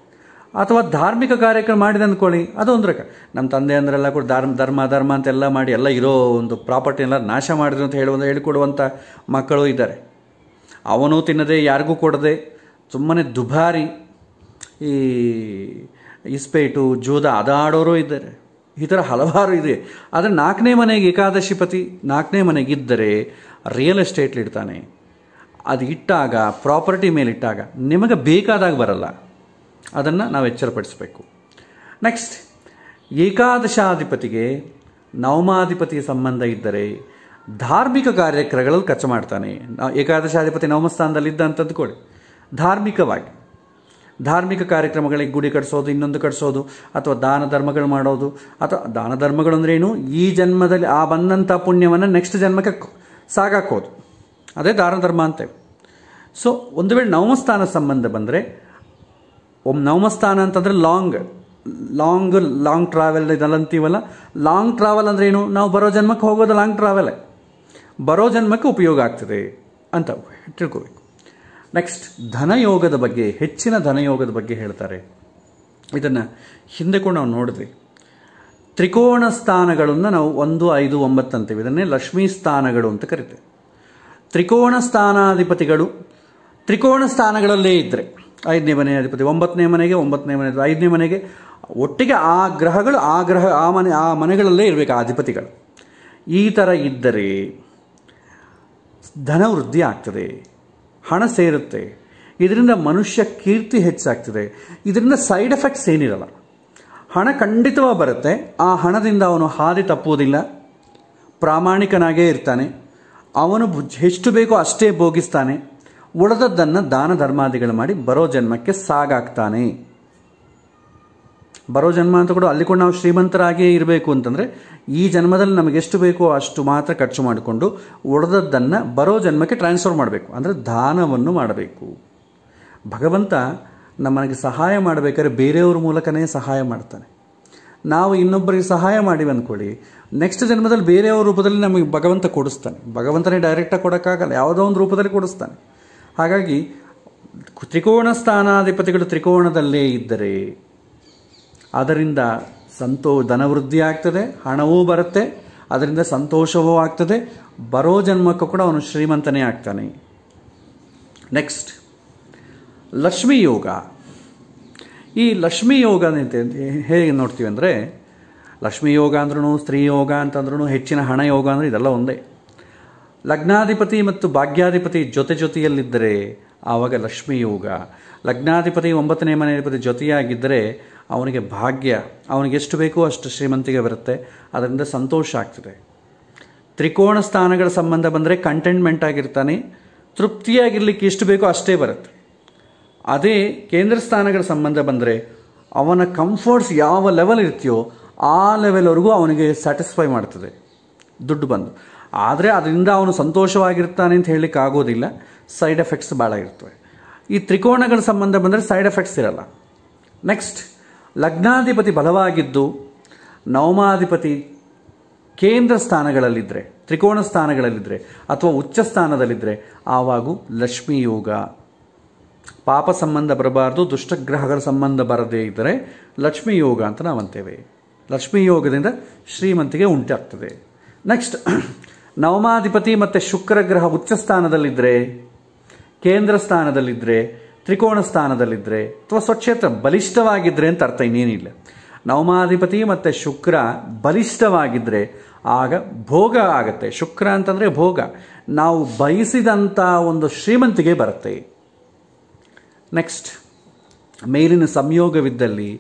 ಅಥವಾ ಧಾರ್ಮಿಕ ಕಾರ್ಯಕ್ರಮ ಮಾಡಿದೆ ಅಂದ್ಕೊಳ್ಳಿ ಒಂದು ರಕ ನಮ್ಮ ತಂದೆ ಅಂದ್ರೆಲ್ಲ ಕೂಡ ಧರ್ಮ ಧರ್ಮ ಧರ್ಮ ಅಂತೆಲ್ಲ ಮಾಡಿ ಎಲ್ಲ ಇರೋ ಒಂದು ಪ್ರಾಪರ್ಟಿನೆಲ್ಲ ನಾಶ ಮಾಡಿದ್ರು ಅಂತ ಹೇಳುವ ಹೇಳಿಕೊಡುವಂಥ ಮಕ್ಕಳು ಇದ್ದಾರೆ ಅವನು ತಿನ್ನದೆ ಯಾರಿಗೂ ಕೊಡದೆ ಸುಮ್ಮನೆ ದುಬಾರಿ ಈ ಇಸ್ಪೇಟು ಜೋದ ಅದಾಡೋರು ಇದ್ದಾರೆ ಈ ಥರ ಹಲವಾರು ಇದೆ ಆದರೆ ನಾಲ್ಕನೇ ಮನೆಗೆ ಏಕಾದಶಿ ಪತಿ ನಾಲ್ಕನೇ ಮನೆಗಿದ್ದರೆ ರಿಯಲ್ ಎಸ್ಟೇಟ್ಲಿಡ್ತಾನೆ ಅದು ಇಟ್ಟಾಗ ಪ್ರಾಪರ್ಟಿ ಮೇಲೆ ಇಟ್ಟಾಗ ನಿಮಗೆ ಬೇಕಾದಾಗ ಬರಲ್ಲ ಅದನ್ನು ನಾವು ಎಚ್ಚರಪಡಿಸಬೇಕು ನೆಕ್ಸ್ಟ್ ಏಕಾದಶಾಧಿಪತಿಗೆ ನವಮಾಧಿಪತಿಯ ಸಂಬಂಧ ಇದ್ದರೆ ಧಾರ್ಮಿಕ ಕಾರ್ಯಕ್ರಮಗಳಲ್ಲಿ ಖರ್ಚು ಮಾಡ್ತಾನೆ ಏಕಾದಶಾಧಿಪತಿ ನವಮಸ್ಥಾನದಲ್ಲಿ ಇದ್ದ ಅಂತ ಕೊಡಿ ಧಾರ್ಮಿಕವಾಗಿ ಧಾರ್ಮಿಕ ಕಾರ್ಯಕ್ರಮಗಳಿಗೆ ಗುಡಿ ಕಟ್ಸೋದು ಇನ್ನೊಂದು ಕಟ್ಸೋದು ಅಥವಾ ದಾನ ಧರ್ಮಗಳು ಮಾಡೋದು ಅಥವಾ ದಾನ ಧರ್ಮಗಳು ಅಂದರೆ ಏನು ಈ ಜನ್ಮದಲ್ಲಿ ಆ ಬಂದಂಥ ಪುಣ್ಯವನ್ನು ನೆಕ್ಸ್ಟ್ ಜನ್ಮಕ್ಕೆ ಸಾಗಾಕೋದು ಅದೇ ದಾನ ಧರ್ಮ ಅಂತೇವೆ ಸೊ ಒಂದು ವೇಳೆ ನವಮಸ್ಥಾನ ಸಂಬಂಧ ಬಂದರೆ ಒಮ್ಮೆ ನವಮಸ್ಥಾನ ಅಂತಂದರೆ ಲಾಂಗ್ ಲಾಂಗ್ ಲಾಂಗ್ ಟ್ರಾವೆಲ್ ಇದಲ್ಲಂತೀವಲ್ಲ ಲಾಂಗ್ ಟ್ರಾವೆಲ್ ಅಂದರೆ ಏನು ನಾವು ಬರೋ ಜನ್ಮಕ್ಕೆ ಹೋಗೋದು ಲಾಂಗ್ ಟ್ರಾವೆಲೇ ಬರೋ ಜನ್ಮಕ್ಕೆ ಉಪಯೋಗ ಆಗ್ತದೆ ಅಂತ ತಿಳ್ಕೋಬೇಕು ನೆಕ್ಸ್ಟ್ ಧನಯೋಗದ ಬಗ್ಗೆ ಹೆಚ್ಚಿನ ಧನಯೋಗದ ಬಗ್ಗೆ ಹೇಳ್ತಾರೆ ಇದನ್ನು ಹಿಂದೆ ಕೂಡ ನಾವು ನೋಡಿದ್ವಿ ತ್ರಿಕೋಣ ಸ್ಥಾನಗಳನ್ನು ನಾವು ಒಂದು ಐದು ಒಂಬತ್ತು ಅಂತೀವಿ ಇದನ್ನೇ ಲಕ್ಷ್ಮೀ ಸ್ಥಾನಗಳು ಅಂತ ಕರಿತೇವೆ ತ್ರಿಕೋಣ ಸ್ಥಾನಾಧಿಪತಿಗಳು ತ್ರಿಕೋಣ ಸ್ಥಾನಗಳಲ್ಲೇ ಇದ್ದರೆ ಐದನೇ ಮನೆ ಅಧಿಪತಿ ಒಂಬತ್ತನೇ ಮನೆಗೆ ಒಂಬತ್ತನೇ ಮನೆ ಐದನೇ ಮನೆಗೆ ಒಟ್ಟಿಗೆ ಆ ಗ್ರಹಗಳು ಆ ಗ್ರಹ ಆ ಮನೆ ಆ ಮನೆಗಳಲ್ಲೇ ಇರಬೇಕು ಆ ಅಧಿಪತಿಗಳು ಈ ಥರ ಇದ್ದರೆ ಧನವೃದ್ಧಿ ಆಗ್ತದೆ ಹಣ ಸೇರುತ್ತೆ ಇದರಿಂದ ಮನುಷ್ಯ ಕೀರ್ತಿ ಹೆಚ್ಚಾಗ್ತದೆ ಇದರಿಂದ ಸೈಡ್ ಎಫೆಕ್ಟ್ಸ್ ಏನಿರಲ್ಲ ಹಣ ಖಂಡಿತವಾಗಿ ಬರುತ್ತೆ ಆ ಹಣದಿಂದ ಅವನು ಹಾದಿ ತಪ್ಪುವುದಿಲ್ಲ ಪ್ರಾಮಾಣಿಕನಾಗೇ ಇರ್ತಾನೆ ಅವನು ಎಷ್ಟು ಬೇಕೋ ಅಷ್ಟೇ ಭೋಗಿಸ್ತಾನೆ ಉಳಿದದ್ದನ್ನು ದಾನ ಧರ್ಮಾದಿಗಳು ಮಾಡಿ ಬರೋ ಜನ್ಮಕ್ಕೆ ಸಾಗಾಗ್ತಾನೆ ಬರೋ ಜನ್ಮ ಅಂತ ಕೂಡ ಅಲ್ಲಿ ಕೂಡ ನಾವು ಶ್ರೀಮಂತರಾಗಿಯೇ ಇರಬೇಕು ಅಂತಂದರೆ ಈ ಜನ್ಮದಲ್ಲಿ ನಮಗೆ ಎಷ್ಟು ಬೇಕೋ ಅಷ್ಟು ಮಾತ್ರ ಖರ್ಚು ಮಾಡಿಕೊಂಡು ಒಡೆದದ್ದನ್ನು ಬರೋ ಜನ್ಮಕ್ಕೆ ಟ್ರಾನ್ಸ್ಫರ್ ಮಾಡಬೇಕು ಅಂದರೆ ದಾನವನ್ನು ಮಾಡಬೇಕು ಭಗವಂತ ನಮಗೆ ಸಹಾಯ ಮಾಡಬೇಕಾದ್ರೆ ಬೇರೆಯವ್ರ ಮೂಲಕನೇ ಸಹಾಯ ಮಾಡ್ತಾನೆ ನಾವು ಇನ್ನೊಬ್ಬರಿಗೆ ಸಹಾಯ ಮಾಡಿ ಅಂದ್ಕೊಳ್ಳಿ ನೆಕ್ಸ್ಟ್ ಜನ್ಮದಲ್ಲಿ ಬೇರೆಯವ್ರ ರೂಪದಲ್ಲಿ ನಮಗೆ ಭಗವಂತ ಕೊಡಿಸ್ತಾನೆ ಭಗವಂತನೇ ಡೈರೆಕ್ಟಾಗಿ ಕೊಡೋಕ್ಕಾಗಲ್ಲ ಯಾವುದೋ ಒಂದು ರೂಪದಲ್ಲಿ ಕೊಡಿಸ್ತಾನೆ ಹಾಗಾಗಿ ತ್ರಿಕೋಣ ಸ್ಥಾನಾಧಿಪತಿಗಳು ತ್ರಿಕೋಣದಲ್ಲೇ ಇದ್ದರೆ ಅದರಿಂದ ಸಂತೋ ಧನವೃದ್ಧಿ ಆಗ್ತದೆ ಹಣವೂ ಬರುತ್ತೆ ಅದರಿಂದ ಸಂತೋಷವೂ ಆಗ್ತದೆ ಬರೋ ಜನ್ಮಕ್ಕೂ ಕೂಡ ಅವನು ಶ್ರೀಮಂತನೇ ಆಗ್ತಾನೆ ನೆಕ್ಸ್ಟ್ ಲಕ್ಷ್ಮೀ ಯೋಗ ಈ ಲಕ್ಷ್ಮೀ ಯೋಗ ಹೇಗೆ ನೋಡ್ತೀವಿ ಅಂದರೆ ಲಕ್ಷ್ಮೀ ಯೋಗ ಅಂದ್ರೂ ಸ್ತ್ರೀ ಯೋಗ ಅಂತಂದ್ರೂ ಹೆಚ್ಚಿನ ಹಣ ಯೋಗ ಅಂದರೆ ಇದೆಲ್ಲ ಒಂದೇ ಲಗ್ನಾಧಿಪತಿ ಮತ್ತು ಭಾಗ್ಯಾಧಿಪತಿ ಜೊತೆ ಜೊತೆಯಲ್ಲಿದ್ದರೆ ಆವಾಗ ಲಕ್ಷ್ಮೀ ಯೋಗ ಲಗ್ನಾಧಿಪತಿ ಒಂಬತ್ತನೇ ಮನೆಯಧಿಪತಿ ಜೊತೆಯಾಗಿದ್ದರೆ ಅವನಿಗೆ ಭಾಗ್ಯ ಅವನಿಗೆ ಎಷ್ಟು ಬೇಕೋ ಅಷ್ಟು ಶ್ರೀಮಂತಿಗೆ ಬರುತ್ತೆ ಅದರಿಂದ ಸಂತೋಷ ಆಗ್ತದೆ ತ್ರಿಕೋಣ ಸ್ಥಾನಗಳ ಸಂಬಂಧ ಬಂದರೆ ಕಂಟೆಂಟ್ಮೆಂಟ್ ಆಗಿರ್ತಾನೆ ತೃಪ್ತಿಯಾಗಿರ್ಲಿಕ್ಕೆ ಎಷ್ಟು ಬೇಕೋ ಅಷ್ಟೇ ಬರುತ್ತೆ ಅದೇ ಕೇಂದ್ರ ಸ್ಥಾನಗಳ ಸಂಬಂಧ ಬಂದರೆ ಅವನ ಕಂಫರ್ಟ್ಸ್ ಯಾವ ಲೆವೆಲ್ ಇರ್ತೀಯೋ ಆ ಲೆವೆಲ್ವರೆಗೂ ಅವನಿಗೆ ಸ್ಯಾಟಿಸ್ಫೈ ಮಾಡ್ತದೆ ದುಡ್ಡು ಬಂದು ಆದರೆ ಅದರಿಂದ ಅವನು ಸಂತೋಷವಾಗಿರ್ತಾನೆ ಅಂತ ಹೇಳಲಿಕ್ಕೆ ಆಗೋದಿಲ್ಲ ಸೈಡ್ ಎಫೆಕ್ಟ್ಸ್ ಭಾಳ ಇರ್ತವೆ ಈ ತ್ರಿಕೋಣಗಳ ಸಂಬಂಧ ಬಂದರೆ ಸೈಡ್ ಎಫೆಕ್ಟ್ಸ್ ಇರಲ್ಲ ನೆಕ್ಸ್ಟ್ ಲಗ್ನಾಧಿಪತಿ ಬಲವಾಗಿದ್ದು ನವಮಾಧಿಪತಿ ಕೇಂದ್ರ ಸ್ಥಾನಗಳಲ್ಲಿದ್ದರೆ ತ್ರಿಕೋಣ ಸ್ಥಾನಗಳಲ್ಲಿದ್ದರೆ ಅಥವಾ ಉಚ್ಚ ಸ್ಥಾನದಲ್ಲಿದ್ದರೆ ಆವಾಗೂ ಲಕ್ಷ್ಮೀ ಯೋಗ ಪಾಪ ಸಂಬಂಧ ಬರಬಾರ್ದು ದುಷ್ಟಗ್ರಹಗಳ ಸಂಬಂಧ ಬರದೇ ಇದ್ದರೆ ಲಕ್ಷ್ಮೀ ಯೋಗ ಅಂತ ನಾವಂತೇವೆ ಲಕ್ಷ್ಮೀ ಯೋಗದಿಂದ ಶ್ರೀಮಂತಿಗೆ ಉಂಟಾಗ್ತದೆ ನೆಕ್ಸ್ಟ್ ನವಮಾಧಿಪತಿ ಮತ್ತು ಶುಕ್ರ ಗ್ರಹ ಉಚ್ಚ ಸ್ಥಾನದಲ್ಲಿದ್ದರೆ ಕೇಂದ್ರ ಸ್ಥಾನದಲ್ಲಿದ್ದರೆ ತ್ರಿಕೋಣ ಸ್ಥಾನದಲ್ಲಿದ್ದರೆ ಅಥವಾ ಸ್ವಕ್ಷೇತ್ರ ಬಲಿಷ್ಠವಾಗಿದ್ರೆ ಅಂತ ಅರ್ಥ ಇನ್ನೇನಿಲ್ಲ ನವಮಾಧಿಪತಿ ಮತ್ತು ಶುಕ್ರ ಬಲಿಷ್ಠವಾಗಿದ್ದರೆ ಆಗ ಭೋಗ ಆಗುತ್ತೆ ಶುಕ್ರ ಅಂತಂದರೆ ಭೋಗ ನಾವು ಬಯಸಿದಂಥ ಒಂದು ಶ್ರೀಮಂತಿಗೆ ಬರುತ್ತೆ ನೆಕ್ಸ್ಟ್ ಮೇಲಿನ ಸಂಯೋಗವಿದ್ದಲ್ಲಿ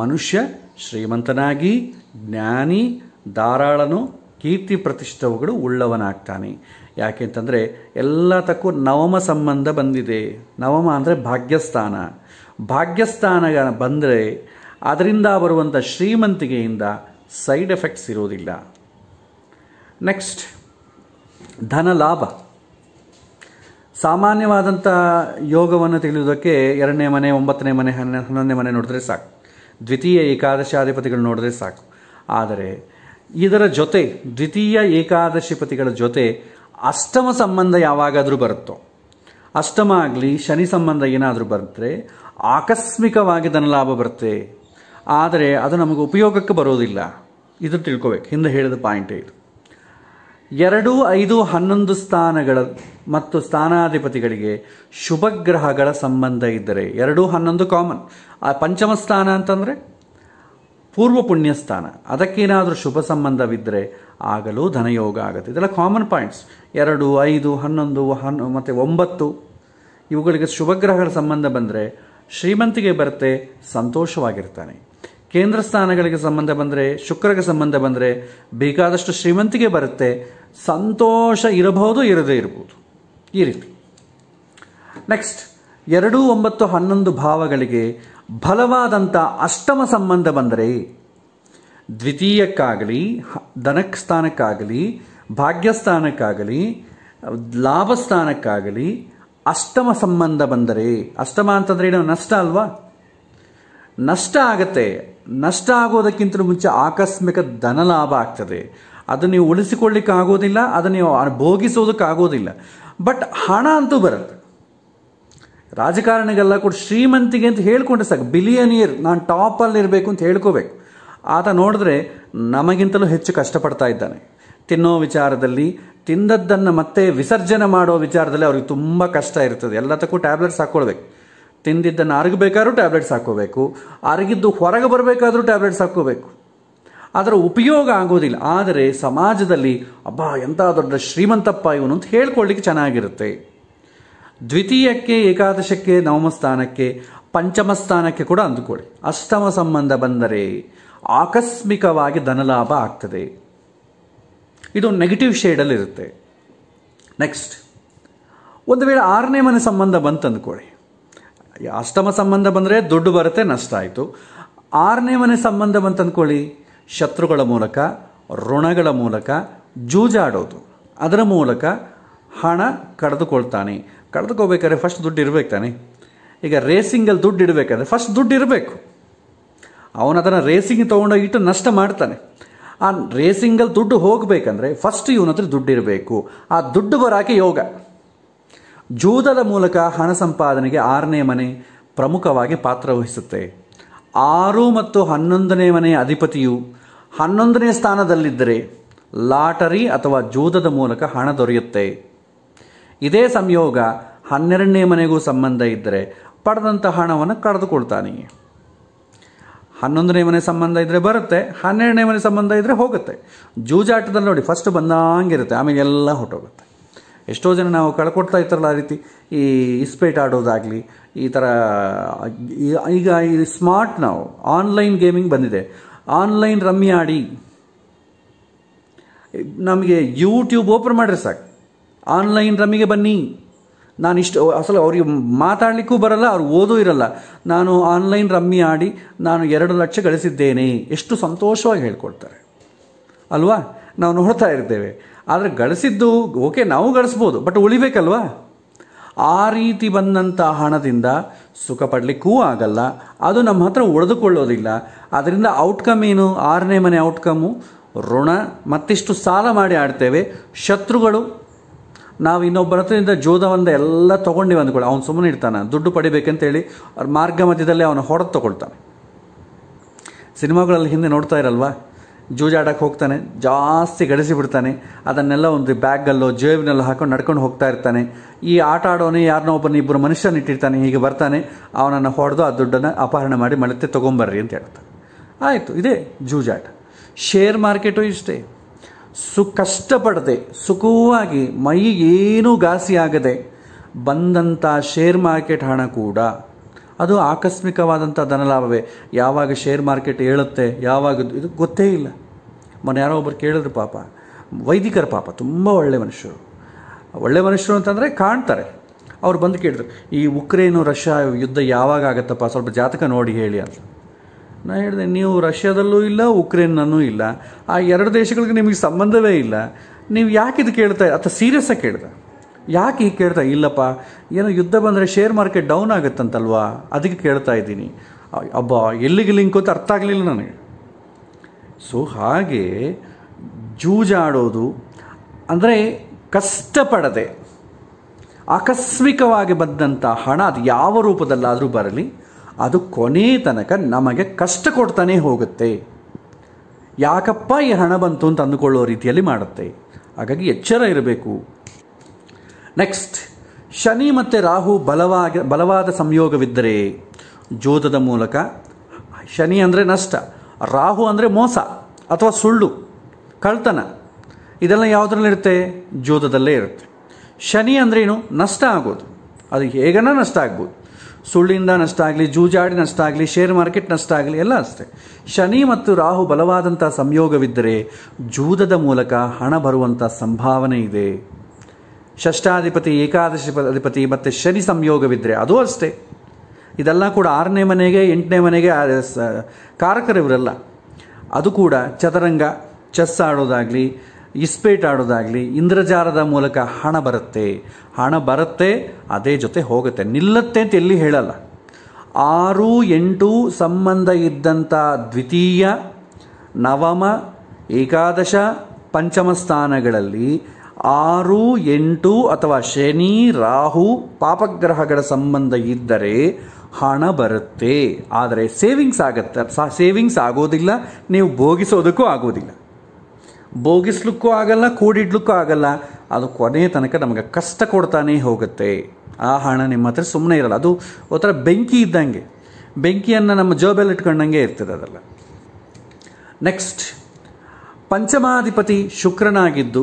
ಮನುಷ್ಯ ಶ್ರೀಮಂತನಾಗಿ ಜ್ಞಾನಿ ಧಾರಾಳನು ಕೀರ್ತಿ ಪ್ರತಿಷ್ಠವುಗಳು ಉಳ್ಳವನಾಗ್ತಾನೆ ಯಾಕೆಂತಂದರೆ ತಕ್ಕೂ ನವಮ ಸಂಬಂಧ ಬಂದಿದೆ ನವಮ ಅಂದರೆ ಭಾಗ್ಯಸ್ಥಾನ ಭಾಗ್ಯಸ್ಥಾನ ಬಂದರೆ ಅದರಿಂದ ಬರುವಂಥ ಶ್ರೀಮಂತಿಕೆಯಿಂದ ಸೈಡ್ ಎಫೆಕ್ಟ್ಸ್ ಇರೋದಿಲ್ಲ ನೆಕ್ಸ್ಟ್ ಧನ ಲಾಭ ಸಾಮಾನ್ಯವಾದಂಥ ಯೋಗವನ್ನು ತಿಳಿಯೋದಕ್ಕೆ ಎರಡನೇ ಮನೆ ಒಂಬತ್ತನೇ ಮನೆ ಹನ್ನೆ ಹನ್ನೊಂದನೇ ಮನೆ ನೋಡಿದ್ರೆ ಸಾಕು ದ್ವಿತೀಯ ಏಕಾದಶಾಧಿಪತಿಗಳು ನೋಡಿದ್ರೆ ಸಾಕು ಆದರೆ ಇದರ ಜೊತೆ ದ್ವಿತೀಯ ಏಕಾದಶಿಪತಿಗಳ ಜೊತೆ ಅಷ್ಟಮ ಸಂಬಂಧ ಯಾವಾಗಾದರೂ ಬರುತ್ತೋ ಅಷ್ಟಮ ಆಗಲಿ ಶನಿ ಸಂಬಂಧ ಏನಾದರೂ ಬರುತ್ತೆ ಆಕಸ್ಮಿಕವಾಗಿ ಲಾಭ ಬರುತ್ತೆ ಆದರೆ ಅದು ನಮಗೆ ಉಪಯೋಗಕ್ಕೆ ಬರೋದಿಲ್ಲ ಇದು ತಿಳ್ಕೋಬೇಕು ಹಿಂದೆ ಹೇಳಿದ ಪಾಯಿಂಟ್ ಇದು ಎರಡು ಐದು ಹನ್ನೊಂದು ಸ್ಥಾನಗಳ ಮತ್ತು ಸ್ಥಾನಾಧಿಪತಿಗಳಿಗೆ ಶುಭಗ್ರಹಗಳ ಸಂಬಂಧ ಇದ್ದರೆ ಎರಡು ಹನ್ನೊಂದು ಕಾಮನ್ ಆ ಪಂಚಮ ಸ್ಥಾನ ಅಂತಂದರೆ ಪೂರ್ವ ಪುಣ್ಯಸ್ಥಾನ ಅದಕ್ಕೇನಾದರೂ ಶುಭ ಸಂಬಂಧವಿದ್ದರೆ ಆಗಲೂ ಧನಯೋಗ ಆಗುತ್ತೆ ಇದೆಲ್ಲ ಕಾಮನ್ ಪಾಯಿಂಟ್ಸ್ ಎರಡು ಐದು ಹನ್ನೊಂದು ಹನ್ ಮತ್ತು ಒಂಬತ್ತು ಇವುಗಳಿಗೆ ಶುಭಗ್ರಹಗಳ ಸಂಬಂಧ ಬಂದರೆ ಶ್ರೀಮಂತಿಗೆ ಬರುತ್ತೆ ಸಂತೋಷವಾಗಿರ್ತಾನೆ ಕೇಂದ್ರ ಸ್ಥಾನಗಳಿಗೆ ಸಂಬಂಧ ಬಂದರೆ ಶುಕ್ರಗೆ ಸಂಬಂಧ ಬಂದರೆ ಬೇಕಾದಷ್ಟು ಶ್ರೀಮಂತಿಗೆ ಬರುತ್ತೆ ಸಂತೋಷ ಇರಬಹುದು ಇರದೇ ಇರಬಹುದು ಈ ರೀತಿ ನೆಕ್ಸ್ಟ್ ಎರಡು ಒಂಬತ್ತು ಹನ್ನೊಂದು ಭಾವಗಳಿಗೆ ಬಲವಾದಂಥ ಅಷ್ಟಮ ಸಂಬಂಧ ಬಂದರೆ ದ್ವಿತೀಯಕ್ಕಾಗಲಿ ಧನಕ್ ಸ್ಥಾನಕ್ಕಾಗಲಿ ಭಾಗ್ಯಸ್ಥಾನಕ್ಕಾಗಲಿ ಲಾಭಸ್ಥಾನಕ್ಕಾಗಲಿ ಅಷ್ಟಮ ಸಂಬಂಧ ಬಂದರೆ ಅಷ್ಟಮ ಅಂತಂದರೆ ಏನು ನಷ್ಟ ಅಲ್ವಾ ನಷ್ಟ ಆಗತ್ತೆ ನಷ್ಟ ಆಗೋದಕ್ಕಿಂತಲೂ ಮುಂಚೆ ಆಕಸ್ಮಿಕ ಧನ ಲಾಭ ಆಗ್ತದೆ ಅದು ನೀವು ಉಳಿಸಿಕೊಳ್ಳಿಕ್ಕೆ ಆಗೋದಿಲ್ಲ ಅದನ್ನು ನೀವು ಭೋಗಿಸೋದಕ್ಕಾಗೋದಿಲ್ಲ ಬಟ್ ಹಣ ಅಂತೂ ಬರುತ್ತೆ ರಾಜಕಾರಣಿಗೆಲ್ಲ ಕೂಡ ಶ್ರೀಮಂತಿಗೆ ಅಂತ ಹೇಳ್ಕೊಂಡ್ರೆ ಸಾಕು ಇಯರ್ ನಾನು ಟಾಪಲ್ಲಿ ಇರಬೇಕು ಅಂತ ಹೇಳ್ಕೋಬೇಕು ಆತ ನೋಡಿದ್ರೆ ನಮಗಿಂತಲೂ ಹೆಚ್ಚು ಕಷ್ಟಪಡ್ತಾ ಇದ್ದಾನೆ ತಿನ್ನೋ ವಿಚಾರದಲ್ಲಿ ತಿಂದದ್ದನ್ನು ಮತ್ತೆ ವಿಸರ್ಜನೆ ಮಾಡೋ ವಿಚಾರದಲ್ಲಿ ಅವ್ರಿಗೆ ತುಂಬ ಕಷ್ಟ ಇರ್ತದೆ ಎಲ್ಲದಕ್ಕೂ ಟ್ಯಾಬ್ಲೆಟ್ಸ್ ಹಾಕ್ಕೊಳ್ಬೇಕು ತಿಂದಿದ್ದನ್ನು ಅರಗಬೇಕಾದ್ರೂ ಟ್ಯಾಬ್ಲೆಟ್ಸ್ ಹಾಕ್ಕೋಬೇಕು ಅರಗಿದ್ದು ಹೊರಗೆ ಬರಬೇಕಾದ್ರೂ ಟ್ಯಾಬ್ಲೆಟ್ಸ್ ಹಾಕ್ಕೋಬೇಕು ಅದರ ಉಪಯೋಗ ಆಗೋದಿಲ್ಲ ಆದರೆ ಸಮಾಜದಲ್ಲಿ ಅಬ್ಬಾ ಎಂಥ ದೊಡ್ಡ ಶ್ರೀಮಂತಪ್ಪ ಇವನು ಅಂತ ಹೇಳ್ಕೊಳ್ಳಿಕ್ಕೆ ಚೆನ್ನಾಗಿರುತ್ತೆ ದ್ವಿತೀಯಕ್ಕೆ ಏಕಾದಶಕ್ಕೆ ನವಮ ಸ್ಥಾನಕ್ಕೆ ಪಂಚಮ ಸ್ಥಾನಕ್ಕೆ ಕೂಡ ಅಂದುಕೊಳ್ಳಿ ಅಷ್ಟಮ ಸಂಬಂಧ ಬಂದರೆ ಆಕಸ್ಮಿಕವಾಗಿ ಧನಲಾಭ ಆಗ್ತದೆ ಇದು ನೆಗೆಟಿವ್ ಶೇಡಲ್ಲಿ ಇರುತ್ತೆ ನೆಕ್ಸ್ಟ್ ಒಂದು ವೇಳೆ ಆರನೇ ಮನೆ ಸಂಬಂಧ ಬಂತು ಅಂದ್ಕೊಳ್ಳಿ ಅಷ್ಟಮ ಸಂಬಂಧ ಬಂದರೆ ದುಡ್ಡು ಬರುತ್ತೆ ನಷ್ಟ ಆಯಿತು ಆರನೇ ಮನೆ ಸಂಬಂಧ ಬಂತು ಅಂದ್ಕೊಳ್ಳಿ ಶತ್ರುಗಳ ಮೂಲಕ ಋಣಗಳ ಮೂಲಕ ಜೂಜಾಡೋದು ಅದರ ಮೂಲಕ ಹಣ ಕಳೆದುಕೊಳ್ತಾನೆ ಕಳೆದುಕೋಬೇಕಾದ್ರೆ ಫಸ್ಟ್ ದುಡ್ಡು ಇರಬೇಕು ತಾನೇ ಈಗ ರೇಸಿಂಗಲ್ಲಿ ದುಡ್ಡು ಇಡಬೇಕಾದ್ರೆ ಫಸ್ಟ್ ದುಡ್ಡು ಇರಬೇಕು ಅವನು ಅದನ್ನು ರೇಸಿಂಗ್ ತೊಗೊಂಡೋಗಿ ಇಟ್ಟು ನಷ್ಟ ಮಾಡ್ತಾನೆ ಆ ರೇಸಿಂಗಲ್ಲಿ ದುಡ್ಡು ಹೋಗಬೇಕಂದ್ರೆ ಫಸ್ಟ್ ಇವನ ಹತ್ರ ದುಡ್ಡು ಇರಬೇಕು ಆ ದುಡ್ಡು ಬರೋಕೆ ಯೋಗ ಜೂದದ ಮೂಲಕ ಹಣ ಸಂಪಾದನೆಗೆ ಆರನೇ ಮನೆ ಪ್ರಮುಖವಾಗಿ ಪಾತ್ರ ವಹಿಸುತ್ತೆ ಆರು ಮತ್ತು ಹನ್ನೊಂದನೇ ಮನೆಯ ಅಧಿಪತಿಯು ಹನ್ನೊಂದನೇ ಸ್ಥಾನದಲ್ಲಿದ್ದರೆ ಲಾಟರಿ ಅಥವಾ ಜೂದದ ಮೂಲಕ ಹಣ ದೊರೆಯುತ್ತೆ ಇದೇ ಸಂಯೋಗ ಹನ್ನೆರಡನೇ ಮನೆಗೂ ಸಂಬಂಧ ಇದ್ದರೆ ಪಡೆದಂಥ ಹಣವನ್ನು ಕಳೆದುಕೊಳ್ತಾನೆ ಹನ್ನೊಂದನೇ ಮನೆ ಸಂಬಂಧ ಇದ್ದರೆ ಬರುತ್ತೆ ಹನ್ನೆರಡನೇ ಮನೆ ಸಂಬಂಧ ಇದ್ದರೆ ಹೋಗುತ್ತೆ ಜೂಜಾಟದಲ್ಲಿ ನೋಡಿ ಫಸ್ಟ್ ಬಂದಂಗಿರುತ್ತೆ ಆಮೇಲೆ ಎಲ್ಲ ಹೊಟ್ಟೋಗುತ್ತೆ ಎಷ್ಟೋ ಜನ ನಾವು ಕಳ್ಕೊಡ್ತಾ ಇರ್ತಾರಲ್ಲ ಆ ರೀತಿ ಈ ಇಸ್ಪೇಟ್ ಆಡೋದಾಗಲಿ ಈ ಥರ ಈಗ ಈ ಸ್ಮಾರ್ಟ್ ನಾವು ಆನ್ಲೈನ್ ಗೇಮಿಂಗ್ ಬಂದಿದೆ ಆನ್ಲೈನ್ ರಮ್ಮಿ ಆಡಿ ನಮಗೆ ಯೂಟ್ಯೂಬ್ ಓಪನ್ ಮಾಡಿರಿ ಸಾಕು ಆನ್ಲೈನ್ ರಮ್ಮಿಗೆ ಬನ್ನಿ ನಾನು ಇಷ್ಟು ಅಸಲು ಅವ್ರಿಗೆ ಮಾತಾಡಲಿಕ್ಕೂ ಬರಲ್ಲ ಅವ್ರು ಓದೂ ಇರಲ್ಲ ನಾನು ಆನ್ಲೈನ್ ರಮ್ಮಿ ಆಡಿ ನಾನು ಎರಡು ಲಕ್ಷ ಗಳಿಸಿದ್ದೇನೆ ಎಷ್ಟು ಸಂತೋಷವಾಗಿ ಹೇಳ್ಕೊಡ್ತಾರೆ ಅಲ್ವಾ ನಾವು ನೋಡ್ತಾ ಇರ್ತೇವೆ ಆದರೆ ಗಳಿಸಿದ್ದು ಓಕೆ ನಾವು ಗಳಿಸ್ಬೋದು ಬಟ್ ಉಳಿಬೇಕಲ್ವಾ ಆ ರೀತಿ ಬಂದಂಥ ಹಣದಿಂದ ಸುಖ ಪಡಲಿಕ್ಕೂ ಆಗಲ್ಲ ಅದು ನಮ್ಮ ಹತ್ರ ಉಳಿದುಕೊಳ್ಳೋದಿಲ್ಲ ಅದರಿಂದ ಔಟ್ಕಮ್ ಏನು ಆರನೇ ಮನೆ ಔಟ್ಕಮ್ಮು ಋಣ ಮತ್ತಿಷ್ಟು ಸಾಲ ಮಾಡಿ ಆಡ್ತೇವೆ ಶತ್ರುಗಳು ನಾವು ಇನ್ನೊಬ್ಬರ ಹತ್ರದಿಂದ ಜೋಧವನ್ನ ಎಲ್ಲ ತೊಗೊಂಡಿವಿ ಅಂದ್ಕೊಳ್ಳಿ ಅವನು ಸುಮ್ಮನೆ ಇರ್ತಾನೆ ದುಡ್ಡು ಪಡಿಬೇಕಂತೇಳಿ ಅವ್ರ ಮಾರ್ಗ ಮಧ್ಯದಲ್ಲಿ ಅವನು ಹೊಡೆದು ತೊಗೊಳ್ತಾನೆ ಸಿನಿಮಾಗಳಲ್ಲಿ ಹಿಂದೆ ನೋಡ್ತಾ ಇರಲ್ವಾ ಜೂಜಾಡಕ್ಕೆ ಹೋಗ್ತಾನೆ ಜಾಸ್ತಿ ಗಳಿಸಿ ಬಿಡ್ತಾನೆ ಅದನ್ನೆಲ್ಲ ಒಂದು ಬ್ಯಾಗಲ್ಲೋ ಜೇಬಿನಲ್ಲೋ ಹಾಕೊಂಡು ನಡ್ಕೊಂಡು ಹೋಗ್ತಾ ಇರ್ತಾನೆ ಈ ಆಟ ಆಡೋನೇ ಯಾರನ್ನೋ ಒಬ್ಬನ ಇಬ್ಬರು ಮನುಷ್ಯನ ಇಟ್ಟಿರ್ತಾನೆ ಹೀಗೆ ಬರ್ತಾನೆ ಅವನನ್ನು ಹೊಡೆದು ಆ ದುಡ್ಡನ್ನು ಅಪಹರಣ ಮಾಡಿ ಮಳೆತೆ ತೊಗೊಂಬರ್ರಿ ಅಂತ ಹೇಳ್ತಾನೆ ಆಯಿತು ಇದೇ ಜೂಜಾಟ ಶೇರ್ ಮಾರ್ಕೆಟು ಇಷ್ಟೇ ಸು ಕಷ್ಟಪಡದೆ ಸುಖವಾಗಿ ಏನೂ ಘಾಸಿಯಾಗದೆ ಬಂದಂಥ ಶೇರ್ ಮಾರ್ಕೆಟ್ ಹಣ ಕೂಡ ಅದು ಆಕಸ್ಮಿಕವಾದಂಥ ಧನಲಾಭವೇ ಯಾವಾಗ ಶೇರ್ ಮಾರ್ಕೆಟ್ ಏಳುತ್ತೆ ಯಾವಾಗ ಇದು ಗೊತ್ತೇ ಇಲ್ಲ ಮೊನ್ನೆ ಯಾರೋ ಒಬ್ಬರು ಕೇಳಿದ್ರು ಪಾಪ ವೈದಿಕರ ಪಾಪ ತುಂಬ ಒಳ್ಳೆ ಮನುಷ್ಯರು ಒಳ್ಳೆ ಮನುಷ್ಯರು ಅಂತಂದರೆ ಕಾಣ್ತಾರೆ ಅವ್ರು ಬಂದು ಕೇಳಿದ್ರು ಈ ಉಕ್ರೇನು ರಷ್ಯಾ ಯುದ್ಧ ಯಾವಾಗ ಆಗುತ್ತಪ್ಪ ಸ್ವಲ್ಪ ಜಾತಕ ನೋಡಿ ಹೇಳಿ ಅಂತ ನಾನು ಹೇಳಿದೆ ನೀವು ರಷ್ಯಾದಲ್ಲೂ ಇಲ್ಲ ಉಕ್ರೇನ್ನೂ ಇಲ್ಲ ಆ ಎರಡು ದೇಶಗಳಿಗೆ ನಿಮಗೆ ಸಂಬಂಧವೇ ಇಲ್ಲ ನೀವು ಯಾಕೆ ಇದು ಕೇಳ್ತಾ ಅಥವಾ ಸೀರಿಯಸ್ಸಾಗಿ ಕೇಳ್ತಾ ಯಾಕೆ ಈಗ ಕೇಳ್ತಾ ಇಲ್ಲಪ್ಪ ಏನೋ ಯುದ್ಧ ಬಂದರೆ ಶೇರ್ ಮಾರ್ಕೆಟ್ ಡೌನ್ ಆಗುತ್ತಂತಲ್ವಾ ಅದಕ್ಕೆ ಕೇಳ್ತಾ ಇದ್ದೀನಿ ಅಬ್ಬ ಎಲ್ಲಿಗೆ ಲಿಂಕ್ ಅಂತ ಅರ್ಥ ಆಗಲಿಲ್ಲ ನನಗೆ ಸೊ ಹಾಗೆ ಜೂಜಾಡೋದು ಅಂದರೆ ಕಷ್ಟಪಡದೆ ಆಕಸ್ಮಿಕವಾಗಿ ಬಂದಂಥ ಹಣ ಅದು ಯಾವ ರೂಪದಲ್ಲಾದರೂ ಬರಲಿ ಅದು ಕೊನೆ ತನಕ ನಮಗೆ ಕಷ್ಟ ಕೊಡ್ತಾನೆ ಹೋಗುತ್ತೆ ಯಾಕಪ್ಪ ಈ ಹಣ ಬಂತು ಅಂತ ಅಂದುಕೊಳ್ಳೋ ರೀತಿಯಲ್ಲಿ ಮಾಡುತ್ತೆ ಹಾಗಾಗಿ ಎಚ್ಚರ ಇರಬೇಕು ನೆಕ್ಸ್ಟ್ ಶನಿ ಮತ್ತು ರಾಹು ಬಲವಾಗ ಬಲವಾದ ಸಂಯೋಗವಿದ್ದರೆ ಜೋತದ ಮೂಲಕ ಶನಿ ಅಂದರೆ ನಷ್ಟ ರಾಹು ಅಂದರೆ ಮೋಸ ಅಥವಾ ಸುಳ್ಳು ಕಳ್ತನ ಇದೆಲ್ಲ ಇರುತ್ತೆ ಜೋತದಲ್ಲೇ ಇರುತ್ತೆ ಶನಿ ಅಂದ್ರೇನು ನಷ್ಟ ಆಗೋದು ಅದು ಹೇಗನ ನಷ್ಟ ಆಗ್ಬೋದು ಸುಳ್ಳಿಂದ ನಷ್ಟ ಆಗಲಿ ಜೂಜಾಡಿ ನಷ್ಟ ಆಗಲಿ ಶೇರ್ ಮಾರ್ಕೆಟ್ ನಷ್ಟ ಆಗಲಿ ಎಲ್ಲ ಅಷ್ಟೇ ಶನಿ ಮತ್ತು ರಾಹು ಬಲವಾದಂಥ ಸಂಯೋಗವಿದ್ದರೆ ಜೂದದ ಮೂಲಕ ಹಣ ಬರುವಂಥ ಸಂಭಾವನೆ ಇದೆ ಷಷ್ಠಾಧಿಪತಿ ಏಕಾದಶಿ ಅಧಿಪತಿ ಮತ್ತು ಶನಿ ಸಂಯೋಗವಿದ್ದರೆ ಅದು ಅಷ್ಟೇ ಇದೆಲ್ಲ ಕೂಡ ಆರನೇ ಮನೆಗೆ ಎಂಟನೇ ಮನೆಗೆ ಕಾರಕರಿವರಲ್ಲ ಅದು ಕೂಡ ಚದರಂಗ ಚೆಸ್ ಆಡೋದಾಗಲಿ ಇಸ್ಪೇಟ್ ಆಡೋದಾಗಲಿ ಇಂದ್ರಜಾರದ ಮೂಲಕ ಹಣ ಬರುತ್ತೆ ಹಣ ಬರುತ್ತೆ ಅದೇ ಜೊತೆ ಹೋಗುತ್ತೆ ನಿಲ್ಲತ್ತೆ ಅಂತ ಎಲ್ಲಿ ಹೇಳಲ್ಲ ಆರು ಎಂಟು ಸಂಬಂಧ ಇದ್ದಂಥ ದ್ವಿತೀಯ ನವಮ ಏಕಾದಶ ಪಂಚಮ ಸ್ಥಾನಗಳಲ್ಲಿ ಆರು ಎಂಟು ಅಥವಾ ಶನಿ ರಾಹು ಪಾಪಗ್ರಹಗಳ ಸಂಬಂಧ ಇದ್ದರೆ ಹಣ ಬರುತ್ತೆ ಆದರೆ ಸೇವಿಂಗ್ಸ್ ಆಗತ್ತೆ ಸೇವಿಂಗ್ಸ್ ಆಗೋದಿಲ್ಲ ನೀವು ಭೋಗಿಸೋದಕ್ಕೂ ಆಗೋದಿಲ್ಲ ಬೋಗಿಸ್ಲಿಕ್ಕೂ ಆಗಲ್ಲ ಕೂಡಿಡ್ಲಿಕ್ಕೂ ಆಗಲ್ಲ ಅದು ಕೊನೆಯ ತನಕ ನಮಗೆ ಕಷ್ಟ ಕೊಡ್ತಾನೆ ಹೋಗುತ್ತೆ ಆ ಹಣ ನಿಮ್ಮ ಹತ್ರ ಸುಮ್ಮನೆ ಇರಲ್ಲ ಅದು ಒಂಥರ ಬೆಂಕಿ ಇದ್ದಂಗೆ ಬೆಂಕಿಯನ್ನು ನಮ್ಮ ಜೋಬೆಲ್ ಇಟ್ಕೊಂಡಂಗೆ ಇರ್ತದೆ ಅದೆಲ್ಲ ನೆಕ್ಸ್ಟ್ ಪಂಚಮಾಧಿಪತಿ ಶುಕ್ರನಾಗಿದ್ದು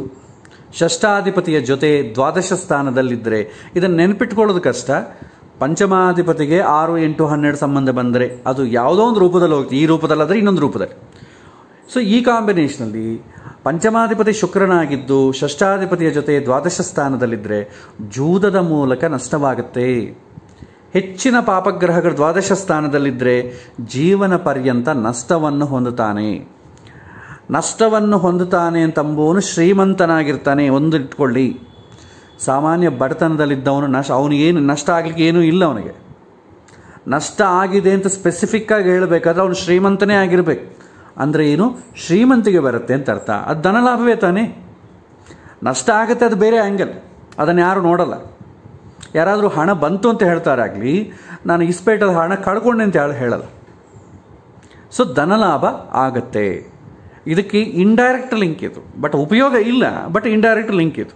ಷಷ್ಠಾಧಿಪತಿಯ ಜೊತೆ ದ್ವಾದಶ ಸ್ಥಾನದಲ್ಲಿದ್ದರೆ ಇದನ್ನು ನೆನಪಿಟ್ಕೊಳ್ಳೋದು ಕಷ್ಟ ಪಂಚಮಾಧಿಪತಿಗೆ ಆರು ಎಂಟು ಹನ್ನೆರಡು ಸಂಬಂಧ ಬಂದರೆ ಅದು ಯಾವುದೋ ಒಂದು ರೂಪದಲ್ಲಿ ಹೋಗ್ತದೆ ಈ ರೂಪದಲ್ಲಾದರೆ ಇನ್ನೊಂದು ರೂಪದಲ್ಲಿ ಸೊ ಈ ಕಾಂಬಿನೇಷನಲ್ಲಿ ಪಂಚಮಾಧಿಪತಿ ಶುಕ್ರನಾಗಿದ್ದು ಷಷ್ಠಾಧಿಪತಿಯ ಜೊತೆ ದ್ವಾದಶ ಸ್ಥಾನದಲ್ಲಿದ್ದರೆ ಜೂದದ ಮೂಲಕ ನಷ್ಟವಾಗುತ್ತೆ ಹೆಚ್ಚಿನ ಪಾಪಗ್ರಹಗಳು ದ್ವಾದಶ ಸ್ಥಾನದಲ್ಲಿದ್ದರೆ ಜೀವನ ಪರ್ಯಂತ ನಷ್ಟವನ್ನು ಹೊಂದುತ್ತಾನೆ ನಷ್ಟವನ್ನು ಹೊಂದುತ್ತಾನೆ ಅಂತಂಬುವನು ಶ್ರೀಮಂತನಾಗಿರ್ತಾನೆ ಒಂದು ಇಟ್ಕೊಳ್ಳಿ ಸಾಮಾನ್ಯ ಬಡತನದಲ್ಲಿದ್ದವನು ನಷ್ಟ ಅವನು ಏನು ನಷ್ಟ ಆಗಲಿಕ್ಕೆ ಏನೂ ಇಲ್ಲ ಅವನಿಗೆ ನಷ್ಟ ಆಗಿದೆ ಅಂತ ಸ್ಪೆಸಿಫಿಕ್ಕಾಗಿ ಹೇಳಬೇಕಾದ್ರೆ ಅವನು ಶ್ರೀಮಂತನೇ ಆಗಿರಬೇಕು ಅಂದರೆ ಏನು ಶ್ರೀಮಂತಿಗೆ ಬರುತ್ತೆ ಅಂತ ಅರ್ಥ ಅದು ಧನ ಲಾಭವೇ ತಾನೇ ನಷ್ಟ ಆಗುತ್ತೆ ಅದು ಬೇರೆ ಆ್ಯಂಗಲ್ ಅದನ್ನು ಯಾರು ನೋಡಲ್ಲ ಯಾರಾದರೂ ಹಣ ಬಂತು ಅಂತ ಹೇಳ್ತಾರಾಗಲಿ ನಾನು ಇಸ್ಪೇಟದ ಹಣ ಕಳ್ಕೊಂಡೆ ಅಂತ ಹೇಳಿ ಹೇಳಲ್ಲ ಸೊ ಧನಲಾಭ ಆಗತ್ತೆ ಇದಕ್ಕೆ ಇಂಡೈರೆಕ್ಟ್ ಲಿಂಕ್ ಇದು ಬಟ್ ಉಪಯೋಗ ಇಲ್ಲ ಬಟ್ ಇಂಡೈರೆಕ್ಟ್ ಲಿಂಕ್ ಇದು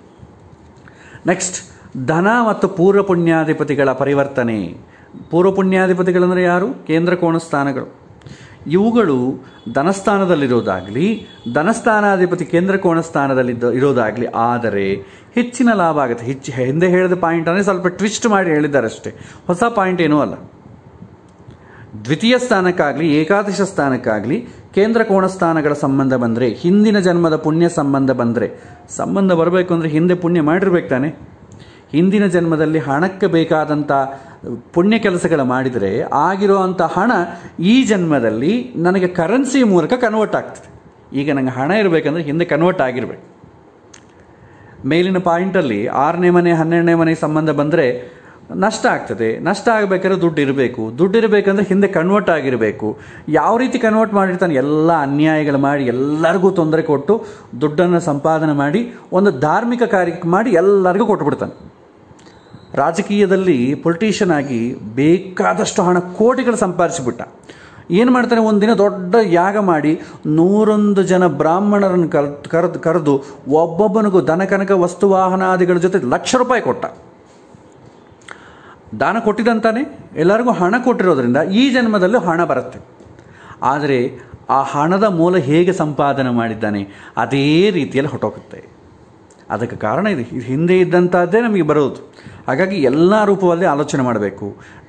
ನೆಕ್ಸ್ಟ್ ಧನ ಮತ್ತು ಪೂರ್ವ ಪುಣ್ಯಾಧಿಪತಿಗಳ ಪರಿವರ್ತನೆ ಪೂರ್ವ ಪುಣ್ಯಾಧಿಪತಿಗಳಂದರೆ ಯಾರು ಕೇಂದ್ರ ಕೋಣ ಸ್ಥಾನಗಳು ಇವುಗಳು ಧನಸ್ಥಾನದಲ್ಲಿರೋದಾಗಲಿ ಧನಸ್ಥಾನಾಧಿಪತಿ ಕೇಂದ್ರ ಕೋಣ ಸ್ಥಾನದಲ್ಲಿದ್ದ ಇರೋದಾಗಲಿ ಆದರೆ ಹೆಚ್ಚಿನ ಲಾಭ ಆಗುತ್ತೆ ಹೆಚ್ಚು ಹಿಂದೆ ಹೇಳಿದ ಪಾಯಿಂಟ್ ಅಂದರೆ ಸ್ವಲ್ಪ ಟ್ವಿಸ್ಟ್ ಮಾಡಿ ಹೇಳಿದ್ದಾರೆ ಅಷ್ಟೇ ಹೊಸ ಪಾಯಿಂಟ್ ಏನೂ ಅಲ್ಲ ದ್ವಿತೀಯ ಸ್ಥಾನಕ್ಕಾಗಲಿ ಏಕಾದಶ ಸ್ಥಾನಕ್ಕಾಗಲಿ ಕೇಂದ್ರ ಕೋಣ ಸ್ಥಾನಗಳ ಸಂಬಂಧ ಬಂದರೆ ಹಿಂದಿನ ಜನ್ಮದ ಪುಣ್ಯ ಸಂಬಂಧ ಬಂದರೆ ಸಂಬಂಧ ಬರಬೇಕು ಅಂದರೆ ಹಿಂದೆ ಪುಣ್ಯ ಮಾಡಿರ್ಬೇಕು ತಾನೆ ಹಿಂದಿನ ಜನ್ಮದಲ್ಲಿ ಹಣಕ್ಕೆ ಬೇಕಾದಂಥ ಪುಣ್ಯ ಕೆಲಸಗಳ ಮಾಡಿದರೆ ಅಂಥ ಹಣ ಈ ಜನ್ಮದಲ್ಲಿ ನನಗೆ ಕರೆನ್ಸಿ ಮೂಲಕ ಕನ್ವರ್ಟ್ ಆಗ್ತದೆ ಈಗ ನನಗೆ ಹಣ ಇರಬೇಕಂದ್ರೆ ಹಿಂದೆ ಕನ್ವರ್ಟ್ ಆಗಿರಬೇಕು ಮೇಲಿನ ಪಾಯಿಂಟಲ್ಲಿ ಆರನೇ ಮನೆ ಹನ್ನೆರಡನೇ ಮನೆ ಸಂಬಂಧ ಬಂದರೆ ನಷ್ಟ ಆಗ್ತದೆ ನಷ್ಟ ಆಗಬೇಕಾದ್ರೆ ದುಡ್ಡು ಇರಬೇಕು ದುಡ್ಡು ಇರಬೇಕಂದ್ರೆ ಹಿಂದೆ ಕನ್ವರ್ಟ್ ಆಗಿರಬೇಕು ಯಾವ ರೀತಿ ಕನ್ವರ್ಟ್ ಮಾಡಿರ್ತಾನೆ ಎಲ್ಲ ಅನ್ಯಾಯಗಳು ಮಾಡಿ ಎಲ್ಲರಿಗೂ ತೊಂದರೆ ಕೊಟ್ಟು ದುಡ್ಡನ್ನು ಸಂಪಾದನೆ ಮಾಡಿ ಒಂದು ಧಾರ್ಮಿಕ ಕಾರ್ಯಕ್ಕೆ ಮಾಡಿ ಎಲ್ಲರಿಗೂ ಕೊಟ್ಟುಬಿಡ್ತಾನೆ ರಾಜಕೀಯದಲ್ಲಿ ಪೊಲಿಟಿಷಿಯನ್ ಆಗಿ ಬೇಕಾದಷ್ಟು ಹಣ ಕೋಟಿಗಳು ಸಂಪಾದಿಸಿಬಿಟ್ಟ ಏನು ಮಾಡ್ತಾನೆ ಒಂದಿನ ದೊಡ್ಡ ಯಾಗ ಮಾಡಿ ನೂರೊಂದು ಜನ ಬ್ರಾಹ್ಮಣರನ್ನು ಕರೆದು ಕರೆದು ಒಬ್ಬೊಬ್ಬನಿಗೂ ದನ ಕನಕ ವಸ್ತು ವಾಹನಾದಿಗಳ ಜೊತೆ ಲಕ್ಷ ರೂಪಾಯಿ ಕೊಟ್ಟ ದಾನ ಕೊಟ್ಟಿದಂತಾನೆ ಎಲ್ಲರಿಗೂ ಹಣ ಕೊಟ್ಟಿರೋದ್ರಿಂದ ಈ ಜನ್ಮದಲ್ಲೂ ಹಣ ಬರುತ್ತೆ ಆದರೆ ಆ ಹಣದ ಮೂಲ ಹೇಗೆ ಸಂಪಾದನೆ ಮಾಡಿದ್ದಾನೆ ಅದೇ ರೀತಿಯಲ್ಲಿ ಹೊಟ್ಟೋಗುತ್ತೆ ಅದಕ್ಕೆ ಕಾರಣ ಇದು ಹಿಂದೆ ಇದ್ದಂಥದ್ದೇ ನಮಗೆ ಬರೋದು ಹಾಗಾಗಿ ಎಲ್ಲ ರೂಪದಲ್ಲಿ ಆಲೋಚನೆ ಮಾಡಬೇಕು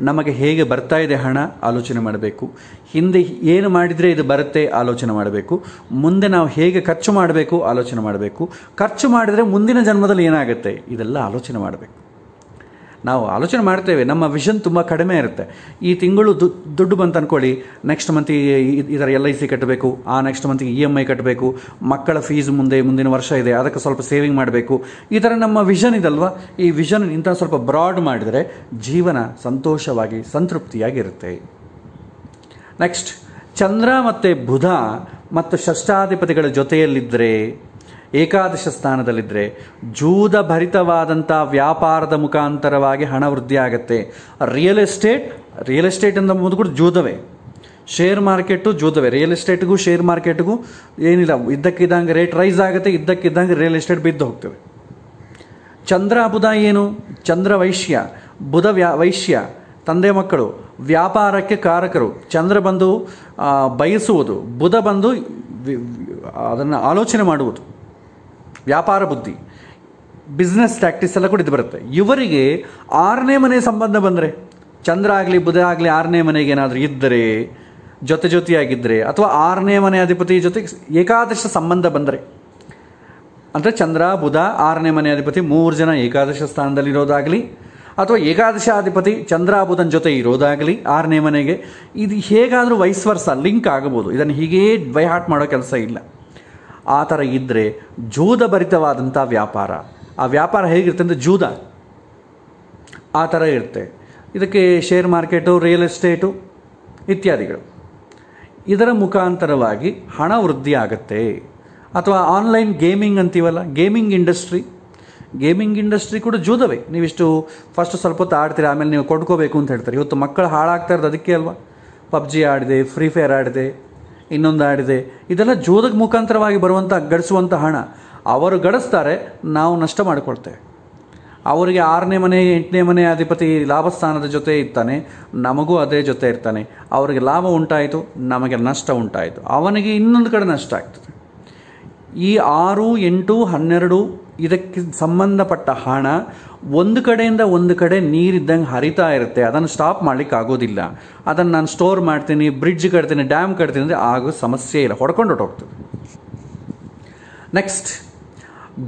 ನಮಗೆ ಹೇಗೆ ಬರ್ತಾ ಇದೆ ಹಣ ಆಲೋಚನೆ ಮಾಡಬೇಕು ಹಿಂದೆ ಏನು ಮಾಡಿದರೆ ಇದು ಬರುತ್ತೆ ಆಲೋಚನೆ ಮಾಡಬೇಕು ಮುಂದೆ ನಾವು ಹೇಗೆ ಖರ್ಚು ಮಾಡಬೇಕು ಆಲೋಚನೆ ಮಾಡಬೇಕು ಖರ್ಚು ಮಾಡಿದರೆ ಮುಂದಿನ ಜನ್ಮದಲ್ಲಿ ಏನಾಗುತ್ತೆ ಇದೆಲ್ಲ ಆಲೋಚನೆ ಮಾಡಬೇಕು ನಾವು ಆಲೋಚನೆ ಮಾಡ್ತೇವೆ ನಮ್ಮ ವಿಷನ್ ತುಂಬ ಕಡಿಮೆ ಇರುತ್ತೆ ಈ ತಿಂಗಳು ದುಡ್ಡು ಬಂತು ಅಂದ್ಕೊಳ್ಳಿ ನೆಕ್ಸ್ಟ್ ಮಂತ್ ಇದರ ಎಲ್ ಐ ಸಿ ಕಟ್ಟಬೇಕು ಆ ನೆಕ್ಸ್ಟ್ ಮಂತ್ಗೆ ಇ ಎಮ್ ಐ ಕಟ್ಟಬೇಕು ಮಕ್ಕಳ ಫೀಸ್ ಮುಂದೆ ಮುಂದಿನ ವರ್ಷ ಇದೆ ಅದಕ್ಕೆ ಸ್ವಲ್ಪ ಸೇವಿಂಗ್ ಮಾಡಬೇಕು ಈ ಥರ ನಮ್ಮ ವಿಷನ್ ಇದಲ್ವ ಈ ವಿಷನ್ ಇಂಥ ಸ್ವಲ್ಪ ಬ್ರಾಡ್ ಮಾಡಿದರೆ ಜೀವನ ಸಂತೋಷವಾಗಿ ಸಂತೃಪ್ತಿಯಾಗಿರುತ್ತೆ ನೆಕ್ಸ್ಟ್ ಚಂದ್ರ ಮತ್ತು ಬುಧ ಮತ್ತು ಷಷ್ಟಾಧಿಪತಿಗಳ ಜೊತೆಯಲ್ಲಿದ್ದರೆ ಏಕಾದಶ ಸ್ಥಾನದಲ್ಲಿದ್ದರೆ ಜೂದ ಭರಿತವಾದಂಥ ವ್ಯಾಪಾರದ ಮುಖಾಂತರವಾಗಿ ಹಣ ವೃದ್ಧಿ ಆಗುತ್ತೆ ರಿಯಲ್ ಎಸ್ಟೇಟ್ ರಿಯಲ್ ಎಸ್ಟೇಟ್ ಅಂತ ಕೂಡ ಜೂದವೇ ಶೇರ್ ಮಾರ್ಕೆಟು ಜೂದವೇ ರಿಯಲ್ ಎಸ್ಟೇಟ್ಗೂ ಶೇರ್ ಮಾರ್ಕೆಟ್ಗೂ ಏನಿಲ್ಲ ಇದ್ದಕ್ಕಿದ್ದಂಗೆ ರೇಟ್ ರೈಸ್ ಆಗುತ್ತೆ ಇದ್ದಕ್ಕಿದ್ದಂಗೆ ರಿಯಲ್ ಎಸ್ಟೇಟ್ ಬಿದ್ದು ಹೋಗ್ತವೆ ಚಂದ್ರ ಬುಧ ಏನು ಚಂದ್ರ ವೈಶ್ಯ ಬುಧ ವ್ಯಾ ವೈಶ್ಯ ತಂದೆ ಮಕ್ಕಳು ವ್ಯಾಪಾರಕ್ಕೆ ಕಾರಕರು ಚಂದ್ರ ಬಂದು ಬಯಸುವುದು ಬುಧ ಬಂದು ಅದನ್ನು ಆಲೋಚನೆ ಮಾಡುವುದು ವ್ಯಾಪಾರ ಬುದ್ಧಿ ಬಿಸ್ನೆಸ್ ಪ್ರ್ಯಾಕ್ಟೀಸ್ ಎಲ್ಲ ಕೂಡ ಇದು ಬರುತ್ತೆ ಇವರಿಗೆ ಆರನೇ ಮನೆ ಸಂಬಂಧ ಬಂದರೆ ಚಂದ್ರ ಆಗಲಿ ಬುಧ ಆಗಲಿ ಆರನೇ ಮನೆಗೆ ಏನಾದರೂ ಇದ್ದರೆ ಜೊತೆ ಜೊತೆಯಾಗಿದ್ದರೆ ಅಥವಾ ಆರನೇ ಮನೆ ಅಧಿಪತಿ ಜೊತೆಗೆ ಏಕಾದಶ ಸಂಬಂಧ ಬಂದರೆ ಅಂದರೆ ಚಂದ್ರ ಬುಧ ಆರನೇ ಮನೆ ಅಧಿಪತಿ ಮೂರು ಜನ ಏಕಾದಶ ಸ್ಥಾನದಲ್ಲಿರೋದಾಗಲಿ ಅಥವಾ ಏಕಾದಶ ಚಂದ್ರ ಬುಧನ ಜೊತೆ ಇರೋದಾಗಲಿ ಆರನೇ ಮನೆಗೆ ಇದು ಹೇಗಾದರೂ ವೈಸ್ವರ್ಸ ಲಿಂಕ್ ಆಗಬಹುದು ಇದನ್ನು ಹೀಗೇ ಬೈಹಾಟ್ ಮಾಡೋ ಕೆಲಸ ಇಲ್ಲ ಆ ಥರ ಇದ್ದರೆ ಜೂದ ಭರಿತವಾದಂಥ ವ್ಯಾಪಾರ ಆ ವ್ಯಾಪಾರ ಹೇಗಿರುತ್ತೆ ಅಂದರೆ ಜೂದ ಆ ಥರ ಇರುತ್ತೆ ಇದಕ್ಕೆ ಶೇರ್ ಮಾರ್ಕೆಟು ರಿಯಲ್ ಎಸ್ಟೇಟು ಇತ್ಯಾದಿಗಳು ಇದರ ಮುಖಾಂತರವಾಗಿ ಹಣ ವೃದ್ಧಿ ಆಗುತ್ತೆ ಅಥವಾ ಆನ್ಲೈನ್ ಗೇಮಿಂಗ್ ಅಂತೀವಲ್ಲ ಗೇಮಿಂಗ್ ಇಂಡಸ್ಟ್ರಿ ಗೇಮಿಂಗ್ ಇಂಡಸ್ಟ್ರಿ ಕೂಡ ಜೂದವೇ ನೀವಿಷ್ಟು ಫಸ್ಟ್ ಸ್ವಲ್ಪ ಹೊತ್ತು ಆಡ್ತೀರಿ ಆಮೇಲೆ ನೀವು ಕೊಡ್ಕೋಬೇಕು ಅಂತ ಹೇಳ್ತಾರೆ ಇವತ್ತು ಮಕ್ಕಳು ಹಾಳಾಗ್ತಾ ಇರೋದು ಅದಕ್ಕೆ ಅಲ್ವಾ ಪಬ್ಜಿ ಆಡಿದೆ ಫ್ರೀ ಫೈರ್ ಆಡಿದೆ ಇನ್ನೊಂದು ಆಡಿದೆ ಇದೆಲ್ಲ ಜೋದಕ್ಕೆ ಮುಖಾಂತರವಾಗಿ ಬರುವಂಥ ಗಡಿಸುವಂಥ ಹಣ ಅವರು ಗಡಿಸ್ತಾರೆ ನಾವು ನಷ್ಟ ಮಾಡಿಕೊಳ್ತೇವೆ ಅವರಿಗೆ ಆರನೇ ಮನೆ ಎಂಟನೇ ಮನೆ ಅಧಿಪತಿ ಲಾಭಸ್ಥಾನದ ಜೊತೆ ಇರ್ತಾನೆ ನಮಗೂ ಅದೇ ಜೊತೆ ಇರ್ತಾನೆ ಅವರಿಗೆ ಲಾಭ ಉಂಟಾಯಿತು ನಮಗೆ ನಷ್ಟ ಉಂಟಾಯಿತು ಅವನಿಗೆ ಇನ್ನೊಂದು ಕಡೆ ನಷ್ಟ ಆಗ್ತದೆ ಈ ಆರು ಎಂಟು ಹನ್ನೆರಡು ಇದಕ್ಕೆ ಸಂಬಂಧಪಟ್ಟ ಹಣ ಒಂದು ಕಡೆಯಿಂದ ಒಂದು ಕಡೆ ನೀರಿದ್ದಂಗೆ ಹರಿತಾ ಇರುತ್ತೆ ಅದನ್ನು ಸ್ಟಾಪ್ ಮಾಡ್ಲಿಕ್ಕೆ ಆಗೋದಿಲ್ಲ ಅದನ್ನು ನಾನು ಸ್ಟೋರ್ ಮಾಡ್ತೀನಿ ಬ್ರಿಡ್ಜ್ ಕಟ್ತೀನಿ ಡ್ಯಾಮ್ ಕಟ್ತೀನಿ ಅಂದರೆ ಆಗೋ ಸಮಸ್ಯೆ ಇಲ್ಲ ಹೊಡ್ಕೊಂಡು ಹೊಟ್ಟೋಗ್ತದೆ ನೆಕ್ಸ್ಟ್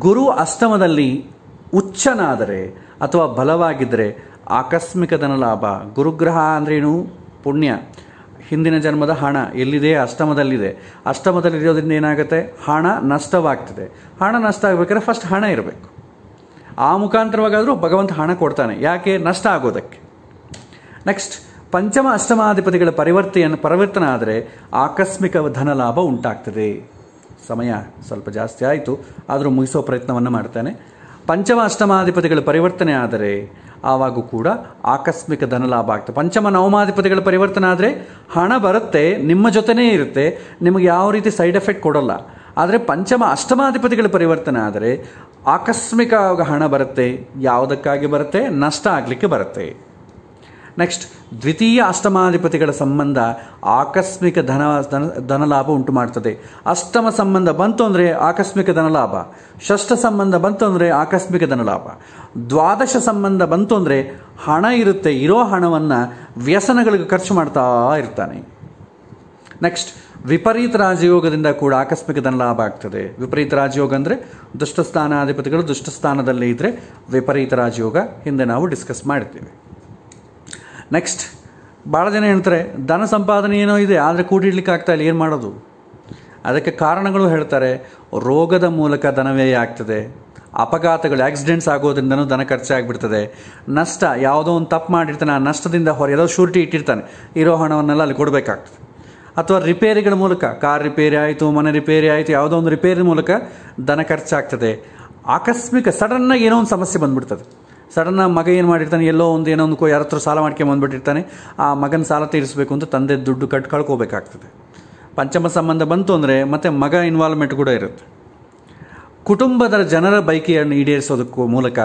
ಗುರು ಅಷ್ಟಮದಲ್ಲಿ ಉಚ್ಚನಾದರೆ ಅಥವಾ ಬಲವಾಗಿದ್ದರೆ ಆಕಸ್ಮಿಕ ಲಾಭ ಗುರುಗ್ರಹ ಅಂದ್ರೇನು ಪುಣ್ಯ ಹಿಂದಿನ ಜನ್ಮದ ಹಣ ಎಲ್ಲಿದೆ ಅಷ್ಟಮದಲ್ಲಿದೆ ಇರೋದ್ರಿಂದ ಏನಾಗುತ್ತೆ ಹಣ ನಷ್ಟವಾಗ್ತದೆ ಹಣ ನಷ್ಟ ಆಗಬೇಕಾದ್ರೆ ಫಸ್ಟ್ ಹಣ ಇರಬೇಕು ಆ ಮುಖಾಂತರವಾಗಾದರೂ ಭಗವಂತ ಹಣ ಕೊಡ್ತಾನೆ ಯಾಕೆ ನಷ್ಟ ಆಗೋದಕ್ಕೆ ನೆಕ್ಸ್ಟ್ ಪಂಚಮ ಅಷ್ಟಮಾಧಿಪತಿಗಳ ಪರಿವರ್ತೆಯನ್ನು ಪರಿವರ್ತನ ಆದರೆ ಆಕಸ್ಮಿಕ ಧನ ಲಾಭ ಉಂಟಾಗ್ತದೆ ಸಮಯ ಸ್ವಲ್ಪ ಜಾಸ್ತಿ ಆಯಿತು ಆದರೂ ಮುಗಿಸೋ ಪ್ರಯತ್ನವನ್ನು ಮಾಡ್ತಾನೆ ಪಂಚಮ ಅಷ್ಟಮಾಧಿಪತಿಗಳು ಪರಿವರ್ತನೆ ಆದರೆ ಆವಾಗ ಕೂಡ ಆಕಸ್ಮಿಕ ಧನಲಾಭ ಆಗ್ತದೆ ಪಂಚಮ ನವಮಾಧಿಪತಿಗಳ ಪರಿವರ್ತನೆ ಆದರೆ ಹಣ ಬರುತ್ತೆ ನಿಮ್ಮ ಜೊತೆನೇ ಇರುತ್ತೆ ನಿಮಗೆ ಯಾವ ರೀತಿ ಸೈಡ್ ಎಫೆಕ್ಟ್ ಕೊಡೋಲ್ಲ ಆದರೆ ಪಂಚಮ ಅಷ್ಟಮಾಧಿಪತಿಗಳ ಪರಿವರ್ತನೆ ಆದರೆ ಆಕಸ್ಮಿಕ ಹಣ ಬರುತ್ತೆ ಯಾವುದಕ್ಕಾಗಿ ಬರುತ್ತೆ ನಷ್ಟ ಆಗಲಿಕ್ಕೆ ಬರುತ್ತೆ ನೆಕ್ಸ್ಟ್ ದ್ವಿತೀಯ ಅಷ್ಟಮಾಧಿಪತಿಗಳ ಸಂಬಂಧ ಆಕಸ್ಮಿಕ ಧನ ಧನ ಧನಲಾಭ ಉಂಟು ಮಾಡ್ತದೆ ಅಷ್ಟಮ ಸಂಬಂಧ ಬಂತು ಅಂದರೆ ಆಕಸ್ಮಿಕ ಧನಲಾಭ ಷಷ್ಠ ಸಂಬಂಧ ಬಂತು ಅಂದರೆ ಆಕಸ್ಮಿಕ ಧನಲಾಭ ದ್ವಾದಶ ಸಂಬಂಧ ಬಂತು ಅಂದರೆ ಹಣ ಇರುತ್ತೆ ಇರೋ ಹಣವನ್ನು ವ್ಯಸನಗಳಿಗೆ ಖರ್ಚು ಮಾಡ್ತಾ ಇರ್ತಾನೆ ನೆಕ್ಸ್ಟ್ ವಿಪರೀತ ರಾಜಯೋಗದಿಂದ ಕೂಡ ಆಕಸ್ಮಿಕ ಧನಲಾಭ ಆಗ್ತದೆ ವಿಪರೀತ ರಾಜಯೋಗ ಅಂದರೆ ದುಷ್ಟಸ್ಥಾನಾಧಿಪತಿಗಳು ದುಷ್ಟಸ್ಥಾನದಲ್ಲಿ ಇದ್ದರೆ ವಿಪರೀತ ರಾಜಯೋಗ ಹಿಂದೆ ನಾವು ಡಿಸ್ಕಸ್ ಮಾಡಿದ್ದೇವೆ ನೆಕ್ಸ್ಟ್ ಭಾಳ ಜನ ಹೇಳ್ತಾರೆ ಧನ ಸಂಪಾದನೆ ಏನೋ ಇದೆ ಆದರೆ ಕೂಡಿಡ್ಲಿಕ್ಕೆ ಆಗ್ತಾ ಇಲ್ಲ ಏನು ಮಾಡೋದು ಅದಕ್ಕೆ ಕಾರಣಗಳು ಹೇಳ್ತಾರೆ ರೋಗದ ಮೂಲಕ ಧನವ್ಯಯ ಆಗ್ತದೆ ಅಪಘಾತಗಳು ಆಕ್ಸಿಡೆಂಟ್ಸ್ ಆಗೋದ್ರಿಂದನೂ ದನ ಖರ್ಚೆ ಆಗಿಬಿಡ್ತದೆ ನಷ್ಟ ಯಾವುದೋ ಒಂದು ತಪ್ಪು ಮಾಡಿರ್ತಾನೆ ಆ ನಷ್ಟದಿಂದ ಹೊರ ಯಾವುದೋ ಶೂರಿಟಿ ಇಟ್ಟಿರ್ತಾನೆ ಇರೋ ಹಣವನ್ನೆಲ್ಲ ಅಲ್ಲಿ ಕೊಡಬೇಕಾಗ್ತದೆ ಅಥವಾ ರಿಪೇರಿಗಳ ಮೂಲಕ ಕಾರ್ ರಿಪೇರಿ ಆಯಿತು ಮನೆ ರಿಪೇರಿ ಆಯಿತು ಯಾವುದೋ ಒಂದು ರಿಪೇರಿ ಮೂಲಕ ದನ ಖರ್ಚಾಗ್ತದೆ ಆಕಸ್ಮಿಕ ಸಡನ್ನಾಗಿ ಏನೋ ಒಂದು ಸಮಸ್ಯೆ ಬಂದುಬಿಡ್ತದೆ ಸಡನ್ನಾಗಿ ಮಗ ಏನು ಮಾಡಿರ್ತಾನೆ ಎಲ್ಲೋ ಒಂದು ಏನೋ ಒಂದು ಯಾರ ಹತ್ರ ಸಾಲ ಬಂದುಬಿಟ್ಟಿರ್ತಾನೆ ಆ ಮಗನ ಸಾಲ ತೀರಿಸಬೇಕು ಅಂತ ತಂದೆ ದುಡ್ಡು ಕಟ್ ಕಳ್ಕೋಬೇಕಾಗ್ತದೆ ಪಂಚಮ ಸಂಬಂಧ ಬಂತು ಅಂದರೆ ಮತ್ತು ಮಗ ಇನ್ವಾಲ್ವ್ಮೆಂಟ್ ಕೂಡ ಇರುತ್ತೆ ಕುಟುಂಬದ ಜನರ ಬೈಕಿಯನ್ನು ಈಡೇರಿಸೋದಕ್ಕೂ ಮೂಲಕ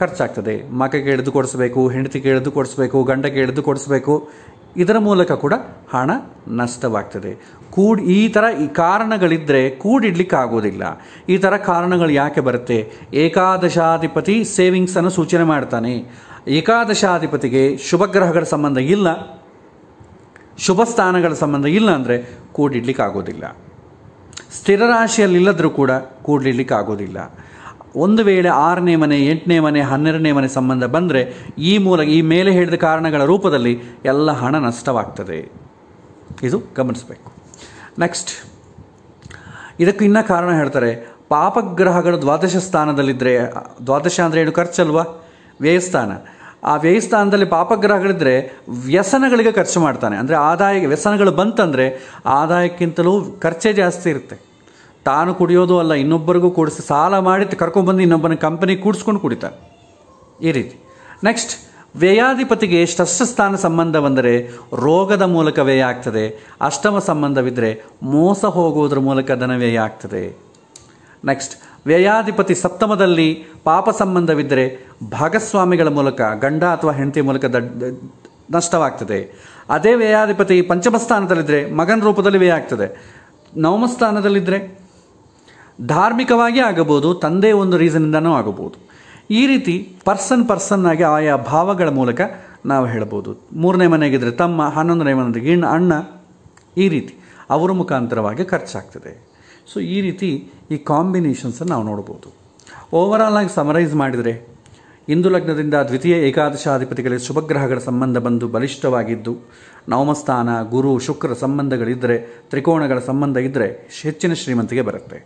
ಖರ್ಚಾಗ್ತದೆ ಮಗಗೆ ಎಳೆದು ಕೊಡಿಸ್ಬೇಕು ಹೆಂಡತಿಗೆ ಎಳೆದು ಕೊಡಿಸ್ಬೇಕು ಗಂಡಕ್ಕೆ ಎಳೆದು ಕೊಡಿಸ್ಬೇಕು ಇದರ ಮೂಲಕ ಕೂಡ ಹಣ ನಷ್ಟವಾಗ್ತದೆ ಕೂಡ್ ಈ ಥರ ಈ ಕಾರಣಗಳಿದ್ದರೆ ಆಗೋದಿಲ್ಲ ಈ ಥರ ಕಾರಣಗಳು ಯಾಕೆ ಬರುತ್ತೆ ಏಕಾದಶಾಧಿಪತಿ ಸೇವಿಂಗ್ಸನ್ನು ಸೂಚನೆ ಮಾಡ್ತಾನೆ ಏಕಾದಶಾಧಿಪತಿಗೆ ಶುಭ ಗ್ರಹಗಳ ಸಂಬಂಧ ಇಲ್ಲ ಶುಭ ಸ್ಥಾನಗಳ ಸಂಬಂಧ ಇಲ್ಲ ಅಂದರೆ ಆಗೋದಿಲ್ಲ ಸ್ಥಿರ ರಾಶಿಯಲ್ಲಿಲ್ಲದರೂ ಕೂಡ ಕೂಡಿಡ್ಲಿಕ್ಕೆ ಆಗೋದಿಲ್ಲ ಒಂದು ವೇಳೆ ಆರನೇ ಮನೆ ಎಂಟನೇ ಮನೆ ಹನ್ನೆರಡನೇ ಮನೆ ಸಂಬಂಧ ಬಂದರೆ ಈ ಮೂಲ ಈ ಮೇಲೆ ಹೇಳಿದ ಕಾರಣಗಳ ರೂಪದಲ್ಲಿ ಎಲ್ಲ ಹಣ ನಷ್ಟವಾಗ್ತದೆ ಇದು ಗಮನಿಸಬೇಕು ನೆಕ್ಸ್ಟ್ ಇದಕ್ಕೂ ಇನ್ನೂ ಕಾರಣ ಹೇಳ್ತಾರೆ ಪಾಪಗ್ರಹಗಳು ದ್ವಾದಶ ಸ್ಥಾನದಲ್ಲಿದ್ದರೆ ದ್ವಾದಶ ಅಂದರೆ ಏನು ಖರ್ಚಲ್ವಾ ವ್ಯಯಸ್ಥಾನ ಆ ವ್ಯಯಸ್ಥಾನದಲ್ಲಿ ಪಾಪಗ್ರಹಗಳಿದ್ದರೆ ವ್ಯಸನಗಳಿಗೆ ಖರ್ಚು ಮಾಡ್ತಾನೆ ಅಂದರೆ ಆದಾಯ ವ್ಯಸನಗಳು ಬಂತಂದರೆ ಆದಾಯಕ್ಕಿಂತಲೂ ಖರ್ಚೇ ಜಾಸ್ತಿ ಇರುತ್ತೆ ತಾನು ಕುಡಿಯೋದು ಅಲ್ಲ ಇನ್ನೊಬ್ಬರಿಗೂ ಕೂಡಿಸಿ ಸಾಲ ಮಾಡಿ ಕರ್ಕೊಂಡ್ಬಂದು ಇನ್ನೊಬ್ಬನ ಕಂಪನಿ ಕೂಡಿಸ್ಕೊಂಡು ಕುಡಿತಾರೆ ಈ ರೀತಿ ನೆಕ್ಸ್ಟ್ ವ್ಯಯಾಧಿಪತಿಗೆ ಸ್ಥಾನ ಸಂಬಂಧವೆಂದರೆ ರೋಗದ ಮೂಲಕ ವ್ಯಯ ಆಗ್ತದೆ ಅಷ್ಟಮ ಸಂಬಂಧವಿದ್ದರೆ ಮೋಸ ಹೋಗುವುದರ ಮೂಲಕ ಧನ ವ್ಯಯ ಆಗ್ತದೆ ನೆಕ್ಸ್ಟ್ ವ್ಯಯಾಧಿಪತಿ ಸಪ್ತಮದಲ್ಲಿ ಪಾಪ ಸಂಬಂಧವಿದ್ದರೆ ಭಾಗಸ್ವಾಮಿಗಳ ಮೂಲಕ ಗಂಡ ಅಥವಾ ಹೆಂಡತಿ ಮೂಲಕ ನಷ್ಟವಾಗ್ತದೆ ಅದೇ ವ್ಯಯಾಧಿಪತಿ ಪಂಚಮ ಸ್ಥಾನದಲ್ಲಿದ್ದರೆ ಮಗನ ರೂಪದಲ್ಲಿ ವ್ಯಯ ಆಗ್ತದೆ ನವಮ ಸ್ಥಾನದಲ್ಲಿದ್ದರೆ ಧಾರ್ಮಿಕವಾಗಿ ಆಗಬಹುದು ತಂದೆ ಒಂದು ರೀಸನಿಂದನೂ ಆಗಬಹುದು ಈ ರೀತಿ ಪರ್ಸನ್ ಪರ್ಸನ್ನಾಗಿ ಆಯಾ ಭಾವಗಳ ಮೂಲಕ ನಾವು ಹೇಳಬಹುದು ಮೂರನೇ ಮನೆಗಿದ್ರೆ ತಮ್ಮ ಹನ್ನೊಂದನೇ ಮನೆಗೆ ಗಿಣ್ಣ ಅಣ್ಣ ಈ ರೀತಿ ಅವರ ಮುಖಾಂತರವಾಗಿ ಖರ್ಚಾಗ್ತದೆ ಸೊ ಈ ರೀತಿ ಈ ಕಾಂಬಿನೇಷನ್ಸನ್ನು ನಾವು ನೋಡ್ಬೋದು ಓವರಾಲ್ ಆಗಿ ಸಮರೈಸ್ ಮಾಡಿದರೆ ಇಂದು ಲಗ್ನದಿಂದ ದ್ವಿತೀಯ ಏಕಾದಶಾಧಿಪತಿಗಳಿಗೆ ಶುಭಗ್ರಹಗಳ ಸಂಬಂಧ ಬಂದು ಬಲಿಷ್ಠವಾಗಿದ್ದು ನವಮಸ್ಥಾನ ಗುರು ಶುಕ್ರ ಸಂಬಂಧಗಳಿದ್ದರೆ ತ್ರಿಕೋಣಗಳ ಸಂಬಂಧ ಇದ್ದರೆ ಹೆಚ್ಚಿನ ಶ್ರೀಮಂತಿಗೆ ಬರುತ್ತೆ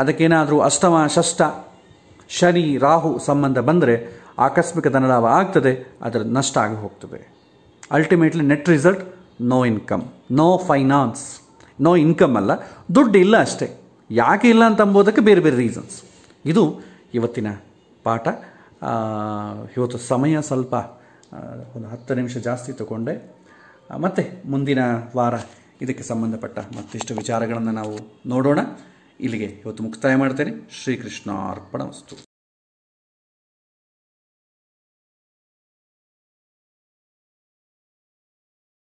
ಅದಕ್ಕೇನಾದರೂ ಅಷ್ಟಮ ಷಷ್ಠ ಶನಿ ರಾಹು ಸಂಬಂಧ ಬಂದರೆ ಆಕಸ್ಮಿಕ ಧನಲಾಭ ಆಗ್ತದೆ ಅದರ ನಷ್ಟ ಆಗಿ ಹೋಗ್ತದೆ ultimately net result no income no finance no income ಅಲ್ಲ ದುಡ್ಡು ಇಲ್ಲ ಅಷ್ಟೇ ಯಾಕೆ ಇಲ್ಲ ಅಂತ ಅಂಬೋದಕ್ಕೆ ಬೇರೆ ಬೇರೆ ರೀಸನ್ಸ್ ಇದು ಇವತ್ತಿನ ಪಾಠ ಇವತ್ತು ಸಮಯ ಸ್ವಲ್ಪ ಒಂದು ಹತ್ತು ನಿಮಿಷ ಜಾಸ್ತಿ ತಗೊಂಡೆ ಮತ್ತು ಮುಂದಿನ ವಾರ ಇದಕ್ಕೆ ಸಂಬಂಧಪಟ್ಟ ಮತ್ತಿಷ್ಟು ವಿಚಾರಗಳನ್ನು ನಾವು ನೋಡೋಣ ಇಲ್ಲಿಗೆ ಇವತ್ತು ಮುಕ್ತಾಯ ಮಾಡ್ತೇನೆ ಅರ್ಪಣ ವಸ್ತು